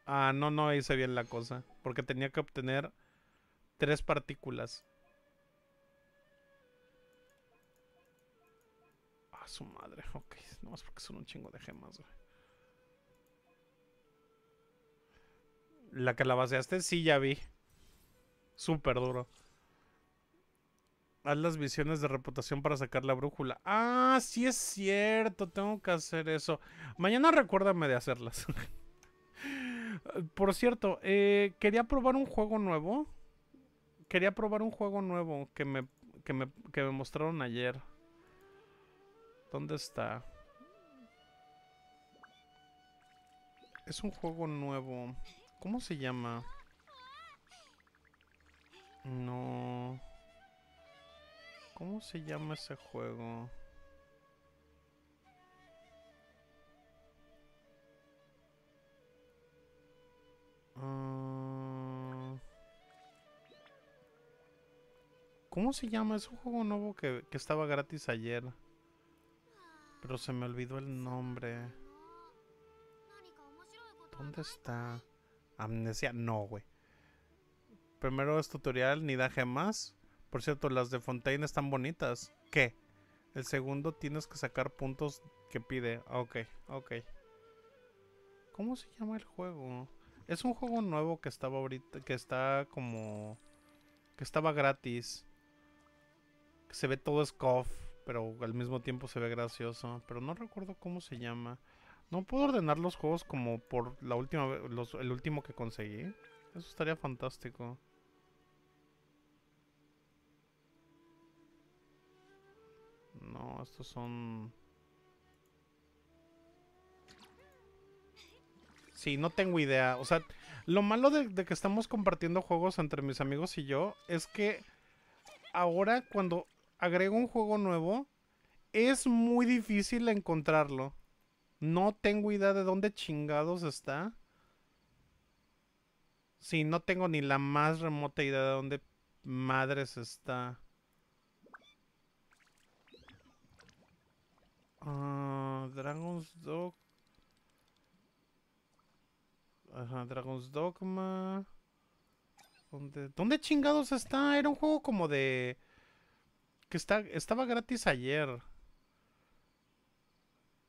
Ah, no, no hice bien la cosa. Porque tenía que obtener tres partículas. su madre, ok. Nomás porque son un chingo de gemas, La que la baseaste, sí, ya vi. Súper duro. Haz las visiones de reputación para sacar la brújula. Ah, sí es cierto, tengo que hacer eso. Mañana recuérdame de hacerlas. Por cierto, eh, quería probar un juego nuevo. Quería probar un juego nuevo que me, que me, que me mostraron ayer. ¿Dónde está? Es un juego nuevo. ¿Cómo se llama? No. ¿Cómo se llama ese juego? Ah. ¿Cómo se llama? Es un juego nuevo que estaba gratis ayer. Pero se me olvidó el nombre. ¿Dónde está? Amnesia. No, güey. Primero es tutorial, ni da gemas. Por cierto, las de Fontaine están bonitas. ¿Qué? El segundo tienes que sacar puntos que pide. Ah, ok, ok. ¿Cómo se llama el juego? Es un juego nuevo que estaba ahorita. Que está como. Que estaba gratis. Que se ve todo scoff pero al mismo tiempo se ve gracioso. Pero no recuerdo cómo se llama. No puedo ordenar los juegos como por la última el último que conseguí. Eso estaría fantástico. No, estos son... Sí, no tengo idea. O sea, lo malo de que estamos compartiendo juegos entre mis amigos y yo es que ahora cuando agrego un juego nuevo, es muy difícil encontrarlo. No tengo idea de dónde chingados está. Sí, no tengo ni la más remota idea de dónde madres está. Ah, Dragon's Dog. Ajá, Dragon's Dogma. ¿Dónde, ¿Dónde chingados está? Era un juego como de estaba gratis ayer.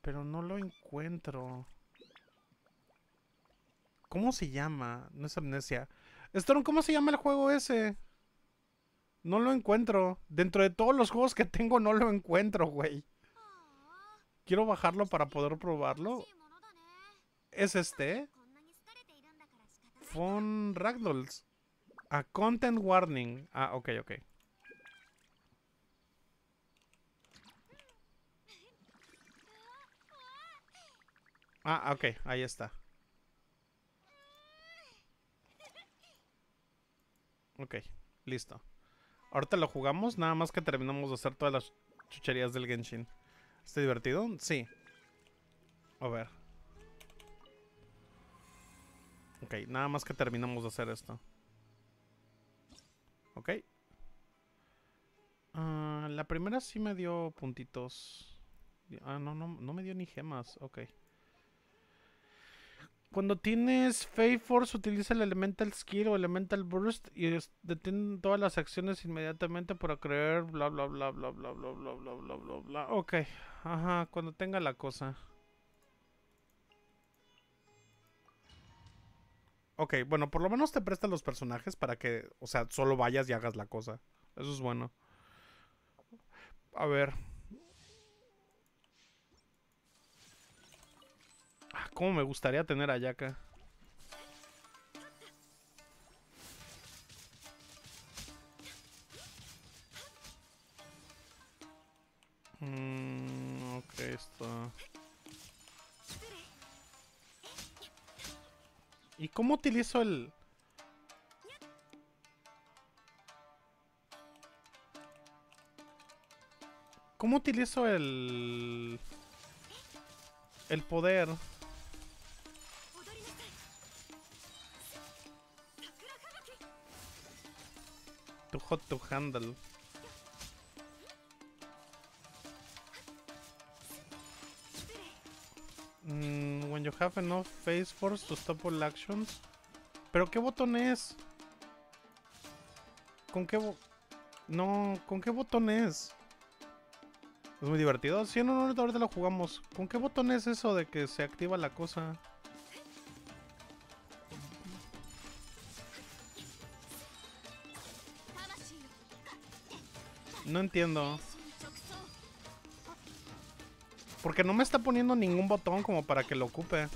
Pero no lo encuentro. ¿Cómo se llama? No es amnesia. ¿cómo se llama el juego ese? No lo encuentro. Dentro de todos los juegos que tengo, no lo encuentro, güey. Quiero bajarlo para poder probarlo. ¿Es este? Fon Ragdolls. A Content Warning. Ah, ok, ok. Ah, ok, ahí está. Ok, listo. Ahorita lo jugamos, nada más que terminamos de hacer todas las chucherías del Genshin. ¿Está divertido? Sí. A ver. Ok, nada más que terminamos de hacer esto. Ok. Ah, la primera sí me dio puntitos. Ah, no, no, no me dio ni gemas. Ok. Cuando tienes Faith Force, utiliza el Elemental Skill o Elemental Burst y detiene todas las acciones inmediatamente para creer bla bla bla bla bla bla bla bla bla bla bla. Ok, ajá, cuando tenga la cosa. Ok, bueno, por lo menos te prestan los personajes para que, o sea, solo vayas y hagas la cosa. Eso es bueno. A ver. cómo me gustaría tener a Yaka. Mm, ok, está. ¿Y cómo utilizo el...? ¿Cómo utilizo el...? El poder... hot to handle. Mm, when you have enough face force to stop all actions. ¿Pero qué botón es? ¿Con qué No, ¿con qué botón es? Es muy divertido. Si en un ahorita lo jugamos. ¿Con qué botón es eso de que se activa la cosa? No entiendo. Porque no me está poniendo ningún botón como para que lo ocupe.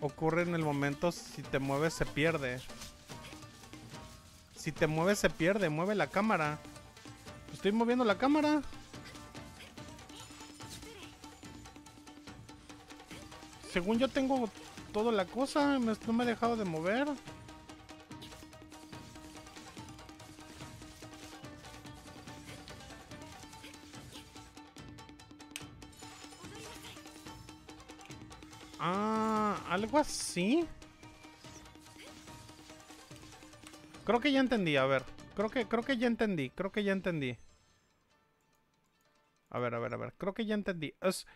Ocurre en el momento, si te mueves se pierde. Si te mueves se pierde, mueve la cámara. Estoy moviendo la cámara. Según yo tengo toda la cosa, no me he dejado de mover. algo así. Creo que ya entendí, a ver. Creo que, creo que ya entendí, creo que ya entendí. A ver, a ver, a ver. Creo que ya entendí. Es,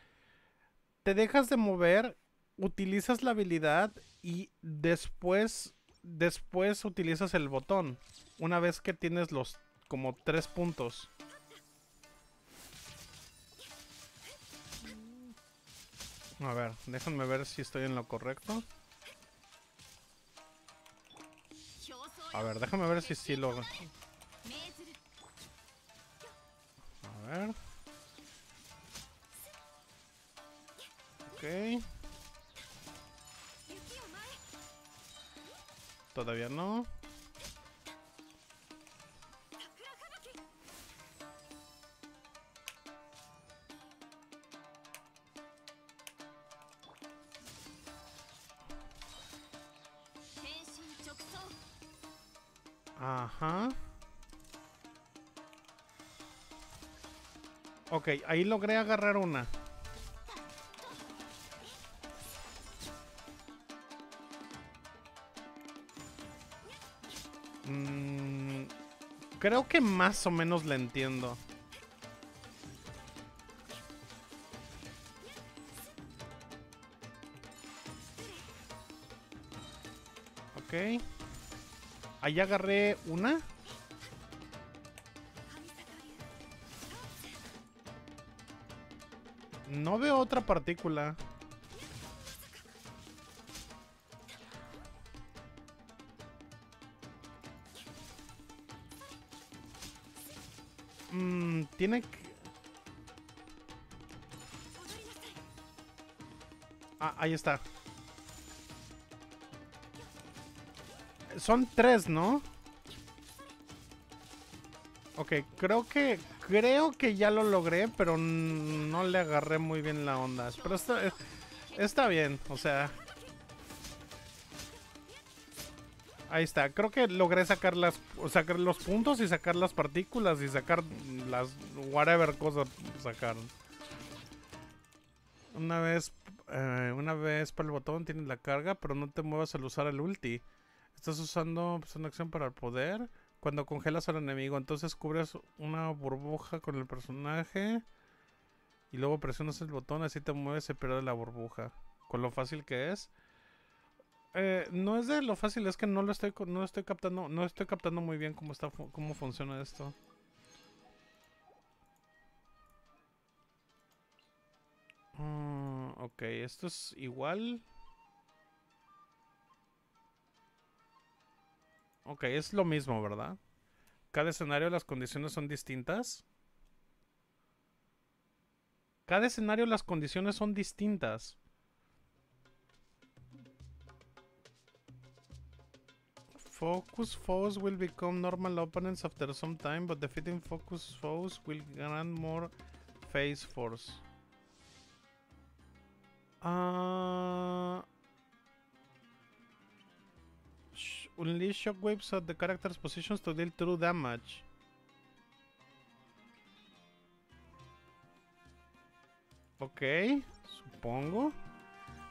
te dejas de mover, utilizas la habilidad y después, después utilizas el botón. Una vez que tienes los como tres puntos. A ver, déjenme ver si estoy en lo correcto. A ver, déjame ver si sí lo... A ver. Ok. Todavía no. Ok, ahí logré agarrar una. Mm, creo que más o menos la entiendo. Ok. Ahí agarré una. otra partícula. Mmm, tiene que... Ah, ahí está. Son tres, ¿no? Ok, creo que creo que ya lo logré, pero no le agarré muy bien la onda. Pero está, eh, está bien, o sea. Ahí está, creo que logré sacar las sacar los puntos y sacar las partículas y sacar las whatever cosas sacaron. Una vez eh, una vez para el botón tienes la carga, pero no te muevas al usar el ulti. Estás usando pues, una acción para el poder. Cuando congelas al enemigo, entonces cubres una burbuja con el personaje. Y luego presionas el botón, así te mueves, se pierde la burbuja. Con lo fácil que es. Eh, no es de lo fácil, es que no lo estoy, no estoy captando, no estoy captando muy bien cómo está, cómo funciona esto. Ah, ok, esto es igual. Ok, es lo mismo, ¿verdad? Cada escenario las condiciones son distintas. Cada escenario las condiciones son distintas. Focus foes will become normal opponents after some time, but defeating focus foes will grant more phase force. Ah... unleash shockwaves at the character's positions to deal true damage. Ok, supongo.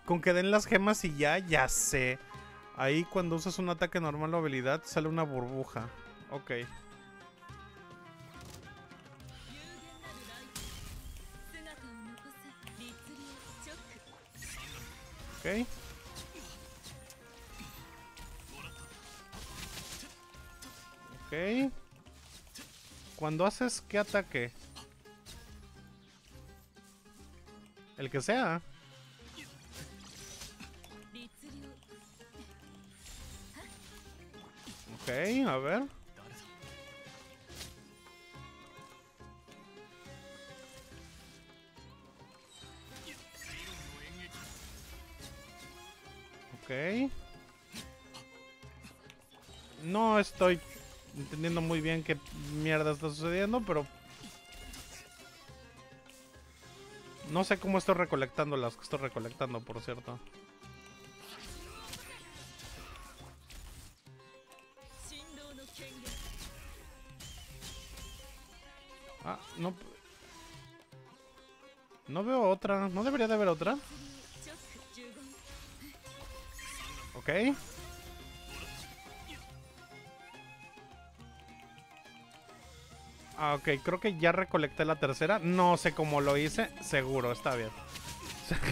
Con que den las gemas y ya, ya sé. Ahí cuando usas un ataque normal o habilidad sale una burbuja. Ok. Ok. Ok. Cuando haces qué ataque. El que sea. Ok, a ver. Ok. No estoy entendiendo muy bien qué mierda está sucediendo, pero... No sé cómo estoy recolectando las que estoy recolectando, por cierto. Ah, no... No veo otra. ¿No debería de haber otra? Ok. Ah, ok, creo que ya recolecté la tercera. No sé cómo lo hice. Seguro, está bien.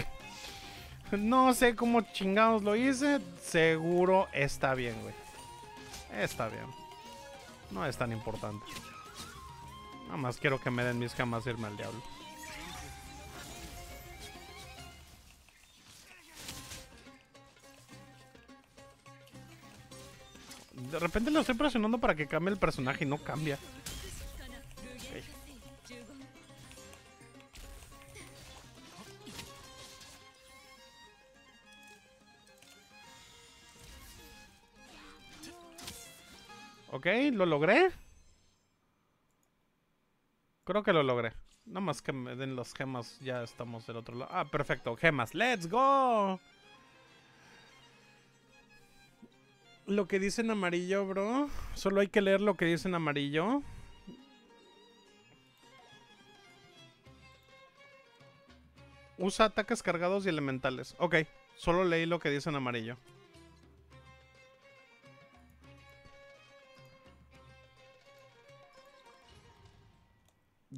no sé cómo chingados lo hice. Seguro está bien, güey. Está bien. No es tan importante. Nada más quiero que me den mis camas y e irme al diablo. De repente lo estoy presionando para que cambie el personaje y no cambia. Ok, lo logré. Creo que lo logré. Nada más que me den las gemas, ya estamos del otro lado. Ah, perfecto, gemas. ¡Let's go! Lo que dice en amarillo, bro. Solo hay que leer lo que dice en amarillo. Usa ataques cargados y elementales. Ok, solo leí lo que dice en amarillo.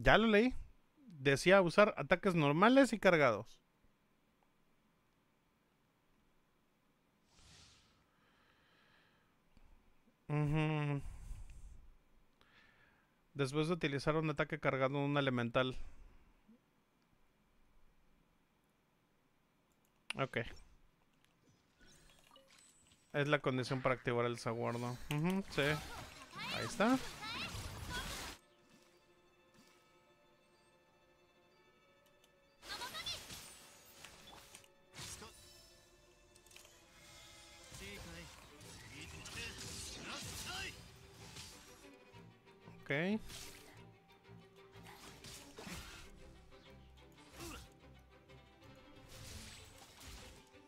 Ya lo leí. Decía usar ataques normales y cargados. Después de utilizar un ataque cargado en un elemental. Ok. Es la condición para activar el saguardo. sí. Ahí está. Ok.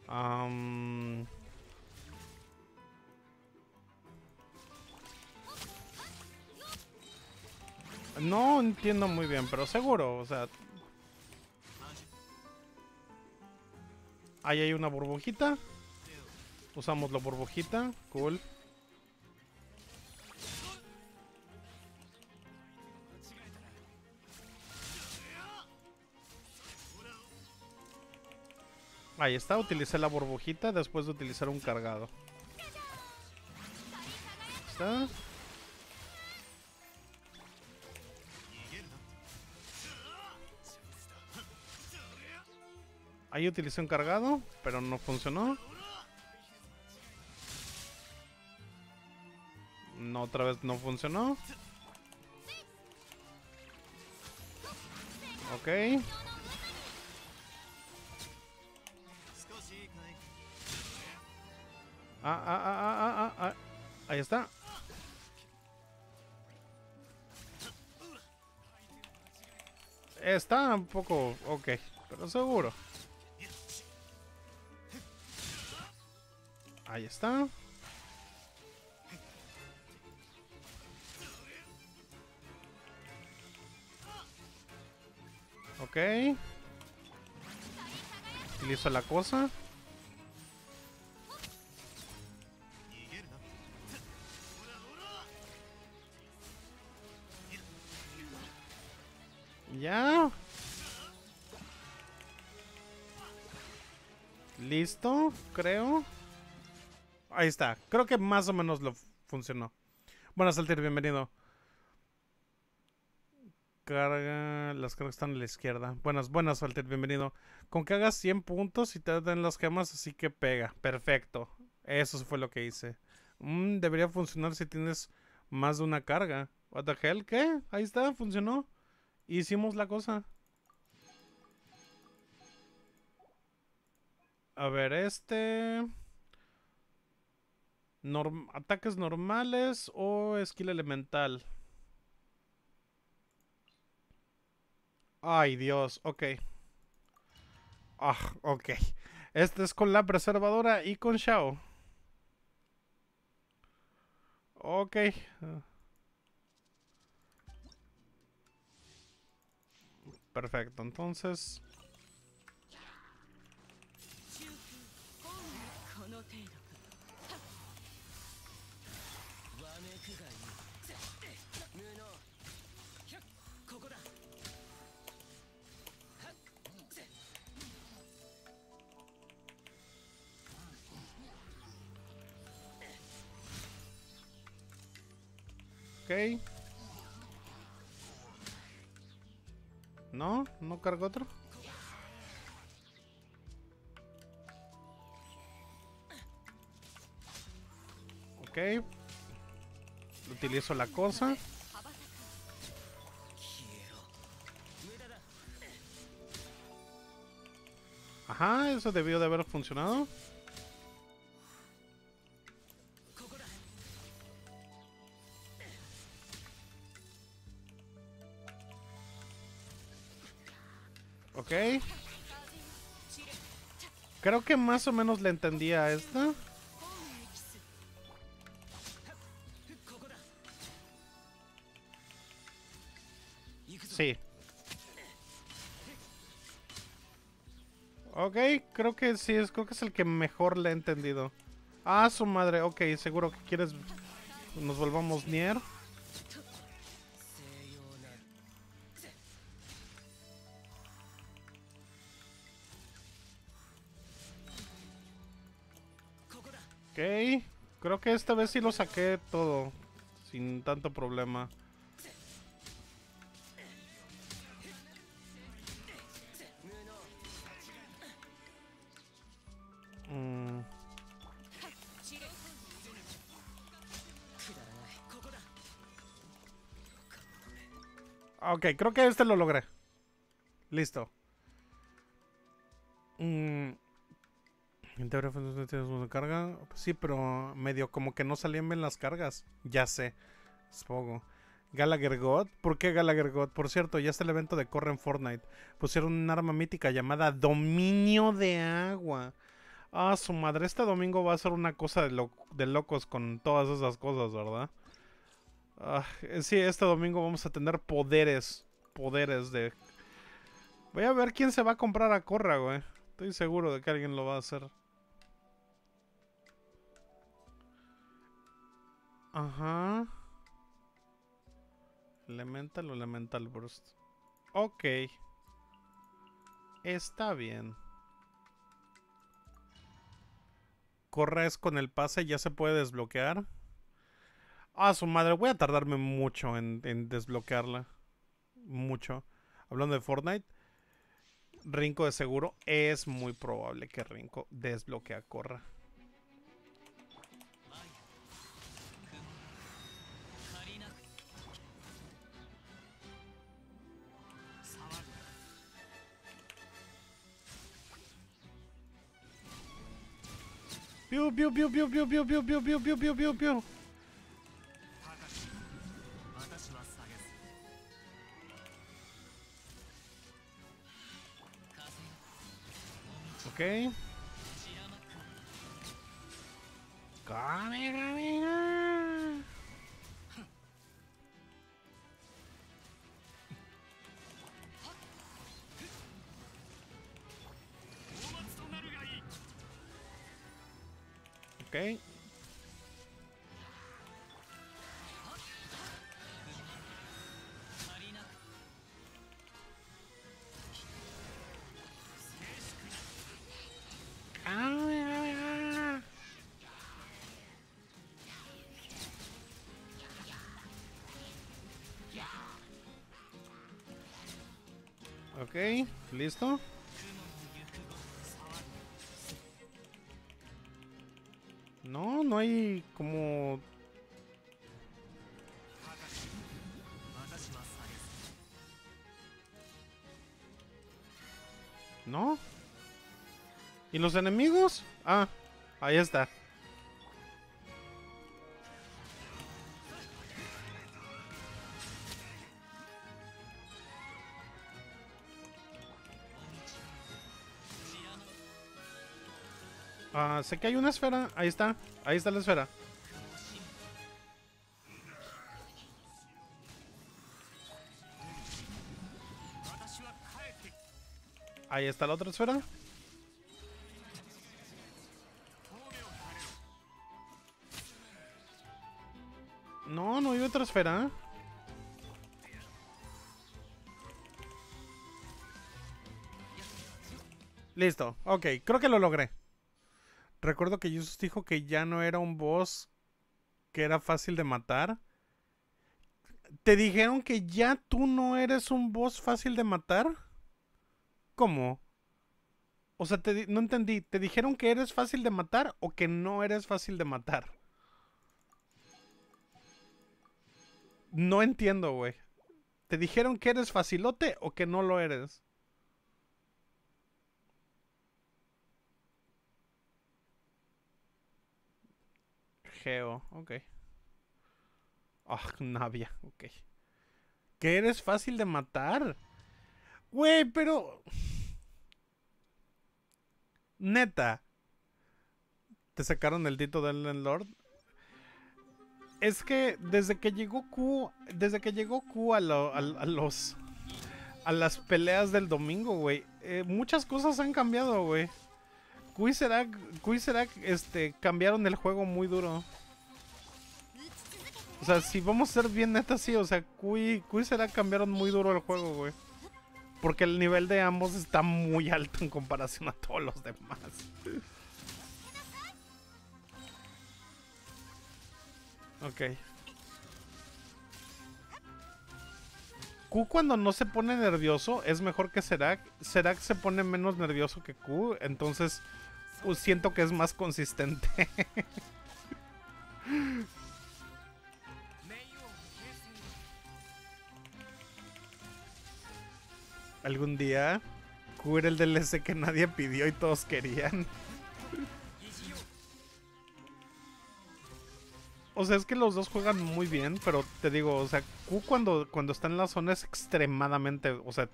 Um, no entiendo muy bien, pero seguro, o sea... Ahí hay una burbujita. Usamos la burbujita, cool. Ahí está, utilicé la burbujita después de utilizar un cargado. Ahí utilicé un cargado, pero no funcionó. No, otra vez no funcionó. Ok. Ah, ah, ah, ah, ah, ah, ah. Ahí está. Está un poco... Ok, pero seguro. Ahí está. Ok. Utilizo la cosa. Esto creo. Ahí está. Creo que más o menos lo funcionó. Buenas, saltir bienvenido. Carga. Las cargas están a la izquierda. Buenas, buenas, alter bienvenido. Con que hagas 100 puntos y te den las gemas, así que pega. Perfecto. Eso fue lo que hice. Mm, debería funcionar si tienes más de una carga. ¿What the hell? ¿Qué? Ahí está, funcionó. Hicimos la cosa. A ver, este... ¿Ataques normales o skill elemental? Ay, Dios, ok. Ah, ok. Este es con la preservadora y con Shao. Ok. Perfecto, entonces... ¿No? ¿No cargo otro? Ok. Utilizo la cosa. Ajá, eso debió de haber funcionado. Creo que más o menos le entendía a esta. Sí. Ok, creo que sí, es, creo que es el que mejor le he entendido. Ah, su madre, ok, seguro que quieres nos volvamos Nier. esta vez sí lo saqué todo. Sin tanto problema. Mm. Ok, creo que este lo logré. Listo. Mm. Pues, carga. Sí, pero medio como que no salían bien las cargas. Ya sé. Supongo. Gallagher God. ¿Por qué Gallagher God? Por cierto, ya está el evento de Corre en Fortnite. Pusieron un arma mítica llamada Dominio de Agua. Ah, su madre, este domingo va a ser una cosa de, locos con todas esas cosas, ¿verdad? Ah, eh, sí, este domingo vamos a tener poderes. Poderes de... Voy a ver quién se va a comprar a Corra, güey. Estoy seguro de que alguien lo va a hacer. Ajá. Elemental o Elemental Burst. Ok. Está bien. Corres con el pase, ya se puede desbloquear. Ah, su madre, voy a tardarme mucho en, en desbloquearla. Mucho. Hablando de Fortnite, Rinco de seguro es muy probable que Rinco desbloquea Corra. Pew pew pew pew pew pew pew pew pew pew pew pew pew. Okay. Come, come, Ah, ah, ah. Ok, listo. hay como... ¿No? ¿Y los enemigos? Ah, ahí está. sé que hay una esfera. Ahí está. Ahí está la esfera. Ahí está la otra esfera. No, no hay otra esfera. Listo, ok, creo que lo logré. Recuerdo que Jesús dijo que ya no era un boss que era fácil de matar. ¿Te dijeron que ya tú no eres un boss fácil de matar? ¿Cómo? O sea, te no entendí. ¿Te dijeron que eres fácil de matar o que no eres fácil de matar? No entiendo, güey. ¿Te dijeron que eres facilote o que no lo eres? Geo, ok. Ah, Navia, ok. Que eres fácil de matar. Güey, pero... Neta. Te sacaron el tito del Lord? Es que desde que llegó Q, desde que llegó Q a, los... A las peleas del domingo, güey. Eh, muchas cosas han cambiado, güey. Cui será, este, cambiaron el juego muy duro. O sea, si vamos a ser bien netas, sí, o sea, será cambiaron muy duro el juego, güey. Porque el nivel de ambos está muy alto en comparación a todos los demás. ok. Q cuando no se pone nervioso es mejor que Serac. Serac se pone menos nervioso que Q, entonces pues, siento que es más consistente. Algún día era el DLC que nadie pidió y todos querían. O sea, es que los dos juegan muy bien, pero te digo, o sea, Q cuando, cuando está en la zona es extremadamente, o sea,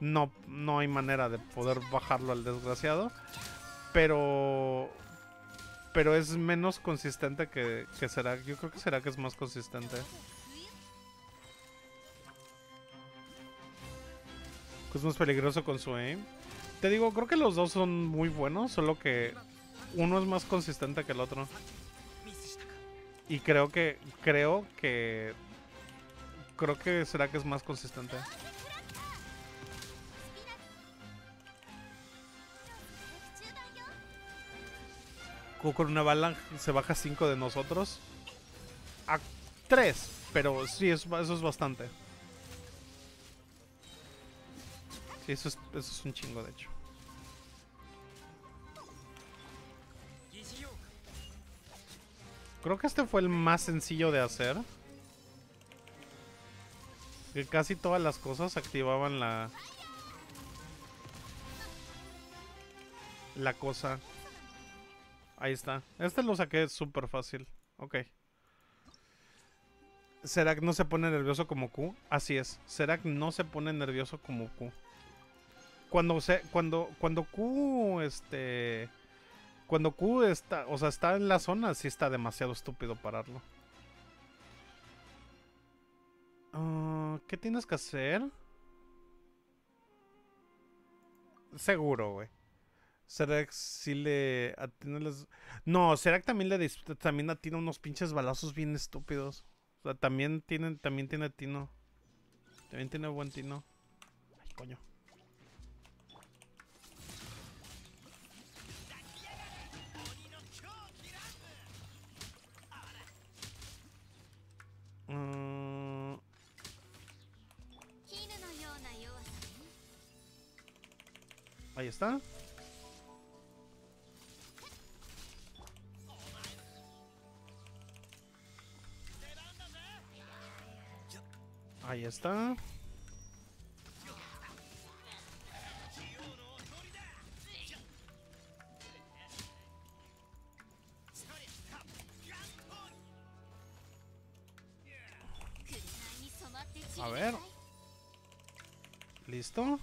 no, no hay manera de poder bajarlo al desgraciado. Pero. Pero es menos consistente que, que será. Yo creo que será que es más consistente. Es más peligroso con su aim. Te digo, creo que los dos son muy buenos, solo que uno es más consistente que el otro. Y creo que. Creo que. Creo que será que es más consistente. con una bala se baja 5 de nosotros. A 3, pero sí, eso, es bastante. Sí, eso es, eso es un chingo, de hecho. Creo que este fue el más sencillo de hacer. Que casi todas las cosas activaban la... La cosa. Ahí está. Este lo saqué súper fácil. Ok. ¿Será que no se pone nervioso como Q. Así es. ¿Será que no se pone nervioso como Q. Cuando se. Cuando. Cuando Q. Este. Cuando Q está. O sea, está en la zona. Sí está demasiado estúpido pararlo. Ah, ¿Qué tienes que hacer? Seguro, güey. Serac sí le atina los... No, Serac también le también atina unos pinches balazos bien estúpidos. O sea, también tiene, también tiene tino. También tiene buen tino. Ay, coño. Mm. Ahí está. Ahí está. A ver. Listo.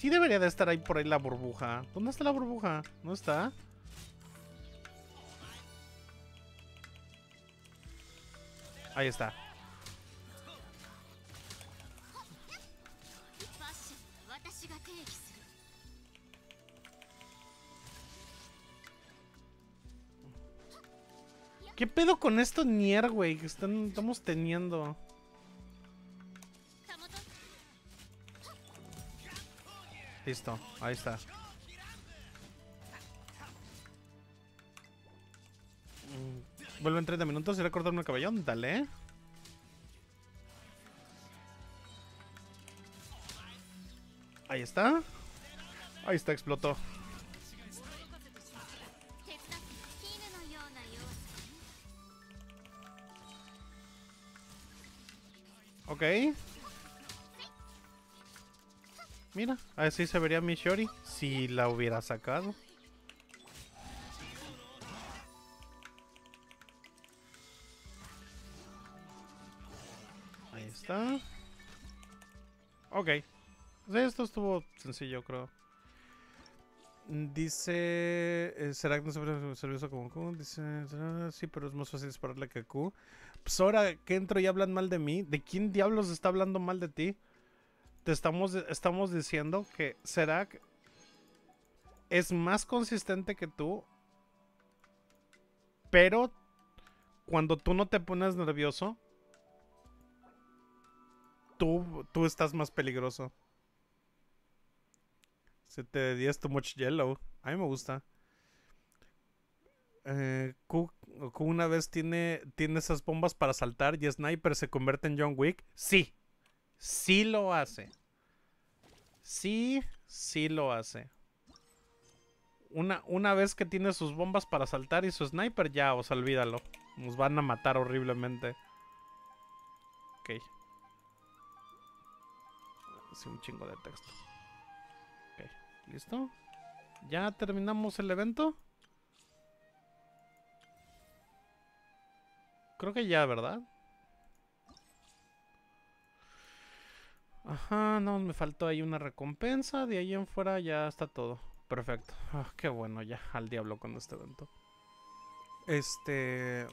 sí debería de estar ahí por ahí la burbuja. ¿Dónde está la burbuja? ¿No está? Ahí está. ¿Qué pedo con esto, Nier, Que estamos teniendo. Listo, ahí está. Mm, Vuelvo en 30 minutos y recortarme el caballón, dale. Ahí está. Ahí está, explotó. Ok. Mira, así se vería mi Shori si la hubiera sacado. Ahí está. Ok. Esto estuvo sencillo, creo. Dice... Eh, ¿Será que no se servicio como Q? Dice... Sí, pero es más fácil dispararle que Q. Pues ahora que entro y hablan mal de mí. ¿De quién diablos está hablando mal de ti? te estamos, estamos diciendo que Serac es más consistente que tú, pero cuando tú no te pones nervioso, tú, tú estás más peligroso. Si te dies too much yellow. A mí me gusta. Eh, una vez tiene, tiene esas bombas para saltar y Sniper se convierte en John Wick. Sí, Sí lo hace. Sí, sí lo hace. Una, una vez que tiene sus bombas para saltar y su sniper, ya, os olvídalo. Nos van a matar horriblemente. Ok. Hace un chingo de texto. Ok, listo. ¿Ya terminamos el evento? Creo que ya, ¿verdad? Ajá, no, me faltó ahí una recompensa. De ahí en fuera ya está todo. Perfecto. Ah, qué bueno, ya al diablo con este evento. Este.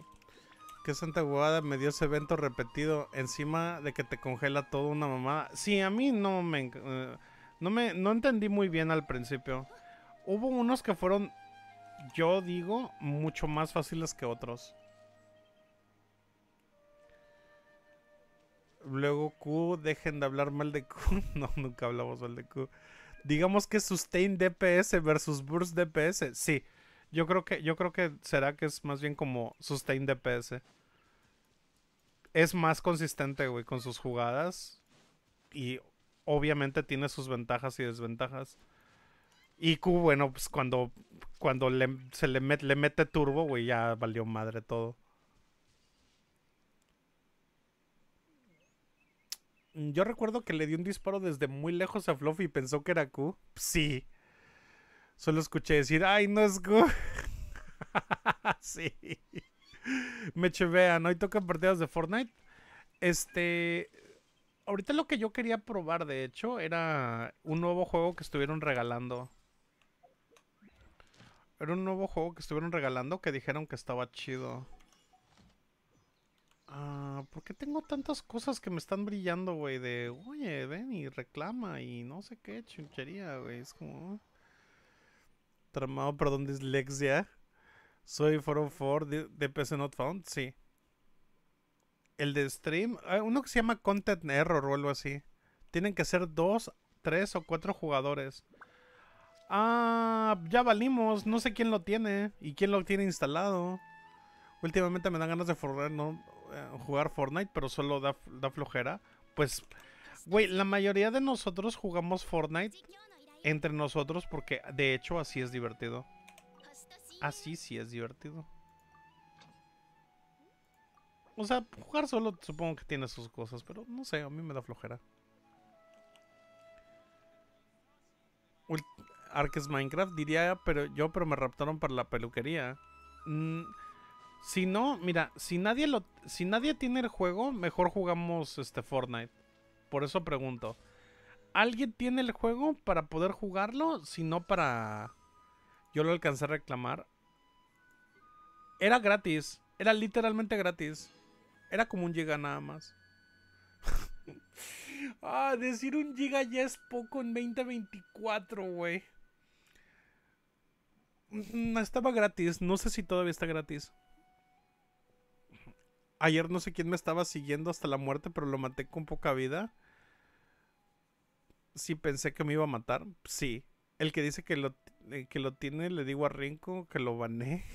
Qué santa guada me dio ese evento repetido. Encima de que te congela todo una mamada. Sí, a mí no me. Eh, no me. No entendí muy bien al principio. Hubo unos que fueron. Yo digo, mucho más fáciles que otros. Luego Q, dejen de hablar mal de Q. No, nunca hablamos mal de Q. Digamos que sustain DPS versus burst DPS. Sí, yo creo que, yo creo que será que es más bien como sustain DPS. Es más consistente, güey, con sus jugadas. Y obviamente tiene sus ventajas y desventajas. Y Q, bueno, pues cuando, cuando le, se le mete turbo, güey, ya valió madre todo. Mm, yo recuerdo que le di un disparo desde muy lejos a Fluffy y pensó que era Q. Sí. Solo escuché decir, ay, no es Q. sí. ¿no? hoy tocan partidas de Fortnite. Este. Ahorita lo que yo quería probar, de hecho, era un nuevo juego que estuvieron regalando. Era un nuevo juego que estuvieron regalando que dijeron que estaba chido. Ah, ¿por qué tengo tantas cosas que me están brillando, güey? De, oye, ven y reclama y no sé qué chuchería, güey. Es como... Ah. Tramado, perdón, dislexia. Soy 404 for de PC Not Found, sí. El de stream, ah, uno que se llama Content Error o algo así. Tienen que ser dos, tres o cuatro jugadores. Ah, ya valimos. No sé quién lo tiene y quién lo tiene instalado. Últimamente me dan ganas de forrar, ¿no? Eh, jugar Fortnite, pero solo da, da flojera, pues, güey, la mayoría de nosotros jugamos Fortnite entre nosotros porque de hecho así es divertido. Así sí es divertido. O sea, jugar solo supongo que tiene sus cosas, pero no sé, a mí me da flojera. Ark Minecraft, diría pero yo, pero me raptaron para la peluquería. Mm, si no, mira, si nadie lo, si nadie tiene el juego, mejor jugamos este Fortnite. Por eso pregunto. ¿Alguien tiene el juego para poder jugarlo? Si no, para. Yo lo alcancé a reclamar. Era gratis. Era literalmente gratis. Era como un giga nada más. ah, decir un giga ya es poco en 2024, güey. Mm, mm, estaba gratis. No sé si todavía está gratis. Ayer no sé quién me estaba siguiendo hasta la muerte, pero lo maté con poca vida. Sí pensé que me iba a matar. Sí. El que dice que lo, eh, que lo tiene, le digo a Rinco que lo bané.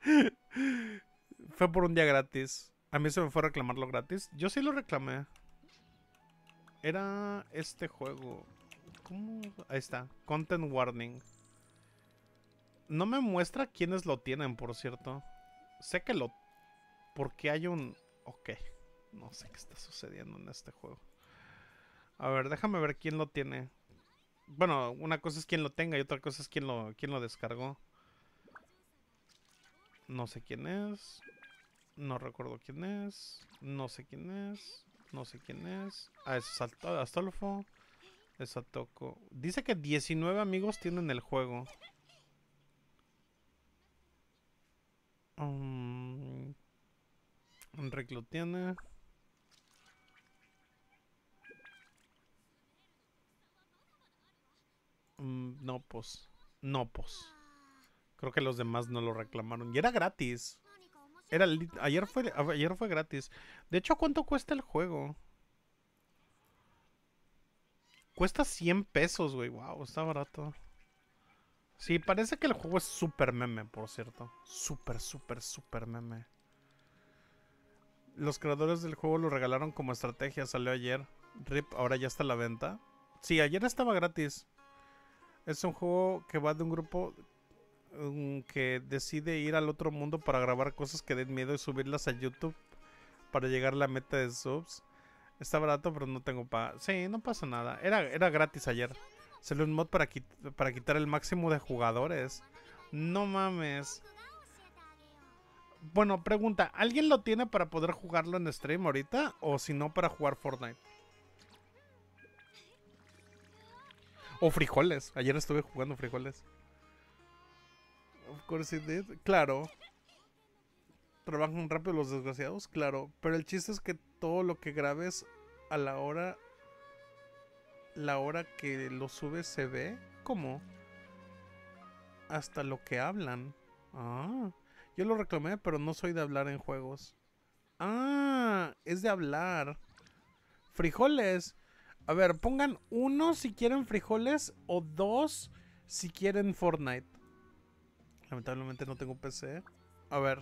Fue por un día gratis. A mí se me fue a reclamarlo gratis. Yo sí lo reclamé. Era este juego. ¿Cómo? Ahí está. Content Warning. No me muestra quiénes lo tienen, por cierto. Sé que lo porque hay un... Ok. No sé qué está sucediendo en este juego. A ver, déjame ver quién lo tiene. Bueno, una cosa es quién lo tenga y otra cosa es quién lo, quién lo descargó. No sé quién es. No recuerdo quién es. No sé quién es. No sé quién es. Ah, es Astolfo. Es Atoco. Dice que 19 amigos tienen el juego. Um, lo tiene. Mm, no, pues. No, pues. Creo que los demás no lo reclamaron. Y era gratis. Era ayer fue ayer fue gratis. De hecho, ¿cuánto cuesta el juego? Cuesta 100 pesos, güey. Wow, está barato. Sí, parece que el juego es súper meme, por cierto. súper súper Súper meme. Los creadores del juego lo regalaron como estrategia, salió ayer. RIP, ahora ya está a la venta. Sí, ayer estaba gratis. Es un juego que va de un grupo mm, que decide ir al otro mundo para grabar cosas que den miedo y subirlas a YouTube para llegar a la meta de subs. Está barato, pero no tengo pa... Sí, no pasa nada. Era, era gratis ayer. Salió un mod para, para quitar el máximo de jugadores. No mames bueno, pregunta, ¿alguien lo tiene para poder jugarlo en stream ahorita? ¿O si no, para jugar Fortnite? O frijoles. Ayer estuve jugando frijoles. Of course it did. Claro. Trabajan rápido los desgraciados, claro. Pero el chiste es que todo lo que grabes a la hora. La hora que lo subes se ve. ¿Cómo? Hasta lo que hablan. Ah. Yo lo reclamé, pero no soy de hablar en juegos. Ah, es de hablar. Frijoles. A ver, pongan uno si quieren frijoles o dos si quieren Fortnite. Lamentablemente no tengo PC. A ver.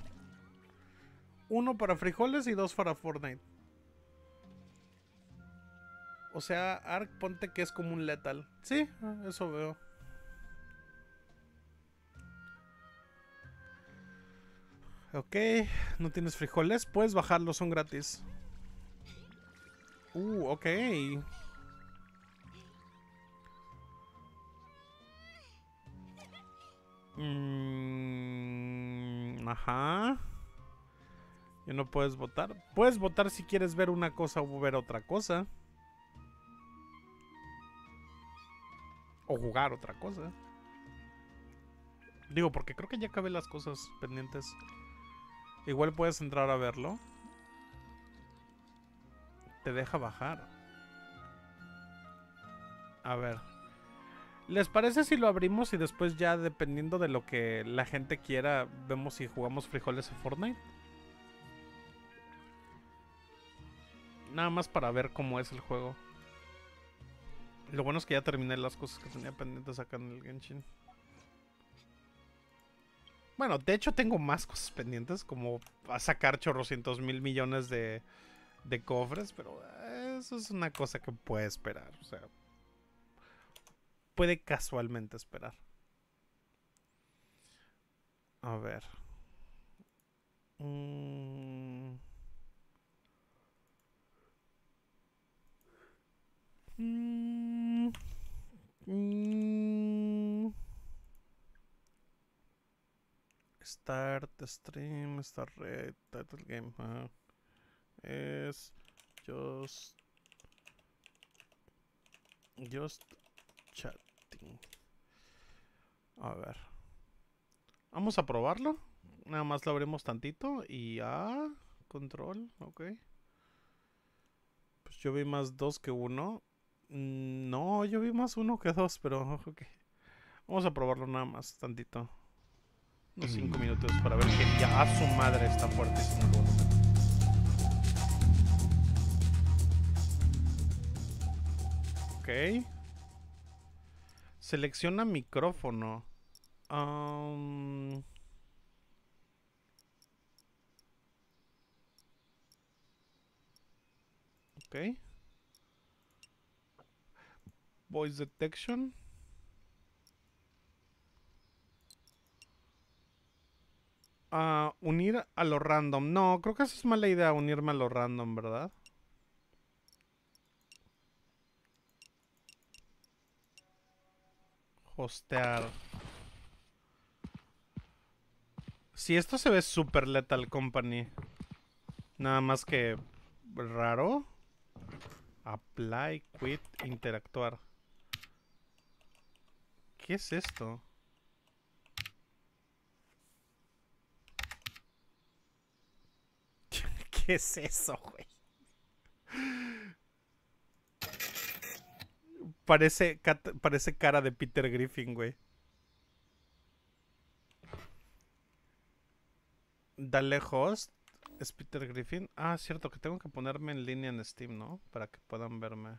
Uno para frijoles y dos para Fortnite. O sea, Ark, ponte que es como un letal. Sí, eso veo. Ok, no tienes frijoles, puedes bajarlos, son gratis. Uh, ok. Mm, ajá. Y no puedes votar. Puedes votar si quieres ver una cosa o ver otra cosa. O jugar otra cosa. Digo, porque creo que ya acabé las cosas pendientes. Igual puedes entrar a verlo. Te deja bajar. A ver. ¿Les parece si lo abrimos y después ya dependiendo de lo que la gente quiera, vemos si jugamos frijoles en Fortnite? Nada más para ver cómo es el juego. Lo bueno es que ya terminé las cosas que tenía pendientes acá en el Genshin. Bueno, de hecho tengo más cosas pendientes, como a sacar cientos mil millones de, cofres, pero eso es una cosa que puede esperar. O sea, puede casualmente esperar. A ver. Mm. Mm. Mm. Start stream, start red, title game. Es just. Just chatting. A ver. Vamos a probarlo. Nada más lo abrimos tantito y ah, control, ok. Pues yo vi más dos que uno. Mm, no, yo vi más uno que dos, pero ok. Vamos a probarlo nada más tantito unos cinco minutos para ver que ya a su madre está fuerte el Ok. Selecciona micrófono. Um, ok. Voice detection. unir a lo random. No, creo que eso es mala idea, unirme a lo random, ¿verdad? Hostear. Si esto se ve super Letal Company. Nada más que raro. Apply, quit, interactuar. ¿Qué es esto? ¿Qué es eso, güey? Parece, parece cara de Peter Griffin, güey. Dale host. ¿Es Peter Griffin? Ah, cierto, que tengo que ponerme en línea en Steam, ¿no? Para que puedan verme.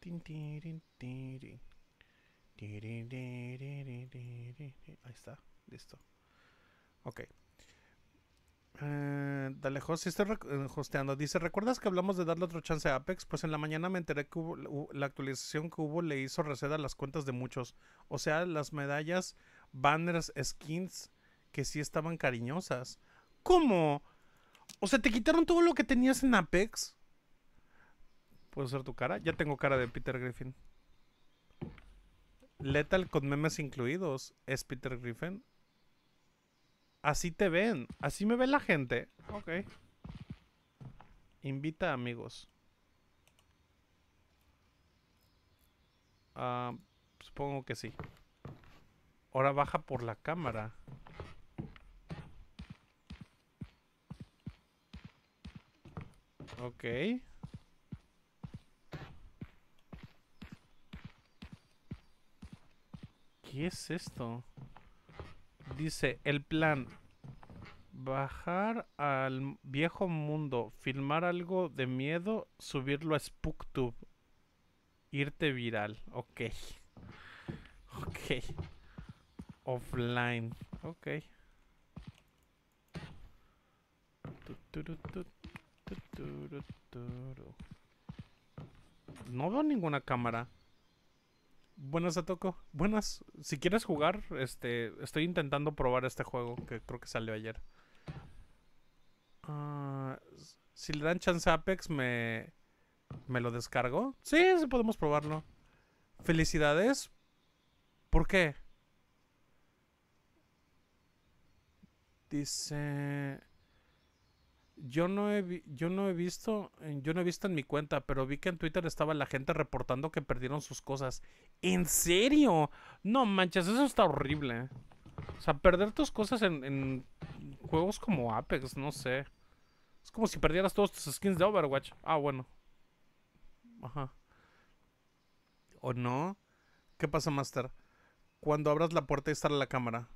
Ahí está, listo. Ok. Eh, dale, host, si estoy eh, hosteando. Dice, ¿recuerdas que hablamos de darle otro chance a Apex? Pues en la mañana me enteré que la actualización que hubo le hizo receda a las cuentas de muchos. O sea, las medallas, banners, skins, que sí estaban cariñosas. ¿Cómo? O sea, ¿te quitaron todo lo que tenías en Apex? ¿Puedo usar tu cara? Ya tengo cara de Peter Griffin. Letal con memes incluidos. ¿Es Peter Griffin? Así te ven. Así me ve la gente. Ok. Invita amigos. Ah, supongo que sí. Ahora baja por la cámara. Ok. ¿Qué es esto? Dice, el plan. Bajar al viejo mundo, filmar algo de miedo, subirlo a SpookTube, irte viral. Ok. Ok. Offline. Ok. No veo ninguna cámara. Buenas, toco. Buenas. Si quieres jugar, este, estoy intentando probar este juego que creo que salió ayer. Ah, si le dan chance a Apex, me, me lo descargo. Sí, sí, podemos probarlo. Felicidades. ¿Por qué? Dice... Yo no he yo no he visto, yo no he visto en mi cuenta, pero vi que en Twitter estaba la gente reportando que perdieron sus cosas. ¿En serio? No manches, eso está horrible. ¿eh? O sea, perder tus cosas en, juegos como Apex, no sé. Es como si perdieras todos tus skins de Overwatch. Ah, bueno. Ajá. ¿O no? ¿Qué pasa, Master? Cuando abras la puerta y estará la cámara.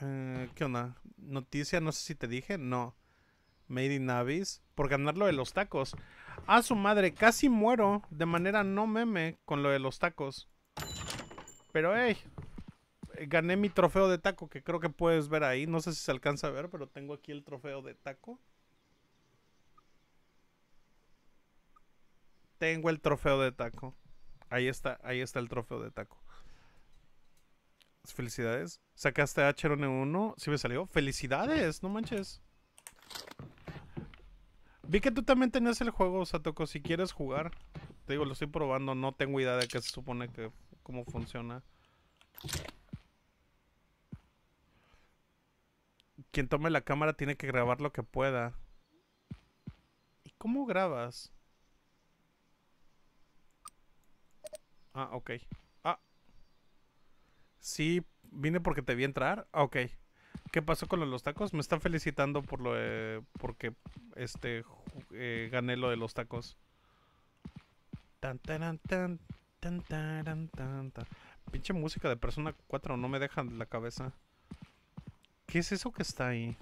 Eh, ¿Qué onda? Noticia, no sé si te dije, no. Made in Abyss, por ganar lo de los tacos. A ah, su madre, casi muero de manera no meme con lo de los tacos. Pero, hey, gané mi trofeo de taco que creo que puedes ver ahí. No sé si se alcanza a ver, pero tengo aquí el trofeo de taco. Tengo el trofeo de taco. Ahí está, ahí está el trofeo de taco. Felicidades. Sacaste hrn h 1 n Sí me salió. Felicidades, no manches. Vi que tú también tenías el juego, toco si quieres jugar. Te digo, lo estoy probando, no tengo idea de qué se supone que cómo funciona. Quien tome la cámara tiene que grabar lo que pueda. ¿Y cómo grabas? Ah, ok. Sí, vine porque te vi entrar. Ah, ok. ¿Qué pasó con los tacos? Me están felicitando por lo de, eh, porque este eh, gané lo de los tacos. Tan tan tan tan tan tan tan. Pinche música de Persona 4 no me dejan la cabeza. ¿Qué es eso que está ahí?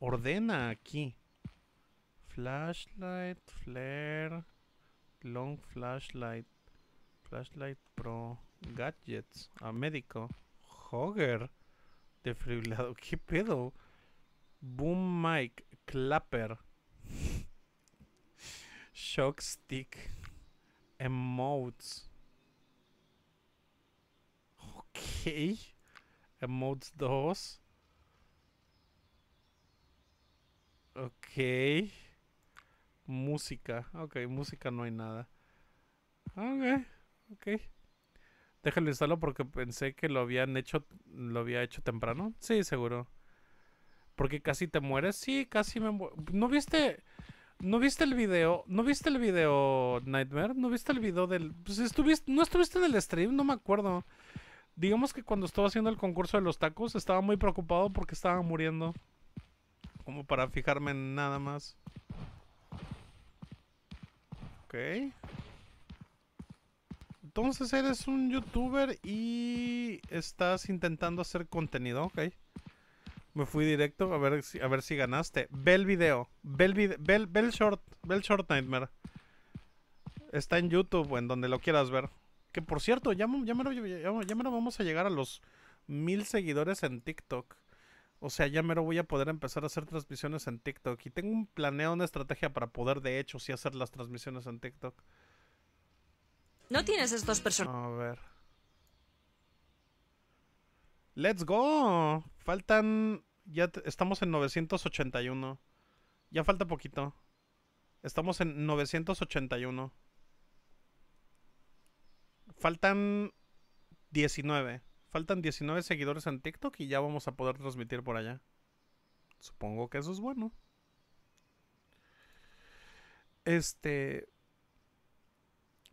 Ordena aquí. Flashlight, flare, long flashlight, flashlight pro. Gadgets. A médico. Hogger. Defibrilado. ¿Qué pedo? Boom mic. Clapper. Shock stick. Emotes. Ok. Emotes 2. Ok. Música. Ok, música no hay nada. Ok, ok. Déjalo instalo porque pensé que lo habían hecho, lo había hecho temprano. Sí, seguro. Porque casi te mueres. Sí, casi me muero. ¿No viste? ¿No viste el video? ¿No viste el video Nightmare? ¿No viste el video del... Pues estuviste... ¿No estuviste en el stream? No me acuerdo. Digamos que cuando estaba haciendo el concurso de los tacos estaba muy preocupado porque estaba muriendo. Como para fijarme en nada más. Ok entonces eres un youtuber y estás intentando hacer contenido, ok. Me fui directo a ver si, a ver si ganaste. Ve el video. Ve el, short. Ve el short nightmare. Está en YouTube o en donde lo quieras ver. Que por cierto, ya, ya, lo, ya vamos a llegar a los mil seguidores en TikTok. O sea, ya me lo voy a poder empezar a hacer transmisiones en TikTok. Y tengo un planeo, una estrategia para poder de hecho sí hacer las transmisiones en TikTok. No tienes estos personajes. A ver. Let's go. Faltan... Ya estamos en 981. Ya falta poquito. Estamos en 981. Faltan 19. Faltan 19 seguidores en TikTok y ya vamos a poder transmitir por allá. Supongo que eso es bueno. Este,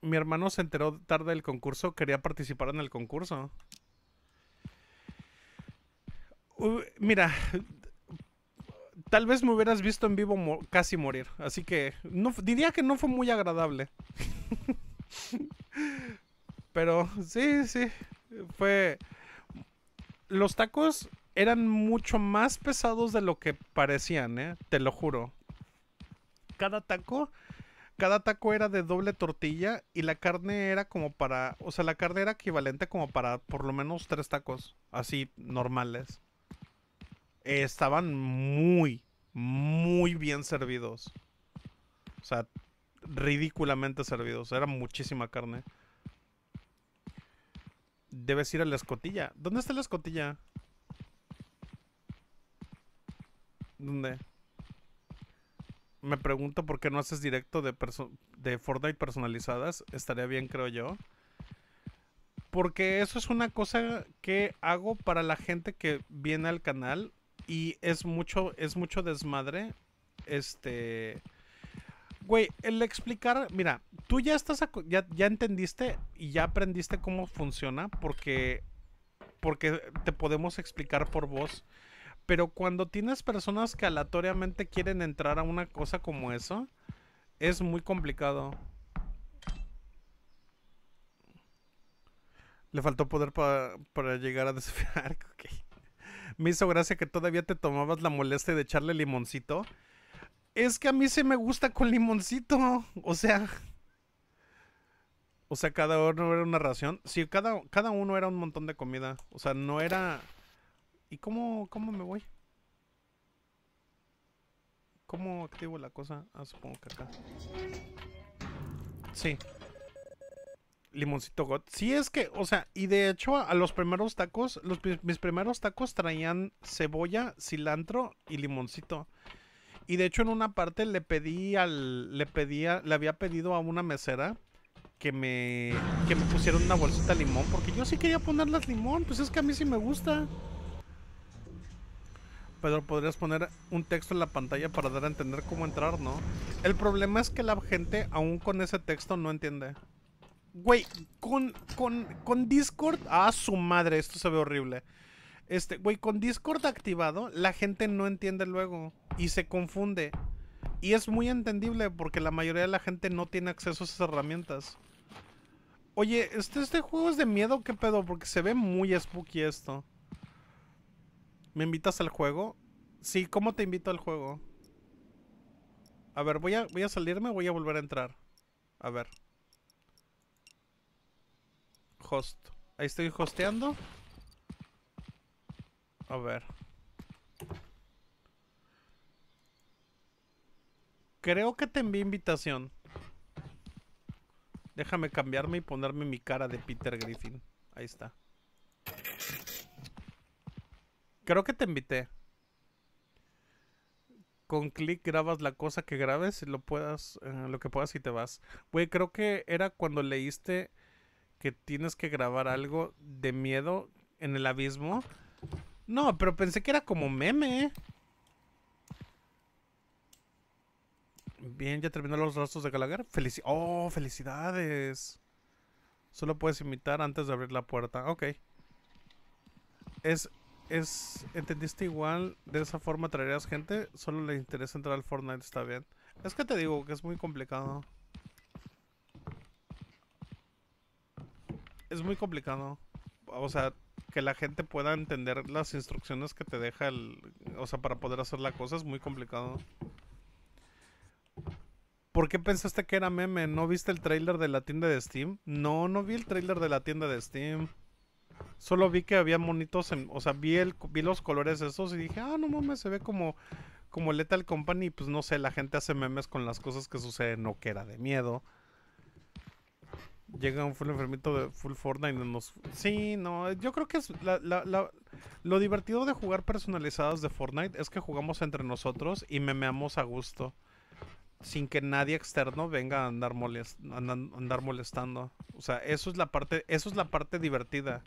mi hermano se enteró tarde del concurso, quería participar en el concurso. mira, tal vez me hubieras visto en vivo casi morir, así que diría que no fue muy agradable. Pero sí, sí, fue... Los tacos eran mucho más pesados de lo que parecían, ¿eh? te lo juro. Cada taco cada taco era de doble tortilla y la carne era como para, o sea, la carne era equivalente como para por lo menos tres tacos, así normales. estaban muy, muy bien servidos. O sea, ridículamente servidos. Era muchísima carne. Debes ir a la escotilla. ¿Dónde está la escotilla? ¿Dónde? me pregunto por qué no haces directo de, de Fortnite personalizadas. Estaría bien, creo yo. Porque eso es una cosa que hago para la gente que viene al canal. Y es mucho, es mucho desmadre. Este. Güey, el explicar, mira, tú ya estás, ya, entendiste y ya aprendiste cómo funciona porque, porque te podemos explicar por voz pero cuando tienes personas que aleatoriamente quieren entrar a una cosa como eso, es muy complicado. Le faltó poder para llegar a desfiar. Me hizo gracia que todavía te tomabas la molestia de echarle limoncito. Es que a mí se me gusta con limoncito. O sea. O sea, cada uno era una ración. Sí, cada, cada uno era un montón de comida. O sea, no era. ¿Y cómo, me voy? ¿Cómo activo la cosa? Ah, supongo que acá. Sí. Limoncito God. Sí, es que, o sea, y de hecho a los primeros tacos, mis primeros tacos traían cebolla, cilantro y limoncito. Y de hecho en una parte le pedí al, le pedía, le había pedido a una mesera que me, que me pusiera una bolsita de limón, porque yo sí quería ponerlas limón, pues es que a mí sí me gusta. Pedro, podrías poner un texto en la pantalla para dar a entender cómo entrar, ¿no? El problema es que la gente, aún con ese texto, no entiende. Güey, con, con, con Discord... Ah, su madre, esto se ve horrible. Este, güey, con Discord activado, la gente no entiende luego y se confunde. Y es muy entendible porque la mayoría de la gente no tiene acceso a esas herramientas. Oye, este, este juego es de miedo, ¿qué pedo? Porque se ve muy spooky esto. ¿Me invitas al juego? Sí, ¿cómo te invito al juego? A ver, voy a, voy a salirme o voy a volver a entrar. A ver. Host. Ahí estoy hosteando. A ver. Creo que te envié invitación. Déjame cambiarme y ponerme mi cara de Peter Griffin. Ahí está. Creo que te invité. Con clic grabas la cosa que grabes, lo puedas, eh, lo que puedas y te vas. Güey, creo que era cuando leíste que tienes que grabar algo de miedo en el abismo. No, pero pensé que era como meme. Bien, ya terminó los rostros de Galagar. oh, felicidades. Solo puedes imitar antes de abrir la puerta. Ok. Es es, entendiste igual, de esa forma traerías gente, solo le interesa entrar al Fortnite, está bien. Es que te digo que es muy complicado. Es muy complicado. O sea, que la gente pueda entender las instrucciones que te deja el... O sea, para poder hacer la cosa es muy complicado. ¿Por qué pensaste que era meme? ¿No viste el trailer de la tienda de Steam? No, no vi el trailer de la tienda de Steam solo vi que había monitos, en, o sea, vi, el, vi los colores esos y dije, ah, no mames, se ve como, como Lethal Company. pues no sé, la gente hace memes con las cosas que suceden no que era de miedo. Llega un full enfermito de Full Fortnite y nos... Sí, no, yo creo que es la, lo divertido de jugar personalizadas de Fortnite es que jugamos entre nosotros y memeamos a gusto. Sin que nadie externo venga a andar, a andar molestando. O sea, eso es la parte, eso es la parte divertida.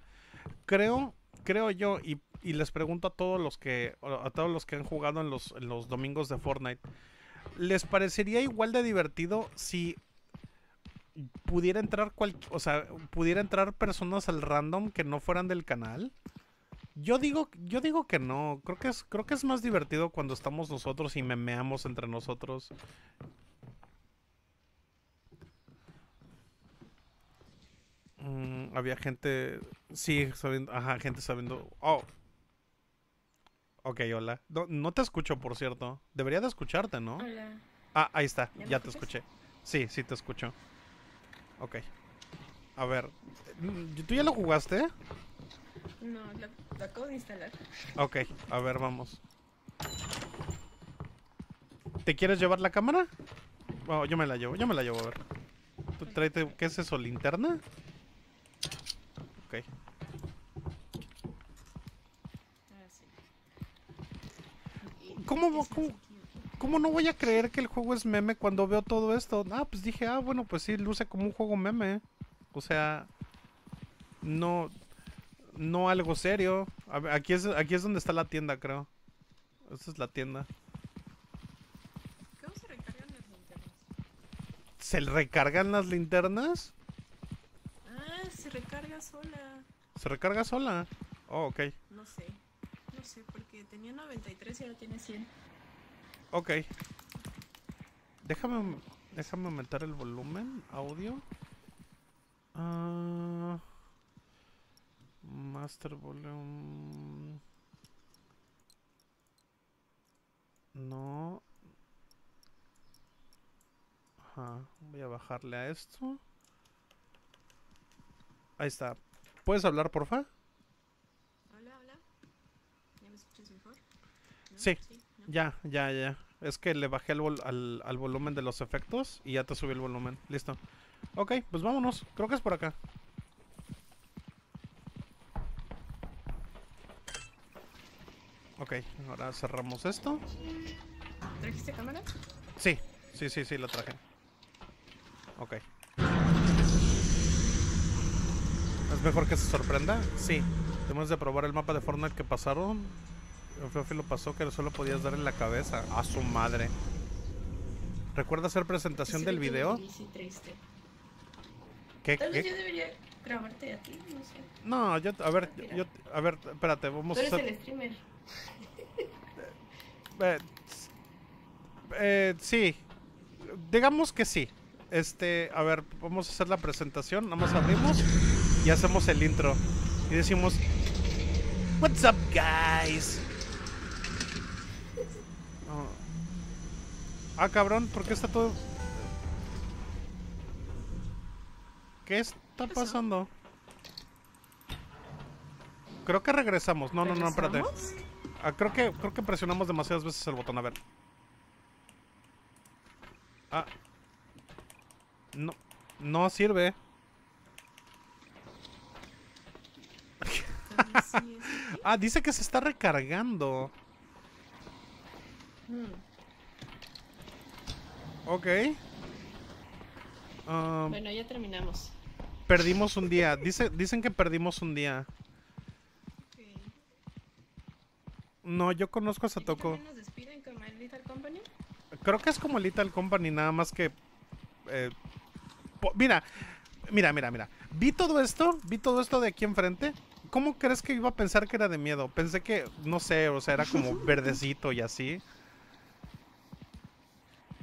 Creo, creo yo, y, les pregunto a todos los que, a todos los que han jugado en los, los domingos de Fortnite, ¿les parecería igual de divertido si pudiera entrar cual, o sea, pudiera entrar personas al random que no fueran del canal? Yo digo, yo digo que no. Creo que es, creo que es más divertido cuando estamos nosotros y memeamos entre nosotros Mm, había gente. Sí, sabiendo. Ajá, gente sabiendo. Oh. Ok, hola. No, te escucho, por cierto. Debería de escucharte, ¿no? Hola. Ah, ahí está. Ya te escuché. Sí, sí te escucho. Ok. A ver. Mm, ¿Tú ya lo jugaste? No, lo, acabo de instalar. Ok, a ver, vamos. ¿Te quieres llevar la cámara? Oh, yo me la llevo, yo me la llevo, a ver. qué es eso, linterna? ¿Cómo, no voy a creer que el juego es meme cuando veo todo esto? Ah, pues dije, ah, bueno, pues sí, luce como un juego meme. O sea, no, no algo serio. aquí es, aquí es donde está la tienda, creo. Esta es la tienda. ¿Cómo se recargan las linternas? ¿Se recargan las linternas? sola. ¿Se recarga sola? Oh, ok. No sé. No sé, porque tenía 93 y ahora tiene 100. Ok. Déjame, déjame aumentar el volumen, audio. Uh, master volume. No. Ajá, voy a bajarle a esto. Ahí está. ¿Puedes hablar, porfa? Hola, hola. ¿Ya me escuchas mejor? Sí, ya, ya, ya. Es que le bajé el al, al, volumen de los efectos y ya te subí el volumen. Listo. Ok, pues vámonos. Creo que es por acá. Ok, ahora cerramos esto. ¿Trajiste cámara? Sí, sí, sí, sí, la traje. Ok. Es mejor que se sorprenda, sí. Tenemos de probar el mapa de Fortnite que pasaron. Fofi lo pasó que solo podías dar en la cabeza. A su madre. ¿Recuerda hacer presentación del video? ¿Qué, Tal vez yo debería grabarte a ti, no sé. No, yo, a ver, yo, a ver, espérate, vamos Tú eres a el streamer. Eh, eh, sí, digamos que sí. Este, a ver, vamos a hacer la presentación, nada más abrimos y hacemos el intro. Y decimos, What's up, guys? Ah, cabrón, ¿por qué está todo...? ¿Qué está pasando? Creo que regresamos. No, no, no, espérate. Ah, creo que creo que presionamos demasiadas veces el botón, a ver. Ah. No no sirve. ah, dice que se está recargando. Ok. Um, bueno, ya terminamos. Perdimos un día. Dice, dicen que perdimos un día. No, yo conozco a Satoko. Creo que es como Little Company, nada más que... Eh, mira, mira, mira, mira. Vi todo esto, vi todo esto de aquí enfrente. ¿cómo crees que iba a pensar que era de miedo? Pensé que, no sé, o sea, era como verdecito y así.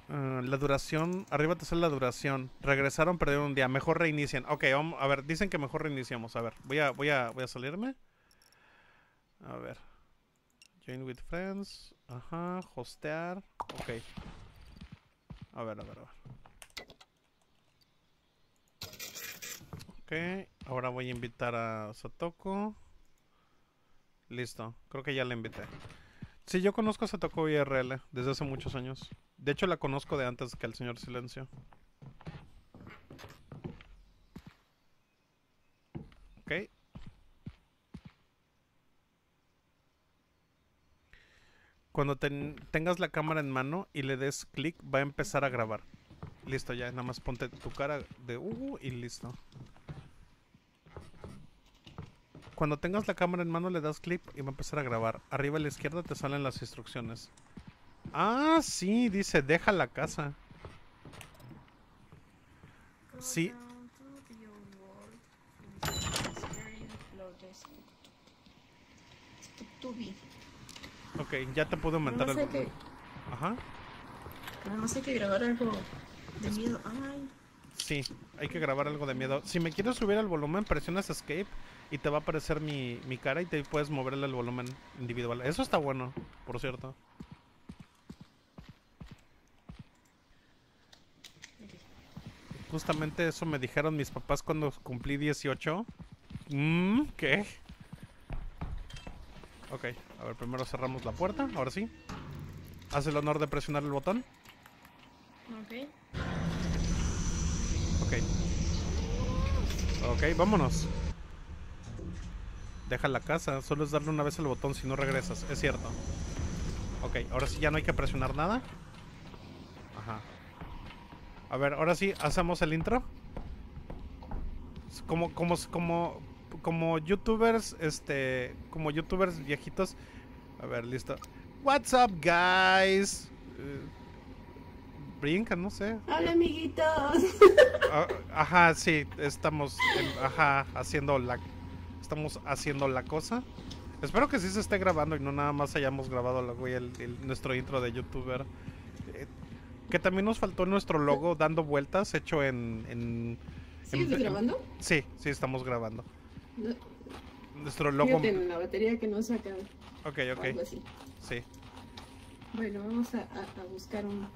Eh, la duración, arriba te sale la duración. Regresaron, perdieron un día. Mejor reinicien Ok, a ver, dicen que mejor reiniciamos. A ver, voy a, voy a, voy a salirme. A ver. Join with friends. Ajá, hostear. Ok. A ver, a ver, a ver. ahora voy a invitar a Satoko. Listo, creo que ya la invité. Si yo conozco a Satoko IRL desde hace muchos años. De hecho, la conozco de antes que el señor Silencio. Ok. Cuando tengas la cámara en mano y le des clic, va a empezar a grabar. Listo, ya, nada más ponte tu cara de uh y listo cuando tengas la cámara en mano le das clip y va a empezar a grabar. Arriba a la izquierda te salen las instrucciones. Ah, sí, dice, deja la casa. Sí. Ok, ya te puedo mandar. el... Ajá. Además hay que grabar algo de miedo. Ay. Sí, hay que grabar algo de miedo. Si me quieres subir al volumen, presionas escape y te va a aparecer mi, cara y te puedes moverle el volumen individual. Eso está bueno, por cierto. Justamente eso me dijeron mis papás cuando cumplí 18. Mmm, ¿qué? Ok, a ver, primero cerramos la puerta, ahora sí. Haz el honor de presionar el botón. Ok. Ok. Ok, vámonos deja la casa. Solo es darle una vez el botón si no regresas. Es cierto. Ok, ahora sí ya no hay que presionar nada. Ajá. A ver, ahora sí, hacemos el intro. Como, como, como, como youtubers, este, como youtubers viejitos. A ver, listo. What's up, guys? Eh, brinca, no sé. Hola, amiguitos. Ah, ajá, sí, estamos, ajá, haciendo la estamos haciendo la cosa. Espero que sí se esté grabando y no nada más hayamos grabado la, el, nuestro intro de youtuber. Eh, que también nos faltó nuestro logo dando vueltas, hecho en... ¿Sigues grabando? sí, sí, estamos grabando. nuestro logo... Fíjate en la batería que no se Ok, ok. Sí. Bueno, vamos a, buscar un...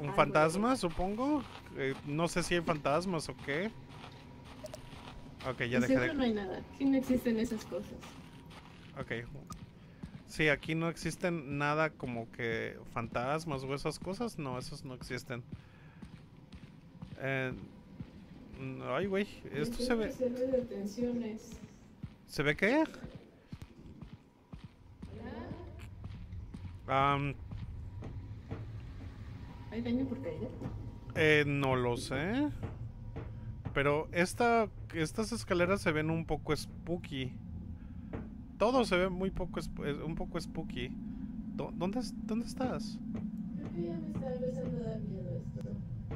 Un fantasma, supongo. Eh, no sé si hay fantasmas o qué. Ok, ya dejé de... no hay nada. Aquí no existen esas cosas. Ok. Sí, aquí no existen nada como que fantasmas o esas cosas. No, esos no existen. Eh, mm, ay, güey. Esto se ve... Se ve que... Hola. qué? Um... ¿Hay daño por caída? Eh, no lo sé. Pero esta estas escaleras se ven un poco spooky. Todo se ve muy poco eh, un poco spooky. ¿Dónde, dónde estás?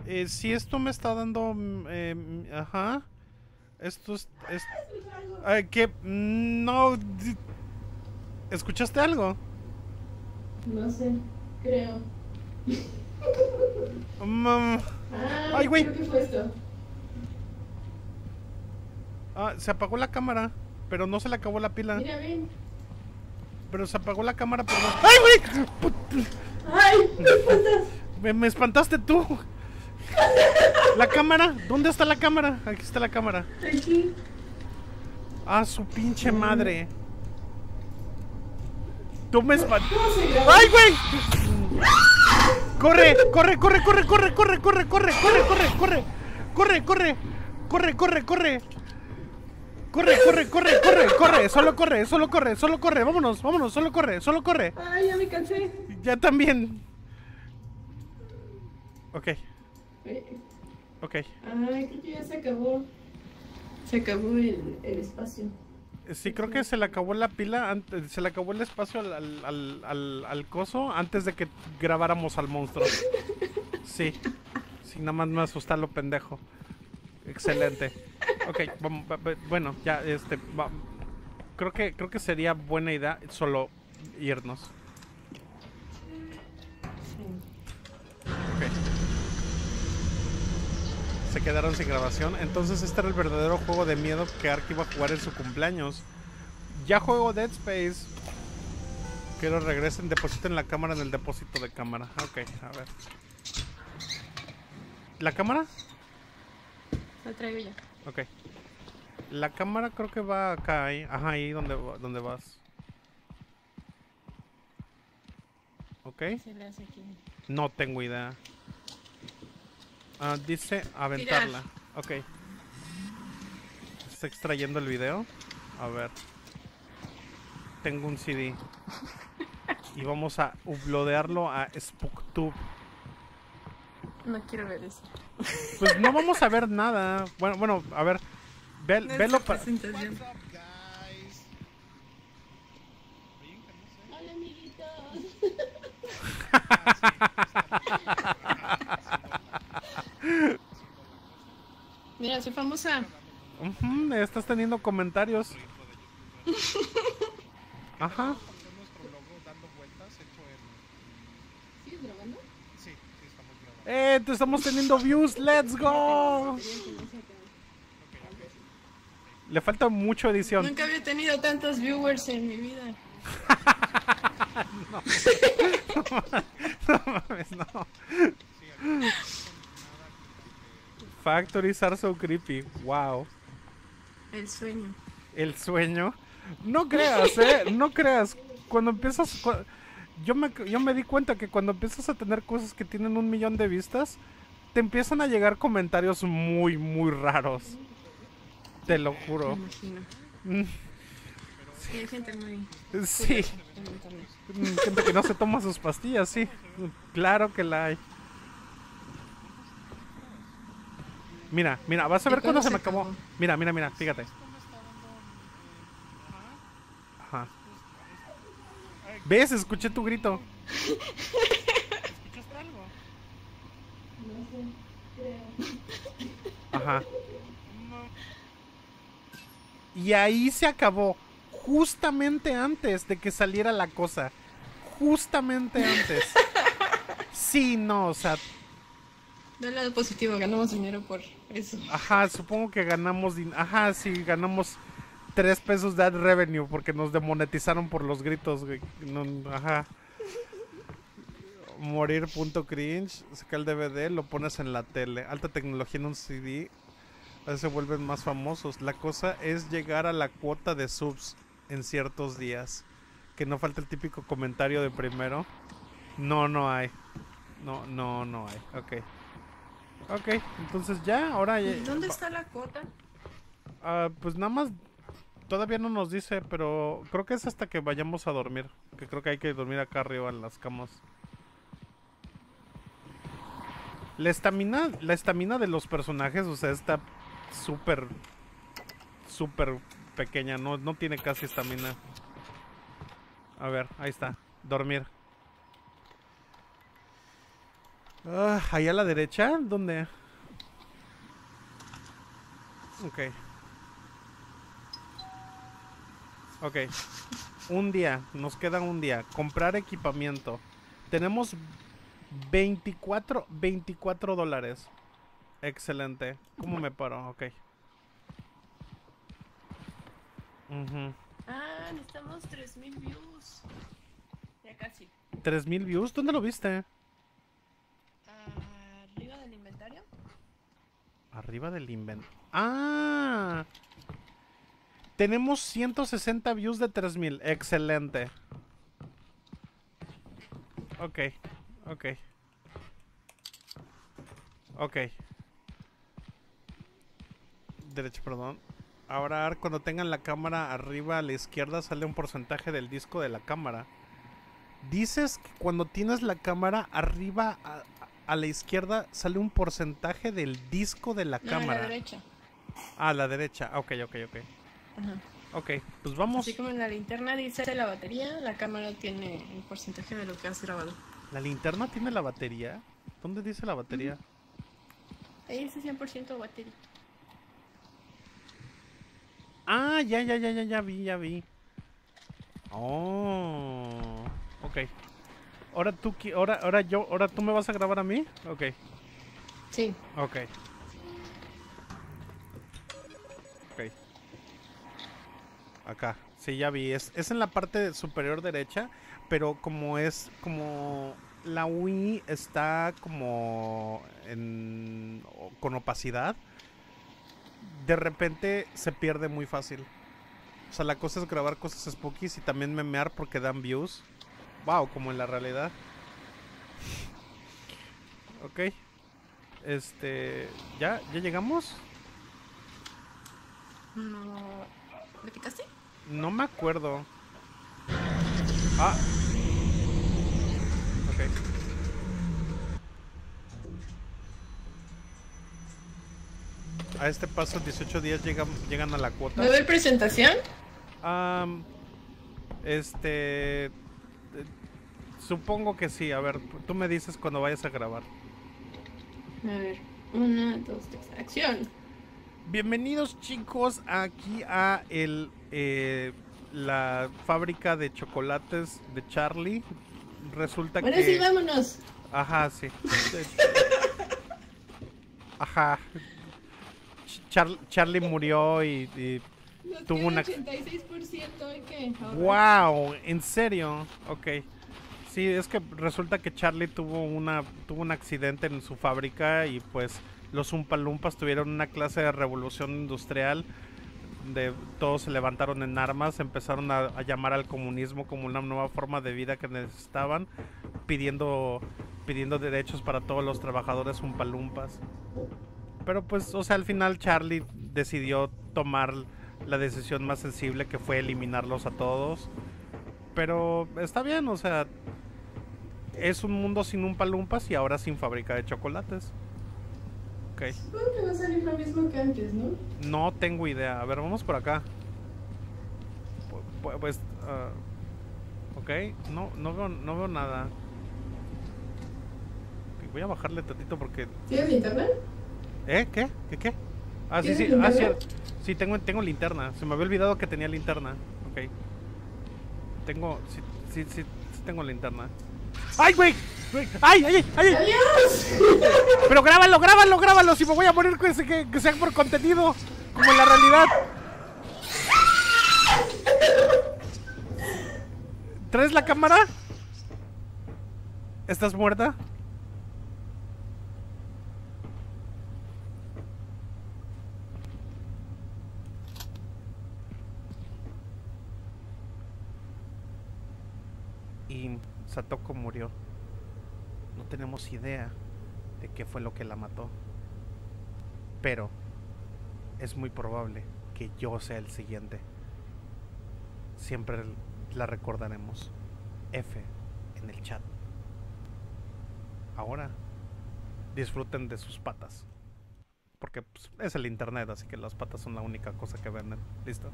Eh, si esto me está dando... Mm, eh, mm, ajá. Esto es... ¿Qué? que... No... ¿Escuchaste algo? No sé, creo. Mm. Ah, ay, güey. fue esto. Ah, se apagó la cámara, pero no se le acabó la pila. Mira, ven. Pero se apagó la cámara, pero ¡Ay, güey! ¡Ay! ¡Me espantaste! Me, espantaste tú. ¿La cámara? ¿Dónde está la cámara? Aquí está la cámara. Aquí. Ah, su pinche madre. Tú me espantaste. ¡Ay, güey! ¡Corre! ¡Corre, corre, corre, corre! ¡Corre, corre! ¡Corre, corre, corre! corre corre corre corre corre corre corre Corre, corre, corre, corre, corre, solo corre, solo corre, solo corre, vámonos, vámonos, solo corre, solo corre. Ay, ya me cansé. Ya también. Ok. Eh. Ok. Ay, creo que ya se acabó. Se acabó el, espacio. Eh, sí, creo que se le acabó la pila, eh, se le acabó el espacio al, al, al, al coso antes de que grabáramos al monstruo. Sí. sí, nada más me asusta lo pendejo. Excelente. Ok, bueno, ya, este, creo que, creo que sería buena idea solo irnos. Se quedaron sin grabación. Entonces este era el verdadero juego de miedo que Ark iba a jugar en su cumpleaños. Ya juego Dead Space. Quiero regresen, depositen la cámara en el depósito de cámara. Ok, a ver. ¿La cámara? Lo traigo yo. Ok. La cámara creo que va acá, ahí. Ajá, ahí donde, donde vas. Ok. No tengo idea. Ah, dice aventarla. Ok. Está extrayendo el video. A ver. Tengo un CD. y vamos a uploadearlo a SpookTube. No quiero ver eso. Pues no vamos a ver nada. Bueno, bueno, a ver. Ve, velo para. Hola, amiguitos. Mira, soy famosa. estás teniendo comentarios. Ajá. ¡Eh! estamos teniendo views, let's go. Le falta mucho edición. Nunca había tenido tantos viewers en mi vida. no. no mames, no. Factories are so creepy. Wow. El sueño. El sueño. No creas, eh. No creas. Cuando empiezas yo me, yo me di cuenta que cuando empiezas a tener cosas que tienen un millón de vistas, te empiezan a llegar comentarios muy, muy raros. Te lo juro. Mm. Sí, hay gente muy. Sí. Mm, gente que no se toma sus pastillas, sí. Claro que la hay. Mira, mira, vas a ver cuándo se me acabó. Mira, mira, mira, fíjate. ¿Ves? Escuché tu grito. ¿Escuchaste algo? No sé, creo. Ajá. Y ahí se acabó. Justamente antes de que saliera la cosa. Justamente antes. Sí, no, o sea, del lado positivo, ganamos dinero por eso. Ajá, supongo que ganamos dinero. Ajá, sí, ganamos Tres pesos de ad revenue porque nos demonetizaron por los gritos, güey. ajá. Morir punto cringe, saca el DVD, lo pones en la tele. Alta tecnología en un CD, veces se vuelven más famosos. La cosa es llegar a la cuota de subs en ciertos días. Que no falta el típico comentario de primero. No, no hay. No, no, no hay. Ok. Ok, entonces ya, ahora ¿Dónde está la cuota? Ah, pues nada más todavía no nos dice, pero creo que es hasta que vayamos a dormir. Que creo que hay que dormir acá arriba en las camas. La estamina, la estamina de los personajes, o sea, está súper, súper pequeña. No, no tiene casi estamina. A ver, ahí está. Dormir. Ah, ahí a la derecha, ¿dónde? Ok. Ok. Un día, nos queda un día. Comprar equipamiento. Tenemos 24, 24 dólares. Excelente. ¿Cómo me paro? Ok. Ah, necesitamos 3000 views. Ya casi. ¿3000 views? ¿Dónde lo viste? Ah, arriba del inventario. Arriba del inventario. ¡Ah! Tenemos 160 views de 3000. Excelente. Ok, ok. Ok. Derecho, perdón. Ahora cuando tengan la cámara arriba a la izquierda sale un porcentaje del disco de la cámara. Dices que cuando tienes la cámara arriba a, la izquierda sale un porcentaje del disco de la cámara. A la derecha. Ah, a la derecha. Ok, ok, ok. Ok, pues vamos. Así como en la linterna dice la batería, la cámara tiene el porcentaje de lo que has grabado. ¿La linterna tiene la batería? ¿Dónde dice la batería? Ahí dice 100% batería. Ah, ya, ya, ya, ya, ya vi, ya vi. Oh, ok. Ahora tú, ahora, ahora yo, ahora tú me vas a grabar a mí, ok. Sí. Ok. acá. Sí, ya vi. Es, en la parte superior derecha, pero como es como la Wii está como en, con opacidad, de repente se pierde muy fácil. O sea, la cosa es grabar cosas spookies y también memear porque dan views. Wow, como en la realidad. Ok. Este. ¿Ya? ¿Ya llegamos? No. ¿Me no me acuerdo. Ah. Ok. A este paso, 18 días llegan, llegan a la cuota. ¿No doy presentación? este. Eh, supongo que sí. A ver, tú me dices cuando vayas a grabar. A ver, una, dos, tres, acción. Bienvenidos chicos aquí a el eh, la fábrica de chocolates de Charlie. Resulta que. Bueno, sí, vámonos. Ajá, sí. Ajá. Charlie murió y, tuvo un 86% ¡Wow! ¿En serio? Ok. Sí, es que resulta que Charlie tuvo una tuvo un accidente en su fábrica y pues los Umpalumpas tuvieron una clase de revolución industrial todos se levantaron en armas, empezaron a, llamar al comunismo como una nueva forma de vida que necesitaban, pidiendo, pidiendo derechos para todos los trabajadores umpalumpas. Pero pues, o sea, al final Charlie decidió tomar la decisión más sensible que fue eliminarlos a todos. Pero está bien, o sea, es un mundo sin umpalumpas y ahora sin fábrica de chocolates. ¿no? tengo idea. A ver, vamos por acá. Pues... Ah, ok, no, no, veo, no veo nada. Voy a bajarle tantito porque... ¿Tienes linterna? ¿Eh? ¿Qué? ¿Qué qué? Ah, sí, sí. Ah, sí, sí tengo, tengo linterna. Se me había olvidado que tenía linterna. Ok. Tengo... sí, sí, sí tengo linterna. ¡Ay, güey! ¡Ay, ay, ay! ay Pero grábalo, grábalo, grábalo. Si me voy a morir, que, que sea por contenido. Como en la realidad. ¿Traes la cámara? ¿Estás muerta? Satoko murió. No tenemos idea de qué fue lo que la mató. Pero es muy probable que yo sea el siguiente. Siempre la recordaremos. F en el chat. Ahora, disfruten de sus patas. Porque pues, es el internet, así que las patas son la única cosa que venden. ¿Listo?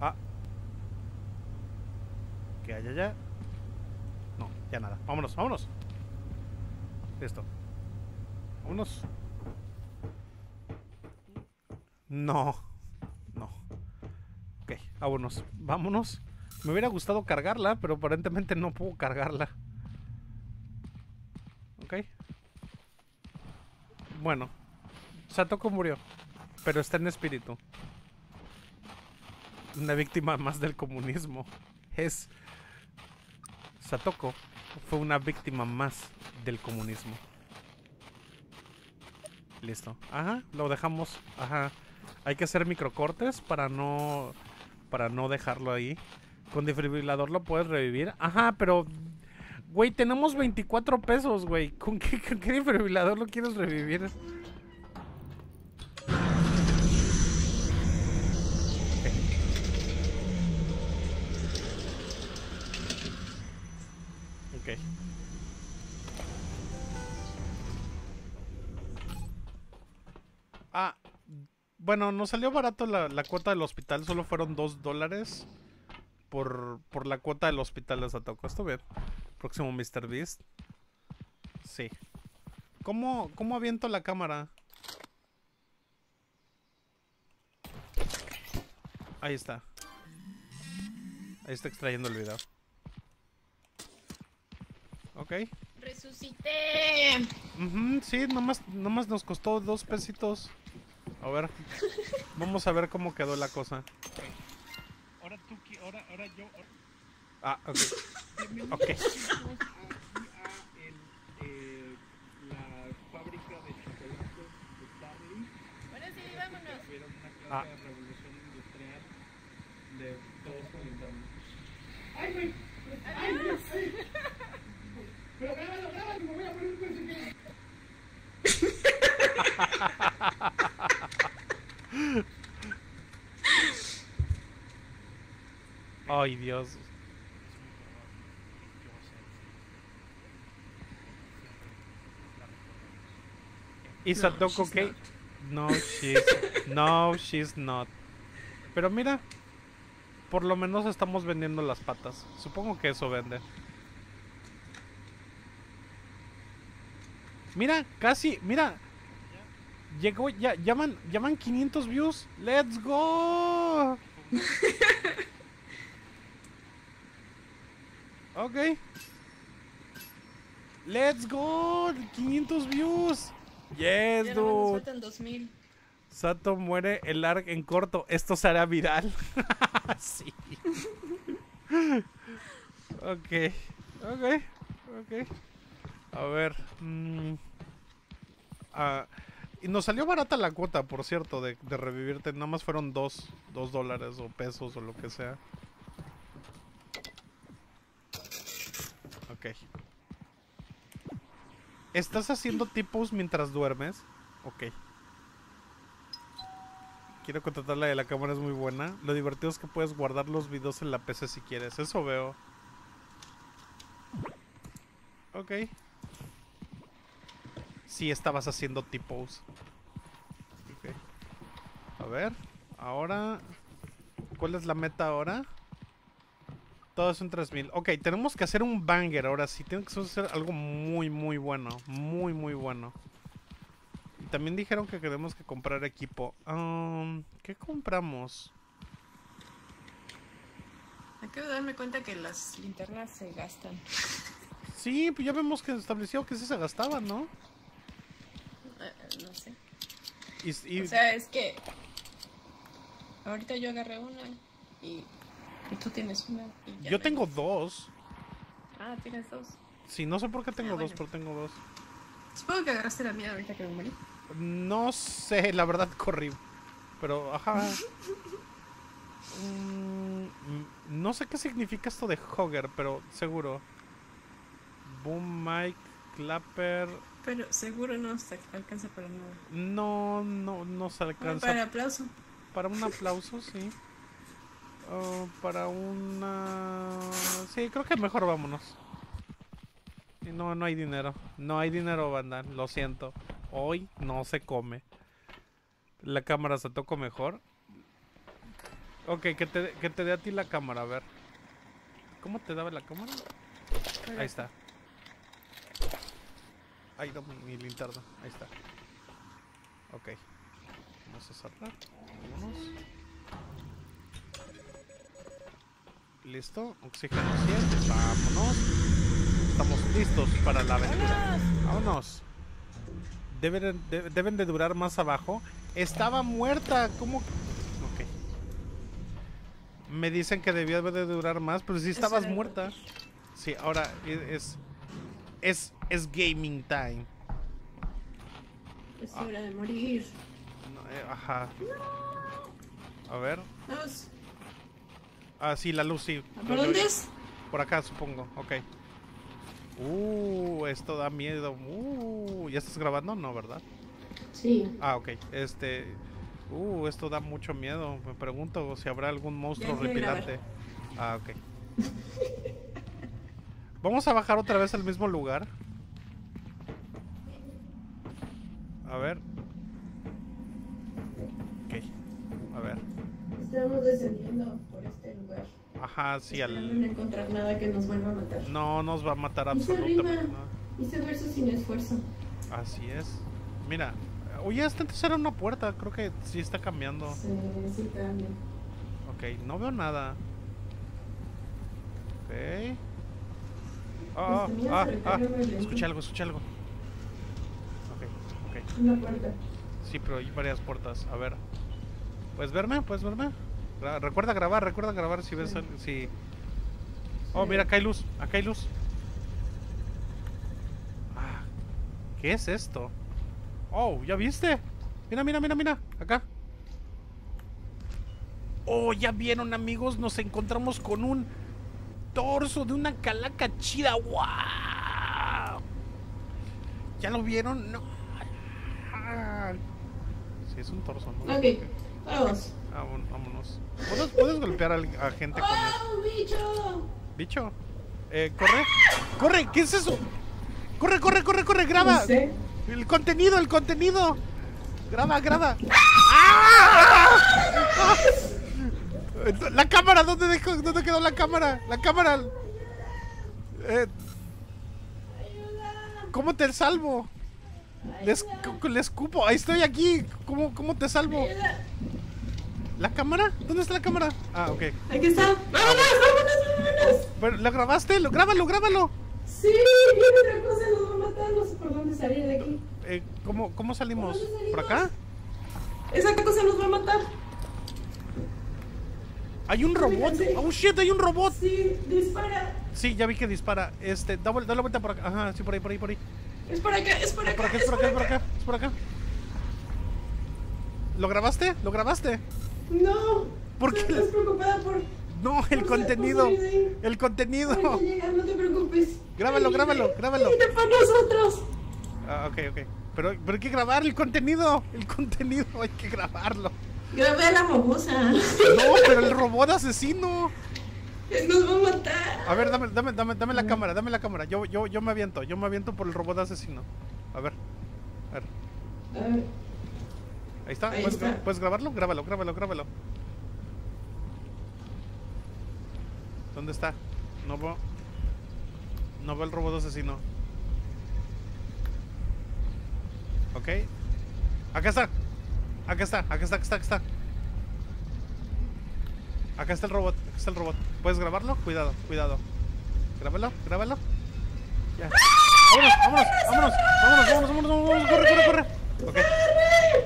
Ah, que haya ya No, ya nada. Vámonos, vámonos. Listo. Vámonos. No. No. Ok, vámonos. Vámonos. Me hubiera gustado cargarla, pero aparentemente no puedo cargarla. Ok. Bueno. Satoko murió. Pero está en espíritu. Una víctima más del comunismo. Es Satoko fue una víctima más del comunismo. Listo. Ajá, lo dejamos. Ajá. Hay que hacer microcortes para no para no dejarlo ahí. Con defibrilador lo puedes revivir. Ajá, pero güey, tenemos 24 pesos, güey. ¿Con qué, con qué defibrilador lo quieres revivir? bueno, nos salió barato la, cuota del hospital, solo fueron 2 dólares por, por la cuota del hospital de Satoko. Esto bien. Próximo Mr. Beast. Sí. ¿Cómo, cómo aviento la cámara? Ahí está. Ahí está extrayendo el video. Ok. Resucité. sí, nomás, nomás nos costó dos pesitos. A ver. Vamos a ver cómo quedó la cosa. Ahora tú, ahora, ahora yo. Ah, ok. Bienvenidos okay. aquí eh, la fábrica de chocolate de Starling. Bueno, sí, vámonos. Ah. Ay, Dios. Is no, No, no, she's not. Pero mira, por lo menos estamos vendiendo las patas. Supongo que eso vende. Mira, casi, mira, Llegó, ya, Llaman llaman 500 views. ¡Let's go! ok. ¡Let's go! 500 views. Yes, ya dude. 2000. Sato muere el ARC en corto. Esto será viral. sí. ok. Ok. Ok. A ver. Mm. Ah... Y nos salió barata la cuota, por cierto, de, revivirte. Nada más fueron dos, dos dólares o pesos o lo que sea. Ok. ¿Estás haciendo tipos mientras duermes? Ok. Quiero contratarla, la de la cámara, es muy buena. Lo divertido es que puedes guardar los videos en la PC si quieres. Eso veo. Ok. Si estabas haciendo tipos. A ver, ahora... ¿Cuál es la meta ahora? Todo es un 3000. Ok, tenemos que hacer un banger ahora sí. Tenemos que hacer algo muy, muy bueno. Muy, muy bueno. también dijeron que tenemos que comprar equipo. Um, ¿Qué compramos? Acabo de darme cuenta que las linternas se gastan. Sí, pues ya vemos que estableció que sí se gastaban, ¿no? Eh, no sé. O sea, es que ahorita yo agarré una y, tú tienes una. yo tengo dos. Ah, tienes dos. Sí, no sé por qué tengo ah, dos, pero tengo dos. Supongo que agarraste la mía ahorita que me morí. No sé, la verdad corrí. Pero, ajá. Mm, no sé qué significa esto de Hogger, pero seguro. Boom Mike, Clapper, pero seguro no se alcanza para nada. No, no, no se alcanza. Para aplauso. Para un aplauso, sí. para una... Sí, creo que mejor vámonos. No, no hay dinero. No hay dinero, Bandan, Lo siento. Hoy no se come. La cámara se tocó mejor. Ok, que te, que te dé a ti la cámara, a ver. ¿Cómo te daba la cámara? Ahí está. Ahí no, mi, linterna. Ahí está. Ok. Vamos a saltar. Vámonos. Listo. Oxígeno 100. Vámonos. Estamos listos para la aventura. Vámonos. Deben, de, deben de durar más abajo. Estaba muerta. ¿Cómo? Ok. Me dicen que debía de durar más, pero si estabas muerta. Sí, ahora e, es es, gaming time. Es hora de morir. Eh, ajá. A ver. Ah, sí, la luz, sí. ¿Por dónde es? Por acá, supongo. Ok. Uh, esto da miedo. Uh, ¿ya estás grabando? No, ¿verdad? Sí. Ah, ok. Este... Uh, esto da mucho miedo. Me pregunto si habrá algún monstruo repilante. Ah, ok. Vamos a bajar otra vez al mismo lugar. A ver. Ok. A ver. Estamos descendiendo por este lugar. Ajá, sí, al... No encontrar nada que nos vuelva a matar. No, nos va a matar absolutamente nada. Hice verso sin esfuerzo. Así es. Mira, oye, esta antes era una puerta, creo que sí está cambiando. Sí, sí cambia. Ok, no veo nada. Ok. Ah, ah, ah, ah, Escuché algo, escucha algo. Ok, ok. Una puerta. Sí, pero hay varias puertas. A ver. ¿Puedes verme? ¿Puedes verme? recuerda grabar, recuerda grabar si ves algo. Si... Oh, mira, acá hay luz. Acá hay luz. Ah, ¿Qué es esto? Oh, ¿ya viste? Mira, mira, mira, mira. Acá. Oh, ya vieron amigos, nos encontramos con un torso de una calaca chida. ¡Wow! ¿Ya lo vieron? No. Sí, es un torso, ¿no? Ok, vamos. vámonos. ¿Puedes, golpear a, gente ¡Ah, bicho! ¿Bicho? Eh, corre. ¡Corre! ¿Qué es eso? ¡Corre, corre, corre, corre! ¡Graba! ¡El contenido, el contenido! ¡Graba, graba! ¡Ah! ¡Ah! ¡La cámara! ¿Dónde, dejó, ¿Dónde quedó la cámara? ¡La cámara! Eh, ¿Cómo te salvo? Les, les escupo. Ahí estoy aquí. ¿Cómo, ¿Cómo te salvo? ¿La cámara? ¿Dónde está la cámara? Ah, ok. Aquí está. ¡Vámonos, vámonos, vámonos! Bueno, ¿la grabaste? Lo, ¡Grábalo, grábalo! Sí, viene otra cosa, nos va a matar. No sé por dónde salir de aquí. Eh, ¿cómo, ¿Cómo salimos? ¿Por, salimos? ¿Por acá? Esa cosa nos va a matar. Hay un robot. Oh shit, hay un robot. Sí, dispara. Sí, ya vi que dispara. Este, da, la vuelta por acá. Ajá, sí, por ahí, por ahí, por ahí. Es por acá, es por acá. Es por acá, es por acá, es por acá. ¿Lo grabaste? ¿Lo grabaste? No. ¿Por qué? No, el contenido. el contenido. no te preocupes. Grábalo, grábalo, grábalo. Vete para nosotros. Ah, ok, ok. Pero, pero hay que grabar el contenido. El contenido hay que grabarlo. Grabé a la babosa. No, pero el robot asesino. nos va a matar. A ver, dame, dame, dame, dame la cámara, dame la cámara. Yo, yo, yo me aviento, yo me aviento por el robot asesino. A ver, a ver. Ahí está, ¿Puedes, ¿Puedes, grabarlo? Grábalo, grábalo, grábalo. ¿Dónde está? No veo. No veo el robot asesino. Ok. Acá está. Acá está, acá está, acá está, acá está. Acá está el robot, acá está el robot. ¿Puedes grabarlo? Cuidado, cuidado. Grábalo, grábalo. Ya. Vámonos, vámonos, vámonos, vámonos, vámonos, vámonos, vámonos, corre, corre, corre. Ok.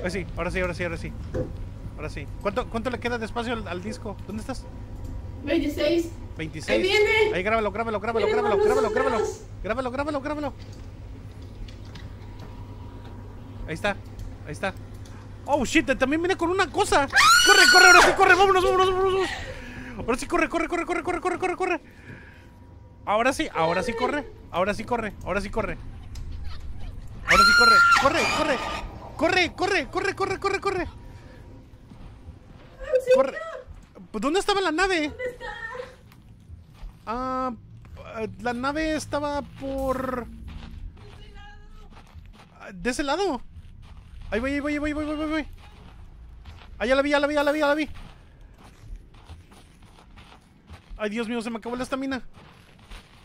Ahora sí, ahora sí, ahora sí, ahora sí. Ahora sí. ¿Cuánto, cuánto le queda de espacio al, disco? ¿Dónde estás? 26. 26. Ahí viene. Ahí grábalo, grábalo, grábalo, grábalo, grábalo, grábalo. Grábalo, grábalo, grábalo. Ahí está. Ahí está. Oh shit, también viene con una cosa. Corre, corre, ahora sí, corre, vámonos, vámonos, vámonos. Ahora sí, corre, corre, corre, corre, corre, corre, corre, corre. Ahora sí, ahora sí corre. Ahora sí corre, ahora sí corre. Ahora sí corre, corre, corre. Corre, corre, corre, corre, corre, corre. Pues, ¿Dónde estaba la nave? Ah, la nave estaba por. ¿De ese lado? Ahí voy, ahí voy, ahí voy, voy, voy, voy, voy. Ahí, ya la vi, ya la vi, ya la vi, ya la vi. Ay, Dios mío, se me acabó la estamina.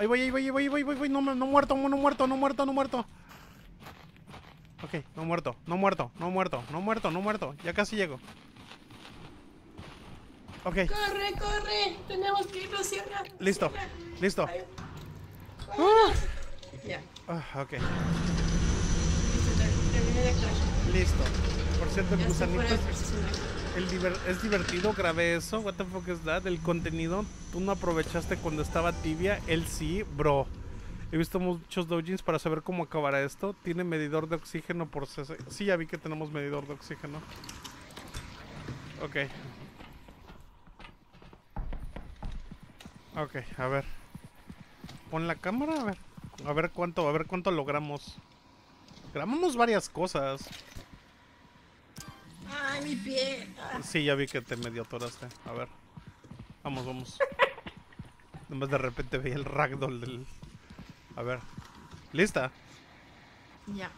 Ahí voy, ahí voy, ahí voy, ahí voy, voy, voy. No, no muerto, no muerto, no muerto, no muerto. Ok, no muerto, no muerto, no muerto, no muerto, no muerto. Ya casi llego. Ok. Corre, corre. Tenemos que irnos, cierra. Listo, listo. Ah. Ya. Ah, ok. terminé de crash. Listo. Por cierto, el es divertido, grabé eso. What the fuck is that? El contenido, tú no aprovechaste cuando estaba tibia. Él sí, bro. He visto muchos dojins para saber cómo acabará esto. Tiene medidor de oxígeno por Sí, ya vi que tenemos medidor de oxígeno. Ok. Ok, a ver. Pon la cámara, a ver. A ver cuánto, a ver cuánto logramos. Grabamos varias cosas. ¡Ay, mi pie! Sí, ya vi que te medio atoraste. A ver. Vamos, vamos. Nomás de repente veía el ragdoll del... A ver. ¿Lista? Ya.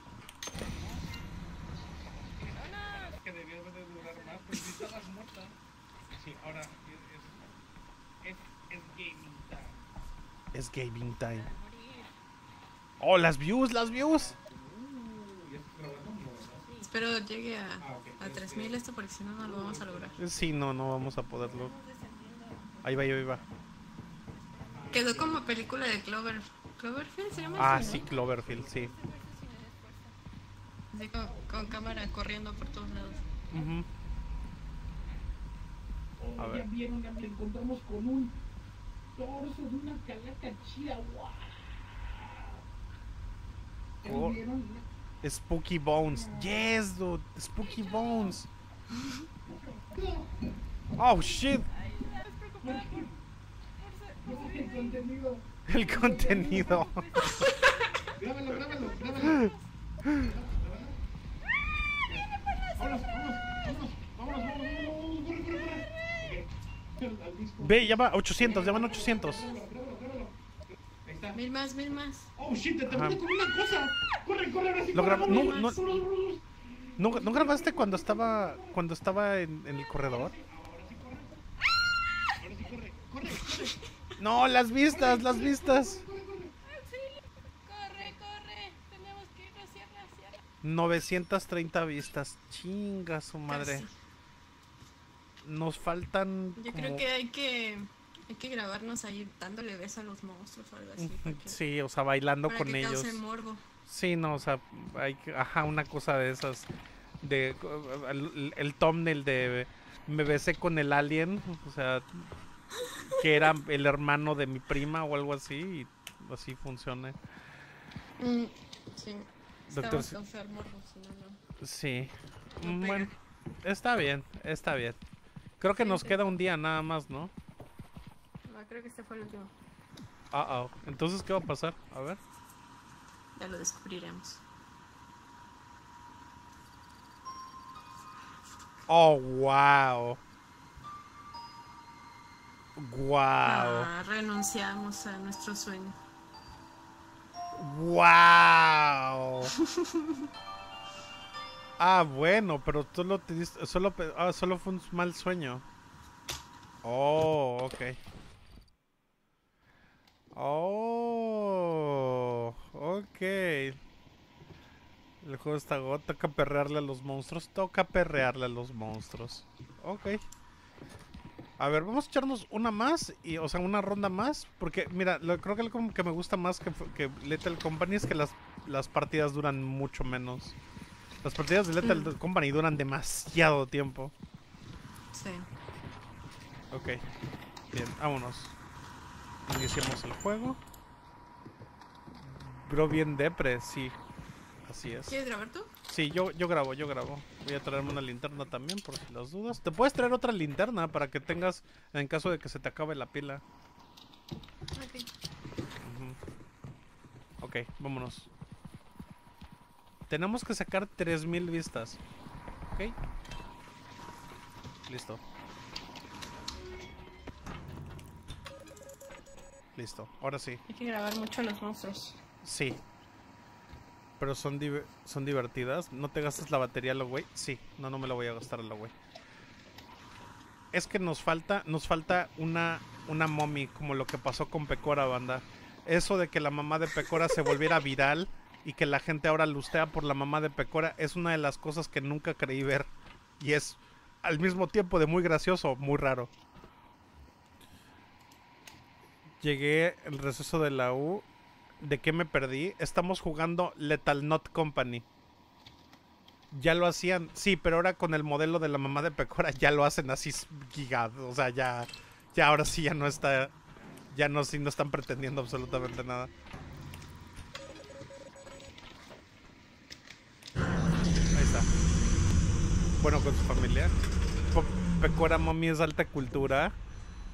Que debías de durar más, porque estabas muerta. Sí, ahora es, es, es gaming time. Es gaming time. Oh, las views, las views. Espero llegue a, a 3000 esto porque si no, no lo vamos a lograr. Sí, no, no vamos a poderlo. Ahí va, ahí va. Quedó como película de Clover. ¿Cloverfield se llama? Ah, sí, Cloverfield, sí. con, cámara corriendo por todos lados. Ya A ver. vieron, encontramos con un torso de una calaca chida. ¡Wow! Oh. ¿Vieron? Spooky Bones. Yes, dude. Spooky Bones. Oh, shit. El contenido. Grábalo, grábalo, grábalo. Vámonos, vámonos, vámonos, Ve, ya va 800, ya van 800 está. Mil más, mil más. Oh shit, te terminé con una cosa. Corre, corre, ahora sí. corre, no, no, grabaste cuando estaba cuando estaba en, el corredor? Ahora sí, corre, corre, corre. No, las vistas, las vistas. Corre, corre Tenemos que ir, 930 vistas. Chinga su madre. Nos faltan. Yo creo que hay que hay que grabarnos ahí dándole beso a los monstruos o algo así. Sí, o sea, bailando Para con que ellos. Morbo. Sí, no, o sea, hay ajá, una cosa de esas. De, el, thumbnail de me besé con el alien, o sea, que era el hermano de mi prima o algo así, y así funciona. Mm, sí. Doctor, Estamos morbo, Sí. Mm, bueno, está bien, está bien. Creo que nos queda un día nada más, ¿no? creo que este fue el último. Ah, ah, entonces, ¿qué va a pasar? A ver. Ya lo descubriremos. Oh, wow. Wow. Ah, renunciamos a nuestro sueño. Wow. ah, bueno, pero tú lo solo, ah, solo fue un mal sueño. Oh, ok. Oh, ok. El juego está toca perrearle a los monstruos, toca perrearle a los monstruos. Ok. A ver, vamos a echarnos una más, y, o sea, una ronda más, porque mira, creo que lo que me gusta más que, que Lethal Company es que las, las partidas duran mucho menos. Las partidas de Lethal mm. Company duran demasiado tiempo. Sí. Ok. Bien, vámonos. Iniciamos el juego. Bro, bien depre, sí. Así es. ¿Quieres grabar tú? Sí, yo, yo grabo, yo grabo. Voy a traerme una linterna también, por si las dudas. Te puedes traer otra linterna para que tengas, en caso de que se te acabe la pila. Ok. Ok, vámonos. Tenemos que sacar 3000 vistas. Ok. Listo. Listo, ahora sí. Hay que grabar mucho los monstruos. Sí. Pero son, son divertidas. ¿No te gastas la batería, lo güey? Sí, no, no me la voy a gastar, lo güey. Es que nos falta, nos falta una, una mommy, como lo que pasó con Pecora, banda. Eso de que la mamá de Pecora se volviera viral y que la gente ahora lustea por la mamá de Pecora es una de las cosas que nunca creí ver. Y es al mismo tiempo de muy gracioso, muy raro. Llegué el receso de la U. ¿De qué me perdí? Estamos jugando Lethal Not Company. Ya lo hacían. Sí, pero ahora con el modelo de la mamá de Pecora ya lo hacen así gigado, O sea, ya. Ya ahora sí ya no está. Ya no, si no están pretendiendo absolutamente nada. Ahí está. Bueno, con su familia. Pecora mami es alta cultura.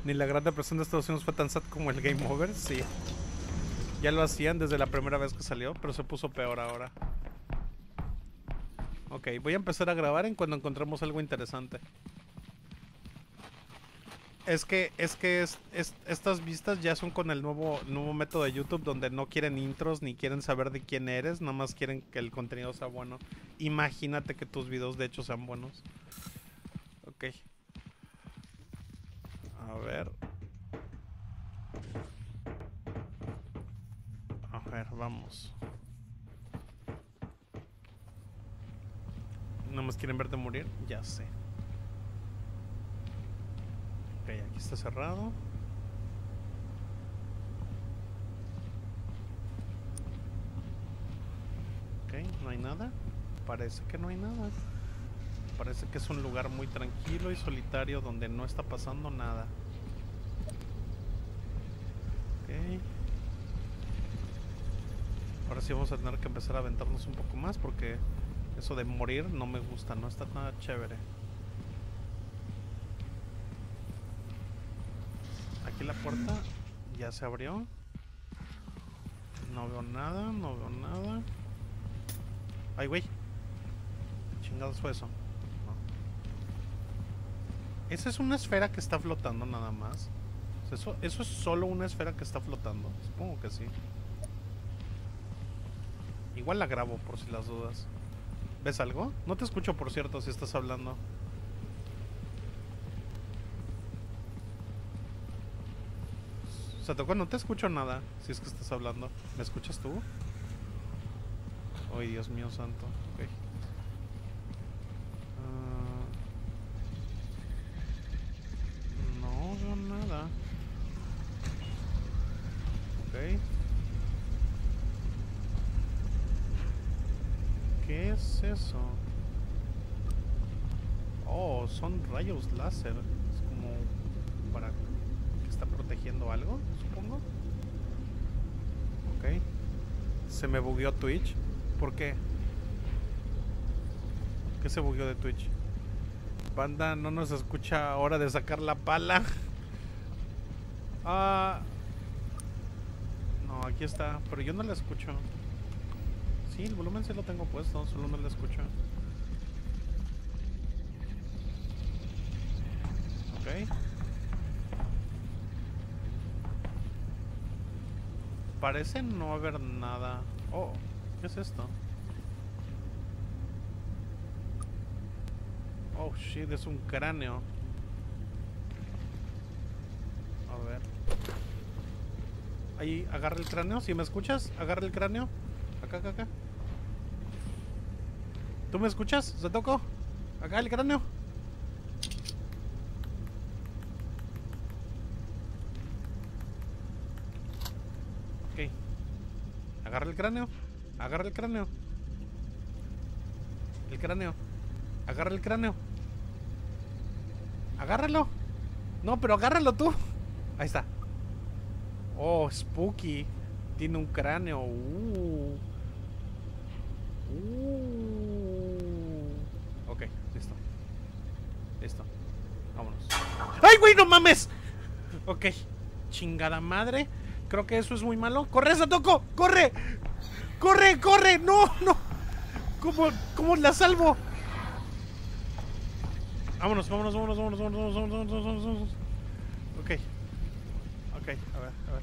Ni la gran depresión de Estados Unidos fue tan sad como el Game Over, sí. Ya lo hacían desde la primera vez que salió, pero se puso peor ahora. Ok, voy a empezar a grabar en cuando encontremos algo interesante. Es que, es que es, estas vistas ya son con el nuevo, nuevo método de YouTube donde no quieren intros ni quieren saber de quién eres, nada más quieren que el contenido sea bueno. Imagínate que tus videos de hecho sean buenos. Ok. A ver. A ver, vamos. ¿No más quieren verte morir? Ya sé. Ok, aquí está cerrado. Ok, no hay nada. Parece que no hay nada. Parece que es un lugar muy tranquilo y solitario donde no está pasando nada. Ok Ahora sí vamos a tener que empezar a aventarnos un poco más porque eso de morir no me gusta, no está nada chévere. Aquí la puerta ya se abrió. No veo nada, no veo nada. Ay, güey. Chingados fue eso. Esa es una esfera que está flotando nada más. Eso, es solo una esfera que está flotando. Supongo que sí. Igual la grabo por si las dudas. ¿Ves algo? No te escucho, por cierto, si estás hablando. Se tocó, no te escucho nada, si es que estás hablando. ¿Me escuchas tú? Ay, Dios mío santo. rayos láser. Es como para que está protegiendo algo, supongo. Ok. Se me bugueó Twitch. ¿Por qué? ¿Por ¿Qué se bugueó de Twitch? Banda, no nos escucha Hora de sacar la pala. Ah. No, aquí está. Pero yo no la escucho. Sí, el volumen sí lo tengo puesto, solo no la escucho. parece no haber nada. Oh, ¿qué es esto? Oh shit, es un cráneo. A ver. Ahí, agarra el cráneo, si me escuchas, agarra el cráneo. Acá, acá, acá. ¿Tú me escuchas? ¿Se tocó? Acá el cráneo. cráneo. Agarra el cráneo. El cráneo. Agarra el cráneo. Agárralo. No, pero agárralo tú. Ahí está. Oh, Spooky. Tiene un cráneo. Uh. uh. Ok, listo. Listo. Vámonos. ¡Ay, güey, no mames! Ok. Chingada madre. Creo que eso es muy malo. ¡Corre, Satoko! ¡Corre! ¡Corre, corre! satoco corre corre corre no! ¿Cómo, cómo la salvo? Vámonos, vámonos, vámonos, vámonos, vámonos, vámonos, vámonos, vámonos. Ok. Ok, a ver, a ver.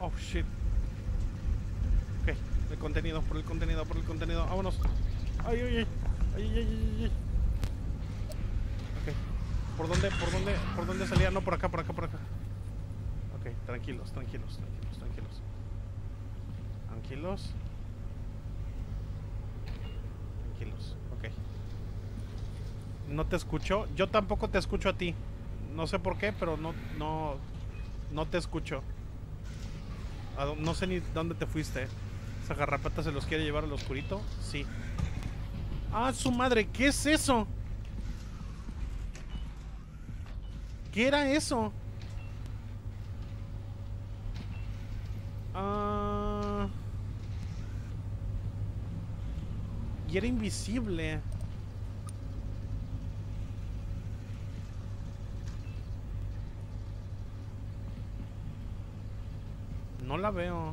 Oh, shit. Ok, el contenido, por el contenido, por el contenido. Vámonos. Ay, ay, ay. Ay, ay, ay, ay. Ok. ¿Por dónde, por dónde, por dónde salía? No, por acá, por acá, por acá. Tranquilos, tranquilos, tranquilos, tranquilos. Tranquilos. Tranquilos, ok. No te escucho. Yo tampoco te escucho a ti. No sé por qué, pero no, no, no te escucho. No sé ni dónde te fuiste. ¿Esa eh. garrapata se los quiere llevar al oscurito? Sí. ¡Ah, su madre! ¿Qué es eso? ¿Qué era eso? Y era invisible. No la veo.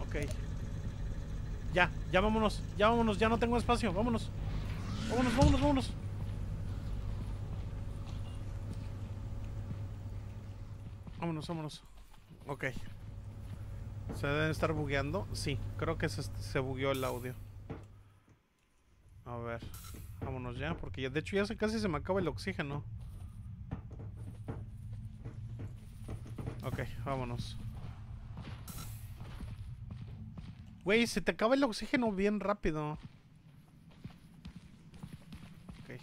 Ok. Ya, ya vámonos, ya vámonos, ya no tengo espacio, vámonos. Vámonos, vámonos, vámonos. vámonos, Ok. ¿Se deben estar bugueando? Sí, creo que se, se bugueó el audio. A ver, vámonos ya, porque ya, de hecho ya casi se me acaba el oxígeno. Ok, vámonos. Güey, se te acaba el oxígeno bien rápido. Ok.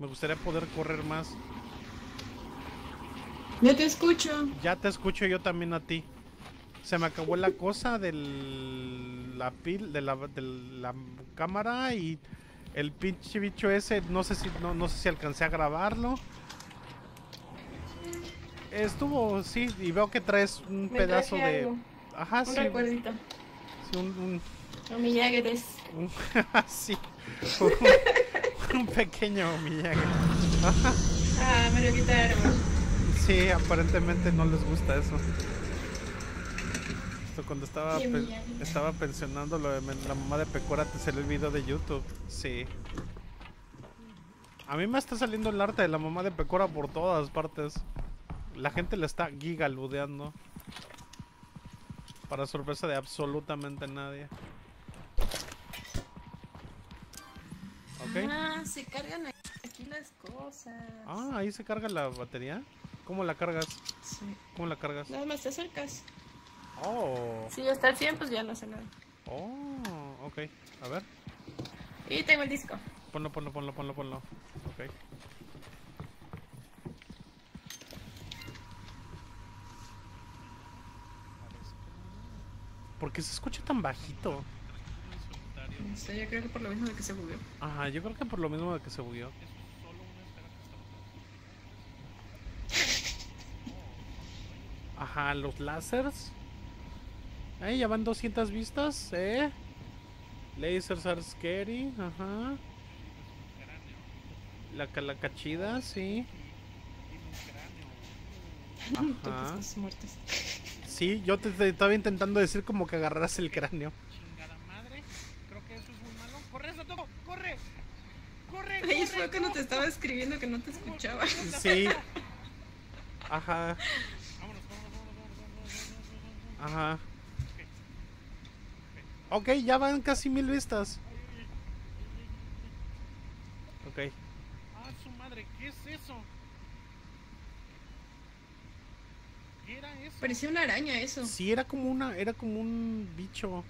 Me gustaría poder correr más. Ya te escucho. Ya te escucho yo también a ti. Se me acabó la cosa del la pil de la, cámara y el pinche bicho ese, no sé si no, no sé si alcancé a grabarlo. Estuvo, sí, y veo que traes un pedazo de ajá, un sí. Recuerdito. un, un... pequeño Un... sí. Un, pequeño Miyagres. ah, me lo quitaron. Sí, aparentemente no les gusta eso. Esto cuando estaba, estaba pensionando lo de la mamá de Pecora te salió el video de YouTube. Sí. A mí me está saliendo el arte de la mamá de Pecora por todas partes. La gente la está gigaludeando. Para sorpresa de absolutamente nadie. Ah, se cargan aquí las cosas. Ah, ahí se carga la batería. ¿Cómo la cargas? Sí. ¿Cómo la cargas? Nada más te acercas. Oh. Si ya está al 100, pues ya no hace nada. Oh, ok. A ver. Y tengo el disco. Ponlo, ponlo, ponlo, ponlo, ponlo. Ok. ¿Por qué se escucha tan bajito? No yo creo que por lo mismo de que se bugueó. Ajá, yo creo que por lo mismo de que se bugueó. Ajá, los lásers. Ahí ya van 200 vistas, ¿eh? Lasers are scary, ajá. La calacachida, sí. Ajá. Sí, yo te, estaba intentando decir como que agarras el cráneo. Chingada madre, creo que eso es muy malo. ¡Corre, ¡Corre! ¡Corre! Ahí fue cuando te estaba escribiendo que no te escuchaba. Sí. Ajá. Ajá. Ok, ya van casi mil vistas. Ok. Ah, su madre, ¿qué es eso? ¿Qué era eso? Parecía una araña eso. Sí, era como una, era como un bicho. Ah.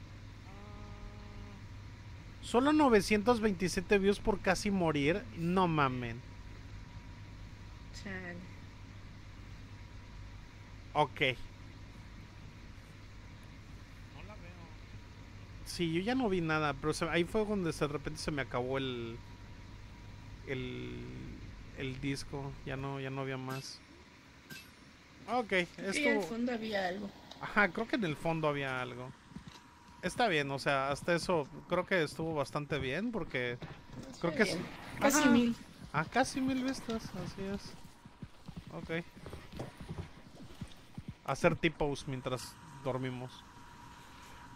Solo 927 views por casi morir. No mamen. Ok. sí, yo ya no vi nada, pero ahí fue donde de repente se me acabó el, el, el disco, ya no, ya no había más. Ah, ok, esto... en el fondo había algo. Ajá, creo que en el fondo había algo. Está bien, o sea, hasta eso creo que estuvo bastante bien porque creo que Casi mil. Ah, casi mil vistas, así es. Ok. Hacer tipos mientras dormimos.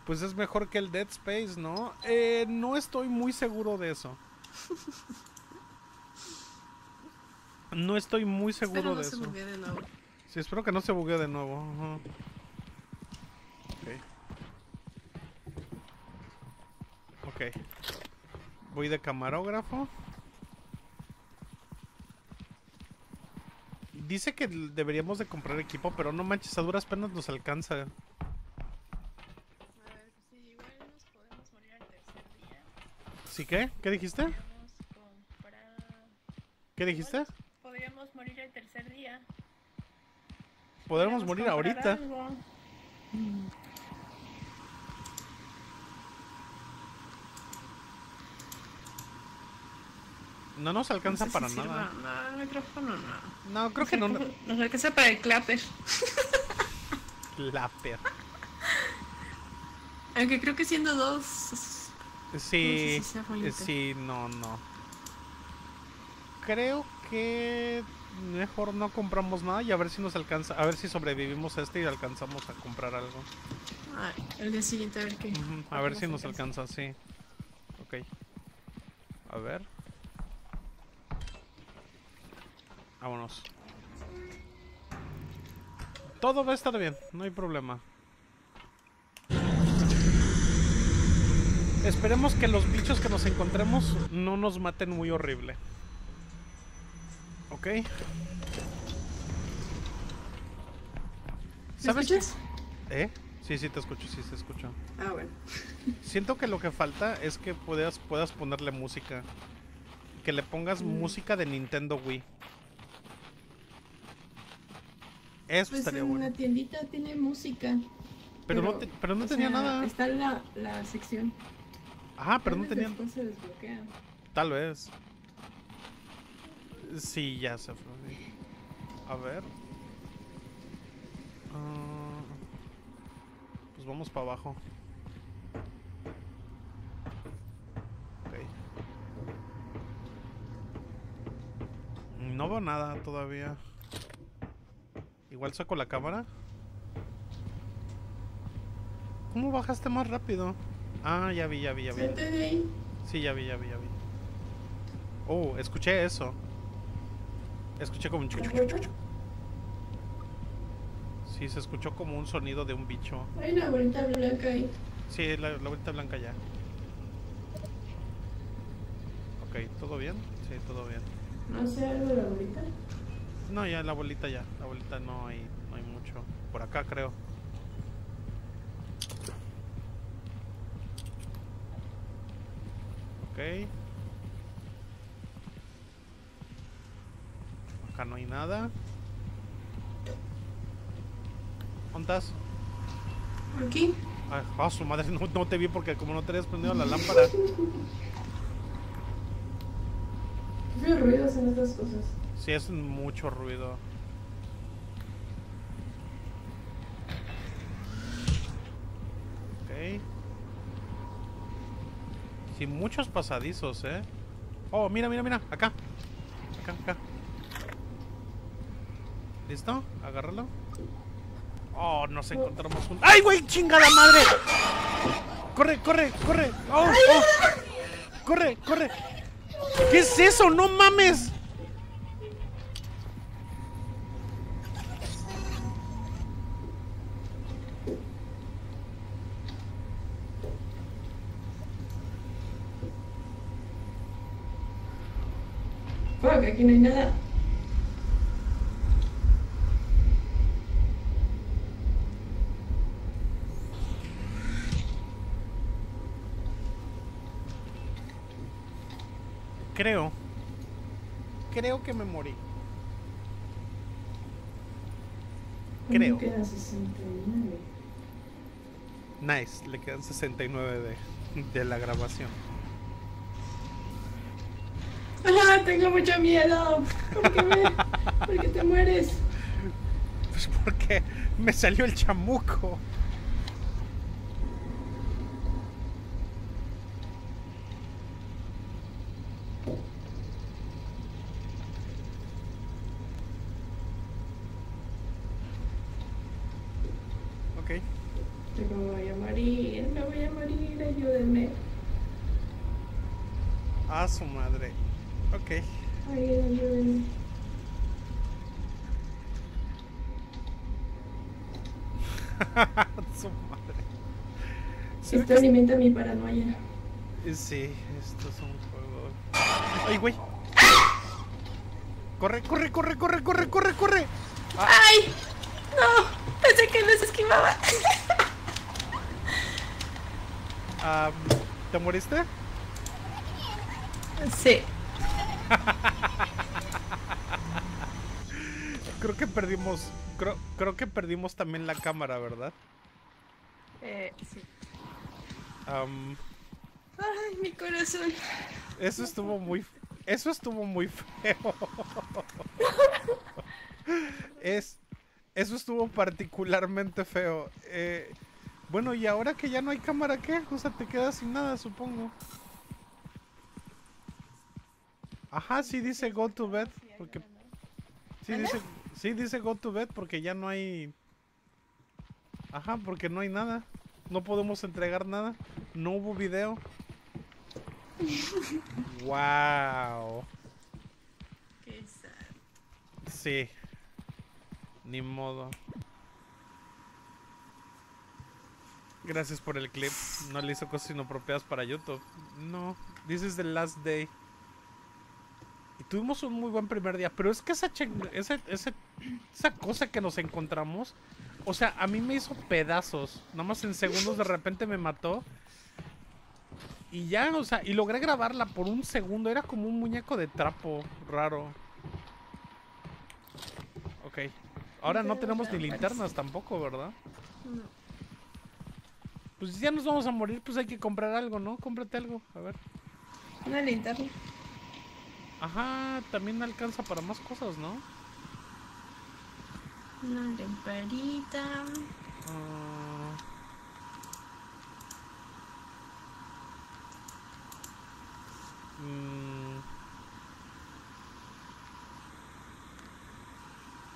Pues es mejor que el Dead Space, ¿no? Eh, no estoy muy seguro de eso. No estoy muy seguro espero no de se eso. Buguee de nuevo. Sí, espero que no se buguee de nuevo. ok. Voy de camarógrafo. Dice que deberíamos de comprar equipo, pero no manches, a duras penas nos alcanza. ¿Sí qué? ¿Qué dijiste? ¿Qué dijiste? Podríamos morir el tercer día. Podríamos morir ahorita. No nos alcanza para nada. no. creo que no. nos alcanza para el clapper. clapper. Aunque creo que siendo dos Sí, si sí, no, no. Creo que mejor no compramos nada y a ver si nos alcanza, a ver si sobrevivimos a este y alcanzamos a comprar algo. Ah, el día siguiente a ver qué. A ver si nos alcanza, alcanza sí. Ok. A ver. Vámonos. Todo va a estar bien, no hay problema. Esperemos que los bichos que nos encontremos no nos maten muy horrible. Ok. ¿Sabes ¿Eh? Sí, sí te escucho, sí te escucho. Ah, bueno. Siento que lo que falta es que puedas, puedas ponerle música. Que le pongas mm. música de Nintendo Wii. Eso pues en tiendita tiene música. Pero, no, tenía nada. Está la sección. Ajá, ah, pero no tenían. Tal vez. Sí, ya se fue. A ver. Ah, pues vamos para abajo. Ok No veo nada todavía. Igual saco la cámara. ¿Cómo bajaste más rápido? Ah, ya vi, ya vi, ya vi. Sí, ya vi, ya vi, ya vi. Oh, escuché eso. Escuché como un chuchu. Sí, se escuchó como un sonido de un bicho. Hay una bolita blanca ahí. Sí, la, la bolita blanca ya. Ok, ¿todo bien? Sí, todo bien. ¿No sé algo de la bolita? No, ya la bolita ya. La bolita no hay, no hay mucho. Por acá creo. Ok. Acá no hay nada. ¿Dónde estás? Aquí. Ay, ah, ah, su madre, no, te vi porque como no te habías prendido la lámpara. qué ruidos en estas cosas. Sí, es mucho ruido. Sí, muchos pasadizos, eh. Oh, mira, mira, mira. Acá. Acá, acá. ¿Listo? Agárralo. Oh, nos encontramos un... ¡Ay, güey! ¡Chingada madre! ¡Corre, corre, corre! ¡Oh, oh! corre corre! ¿Qué es eso? ¡No mames! aquí no hay nada. Creo. Creo que me morí. Creo. Le queda 69. Nice, le quedan 69 de, de la grabación ah, tengo mucho miedo. ¿Por qué, me, ¿Por qué te mueres? Pues porque me salió el chamuco. Te alimenta mi paranoia. Sí, esto es un juego. ¡Ay, güey! ¡Corre, corre, corre, corre, corre, corre, corre! ¡Ay! ¡No! Pensé que los esquivaba. ¿Te moriste? Sí. creo que perdimos. creo que perdimos también la cámara, ¿verdad? Eh, sí. Ay, mi corazón. Eso estuvo muy. Eso estuvo muy feo. es, eso estuvo particularmente feo. Eh, bueno, y ahora que ya no hay cámara, ¿qué? O sea, te quedas sin nada, supongo. Ajá, sí dice go to bed. Porque. Sí sí dice go to bed porque ya no hay. Ajá, porque no hay nada no podemos entregar nada. No hubo video. wow. Qué sad. Sí. Ni modo. Gracias por el clip. No le hizo cosas inapropiadas para YouTube. No. This is the last day. Y tuvimos un muy buen primer día. Pero es que esa, esa, esa, esa cosa que nos encontramos o sea, a mí me hizo pedazos. Nada más en segundos de repente me mató. Y ya, o sea, y logré grabarla por un segundo. Era como un muñeco de trapo raro. Ok. Ahora no tenemos ni linternas tampoco, ¿verdad? No. Pues si ya nos vamos a morir, pues hay que comprar algo, ¿no? Cómprate algo, a ver. Una linterna. Ajá, también alcanza para más cosas, ¿no? Una lamparita. Mm.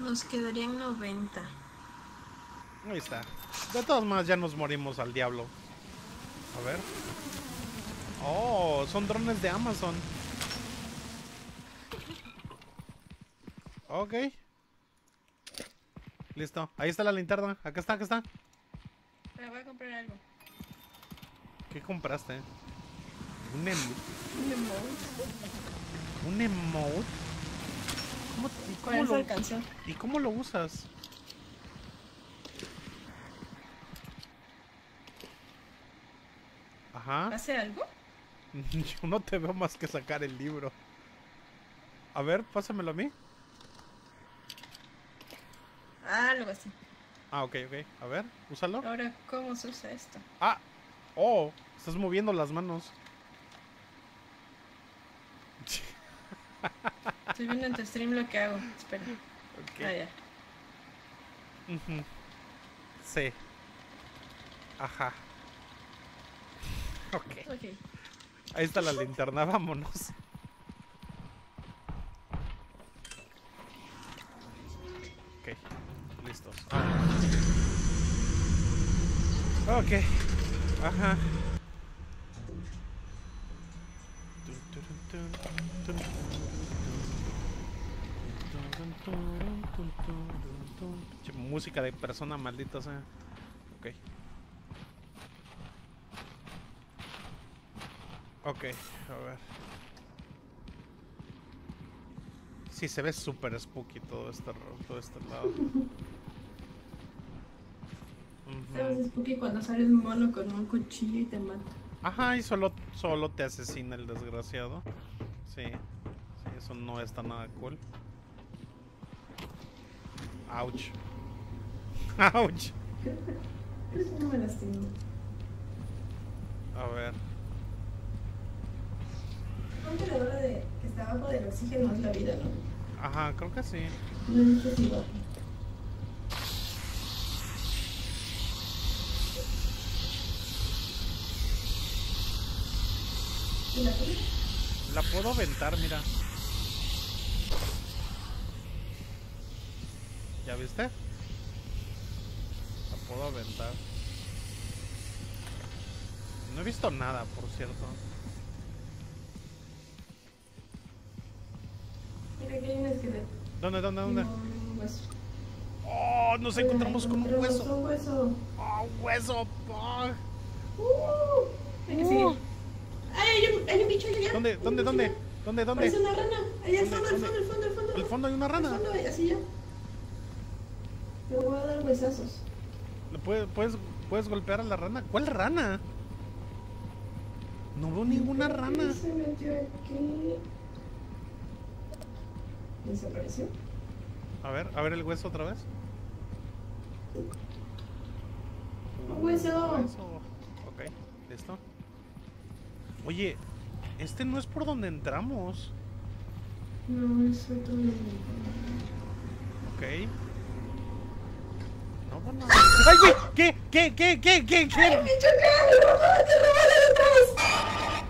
Nos quedarían 90. Ahí está. De todas maneras ya nos morimos al diablo. A ver. Oh, son drones de Amazon. Ok. Listo. Ahí está la linterna. Acá está, acá está. Pero ah, voy a comprar algo. ¿Qué compraste? Un emote. Un emote. ¿Un emote? ¿Cómo, lo, ¿Y cómo lo usas? Ajá. ¿Hace algo? Yo no te veo más que sacar el libro. A ver, pásamelo a mí. Ah, algo así. Ah, ok, ok. A ver, úsalo. Ahora, ¿cómo se usa esto? Ah, oh, estás moviendo las manos. Estoy viendo en tu stream lo que hago. Espera. Okay. Ah, ya. Sí. Ajá. Ok. Ahí está la linterna, vámonos. listos. Ah. Ok. Ajá. música de persona maldita, o sea. Ok. Ok, a ver. Sí, se ve súper spooky todo este, todo este lado. ¿Sabes? Es porque cuando sales mono con un cuchillo y te mata. Ajá, y solo, solo te asesina el desgraciado. Sí. eso no está nada cool. Ouch. Ouch. No me A ver. Un la de que está abajo del oxígeno es la vida, ¿no? Ajá, creo que sí. No, no sé si La puedo aventar, mira. ¿Ya viste? La puedo aventar. No he visto nada, por cierto. Mira, aquí hay un esqueleto. ¿Dónde, dónde, dónde? un hueso. ¡Oh! Nos encontramos con un hueso. un hueso. ¡Oh, hueso! ¡Oh! hay un, bicho allá! ¿Dónde, dónde, dónde? ¿Dónde, dónde? Es una rana. Allá al fondo, al fondo, al fondo, al fondo. fondo hay una rana? Al fondo, así ya. voy a dar huesazos. ¿Puedes, puedes, puedes golpear a la rana? ¿Cuál rana? No veo ninguna rana. Se ¿Desapareció? A ver, a ver el hueso otra vez. hueso. Un hueso. Ok, listo. Oye, este no es por donde entramos. No, es otro Ok. No, pues no... ¡Ay, güey! ¿Qué? ¿Qué? ¿Qué? ¿Qué? ¿Qué? ¿Qué? ¡Ay, pinche ¡El robot! ¡El robot atrás!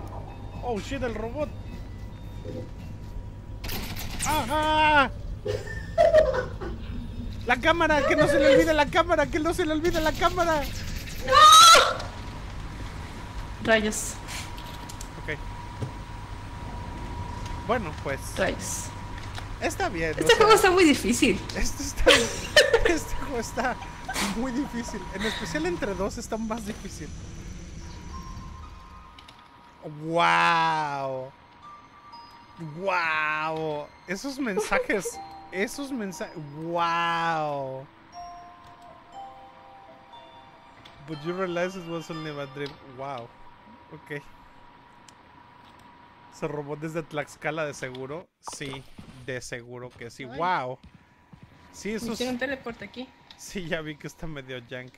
¡Oh, shit! ¡El robot! ¡Ajá! ¡La cámara! ¡Que no se le olvide la cámara! ¡Que no se le olvide la cámara! ¡No! Rayos. Bueno, pues. Está bien. Este juego está muy difícil. Este, está, este juego está muy difícil. En especial entre dos está más difícil. ¡Wow! ¡Wow! Esos mensajes. Esos mensajes. ¡Wow! But you realize it was only a dream. ¡Wow! Ok. Se robó desde Tlaxcala de seguro. Sí, de seguro que sí. Wow. Sí, eso es... un teleporte aquí. Sí, ya vi que está medio junk.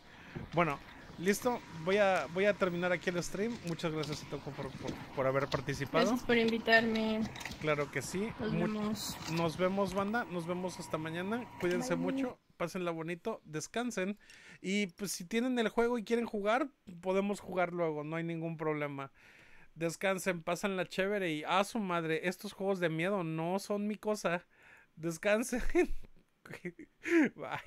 Bueno, listo. Voy a, voy a terminar aquí el stream. Muchas gracias a Toco por, haber participado. Gracias por invitarme. Claro que sí. Nos vemos. Nos vemos, banda. Nos vemos hasta mañana. Cuídense mucho. Pásenla bonito. Descansen. Y pues si tienen el juego y quieren jugar, podemos jugar luego. No hay ningún problema descansen, pasan la chévere y a ah, su madre, estos juegos de miedo no son mi cosa. Descansen. Bye.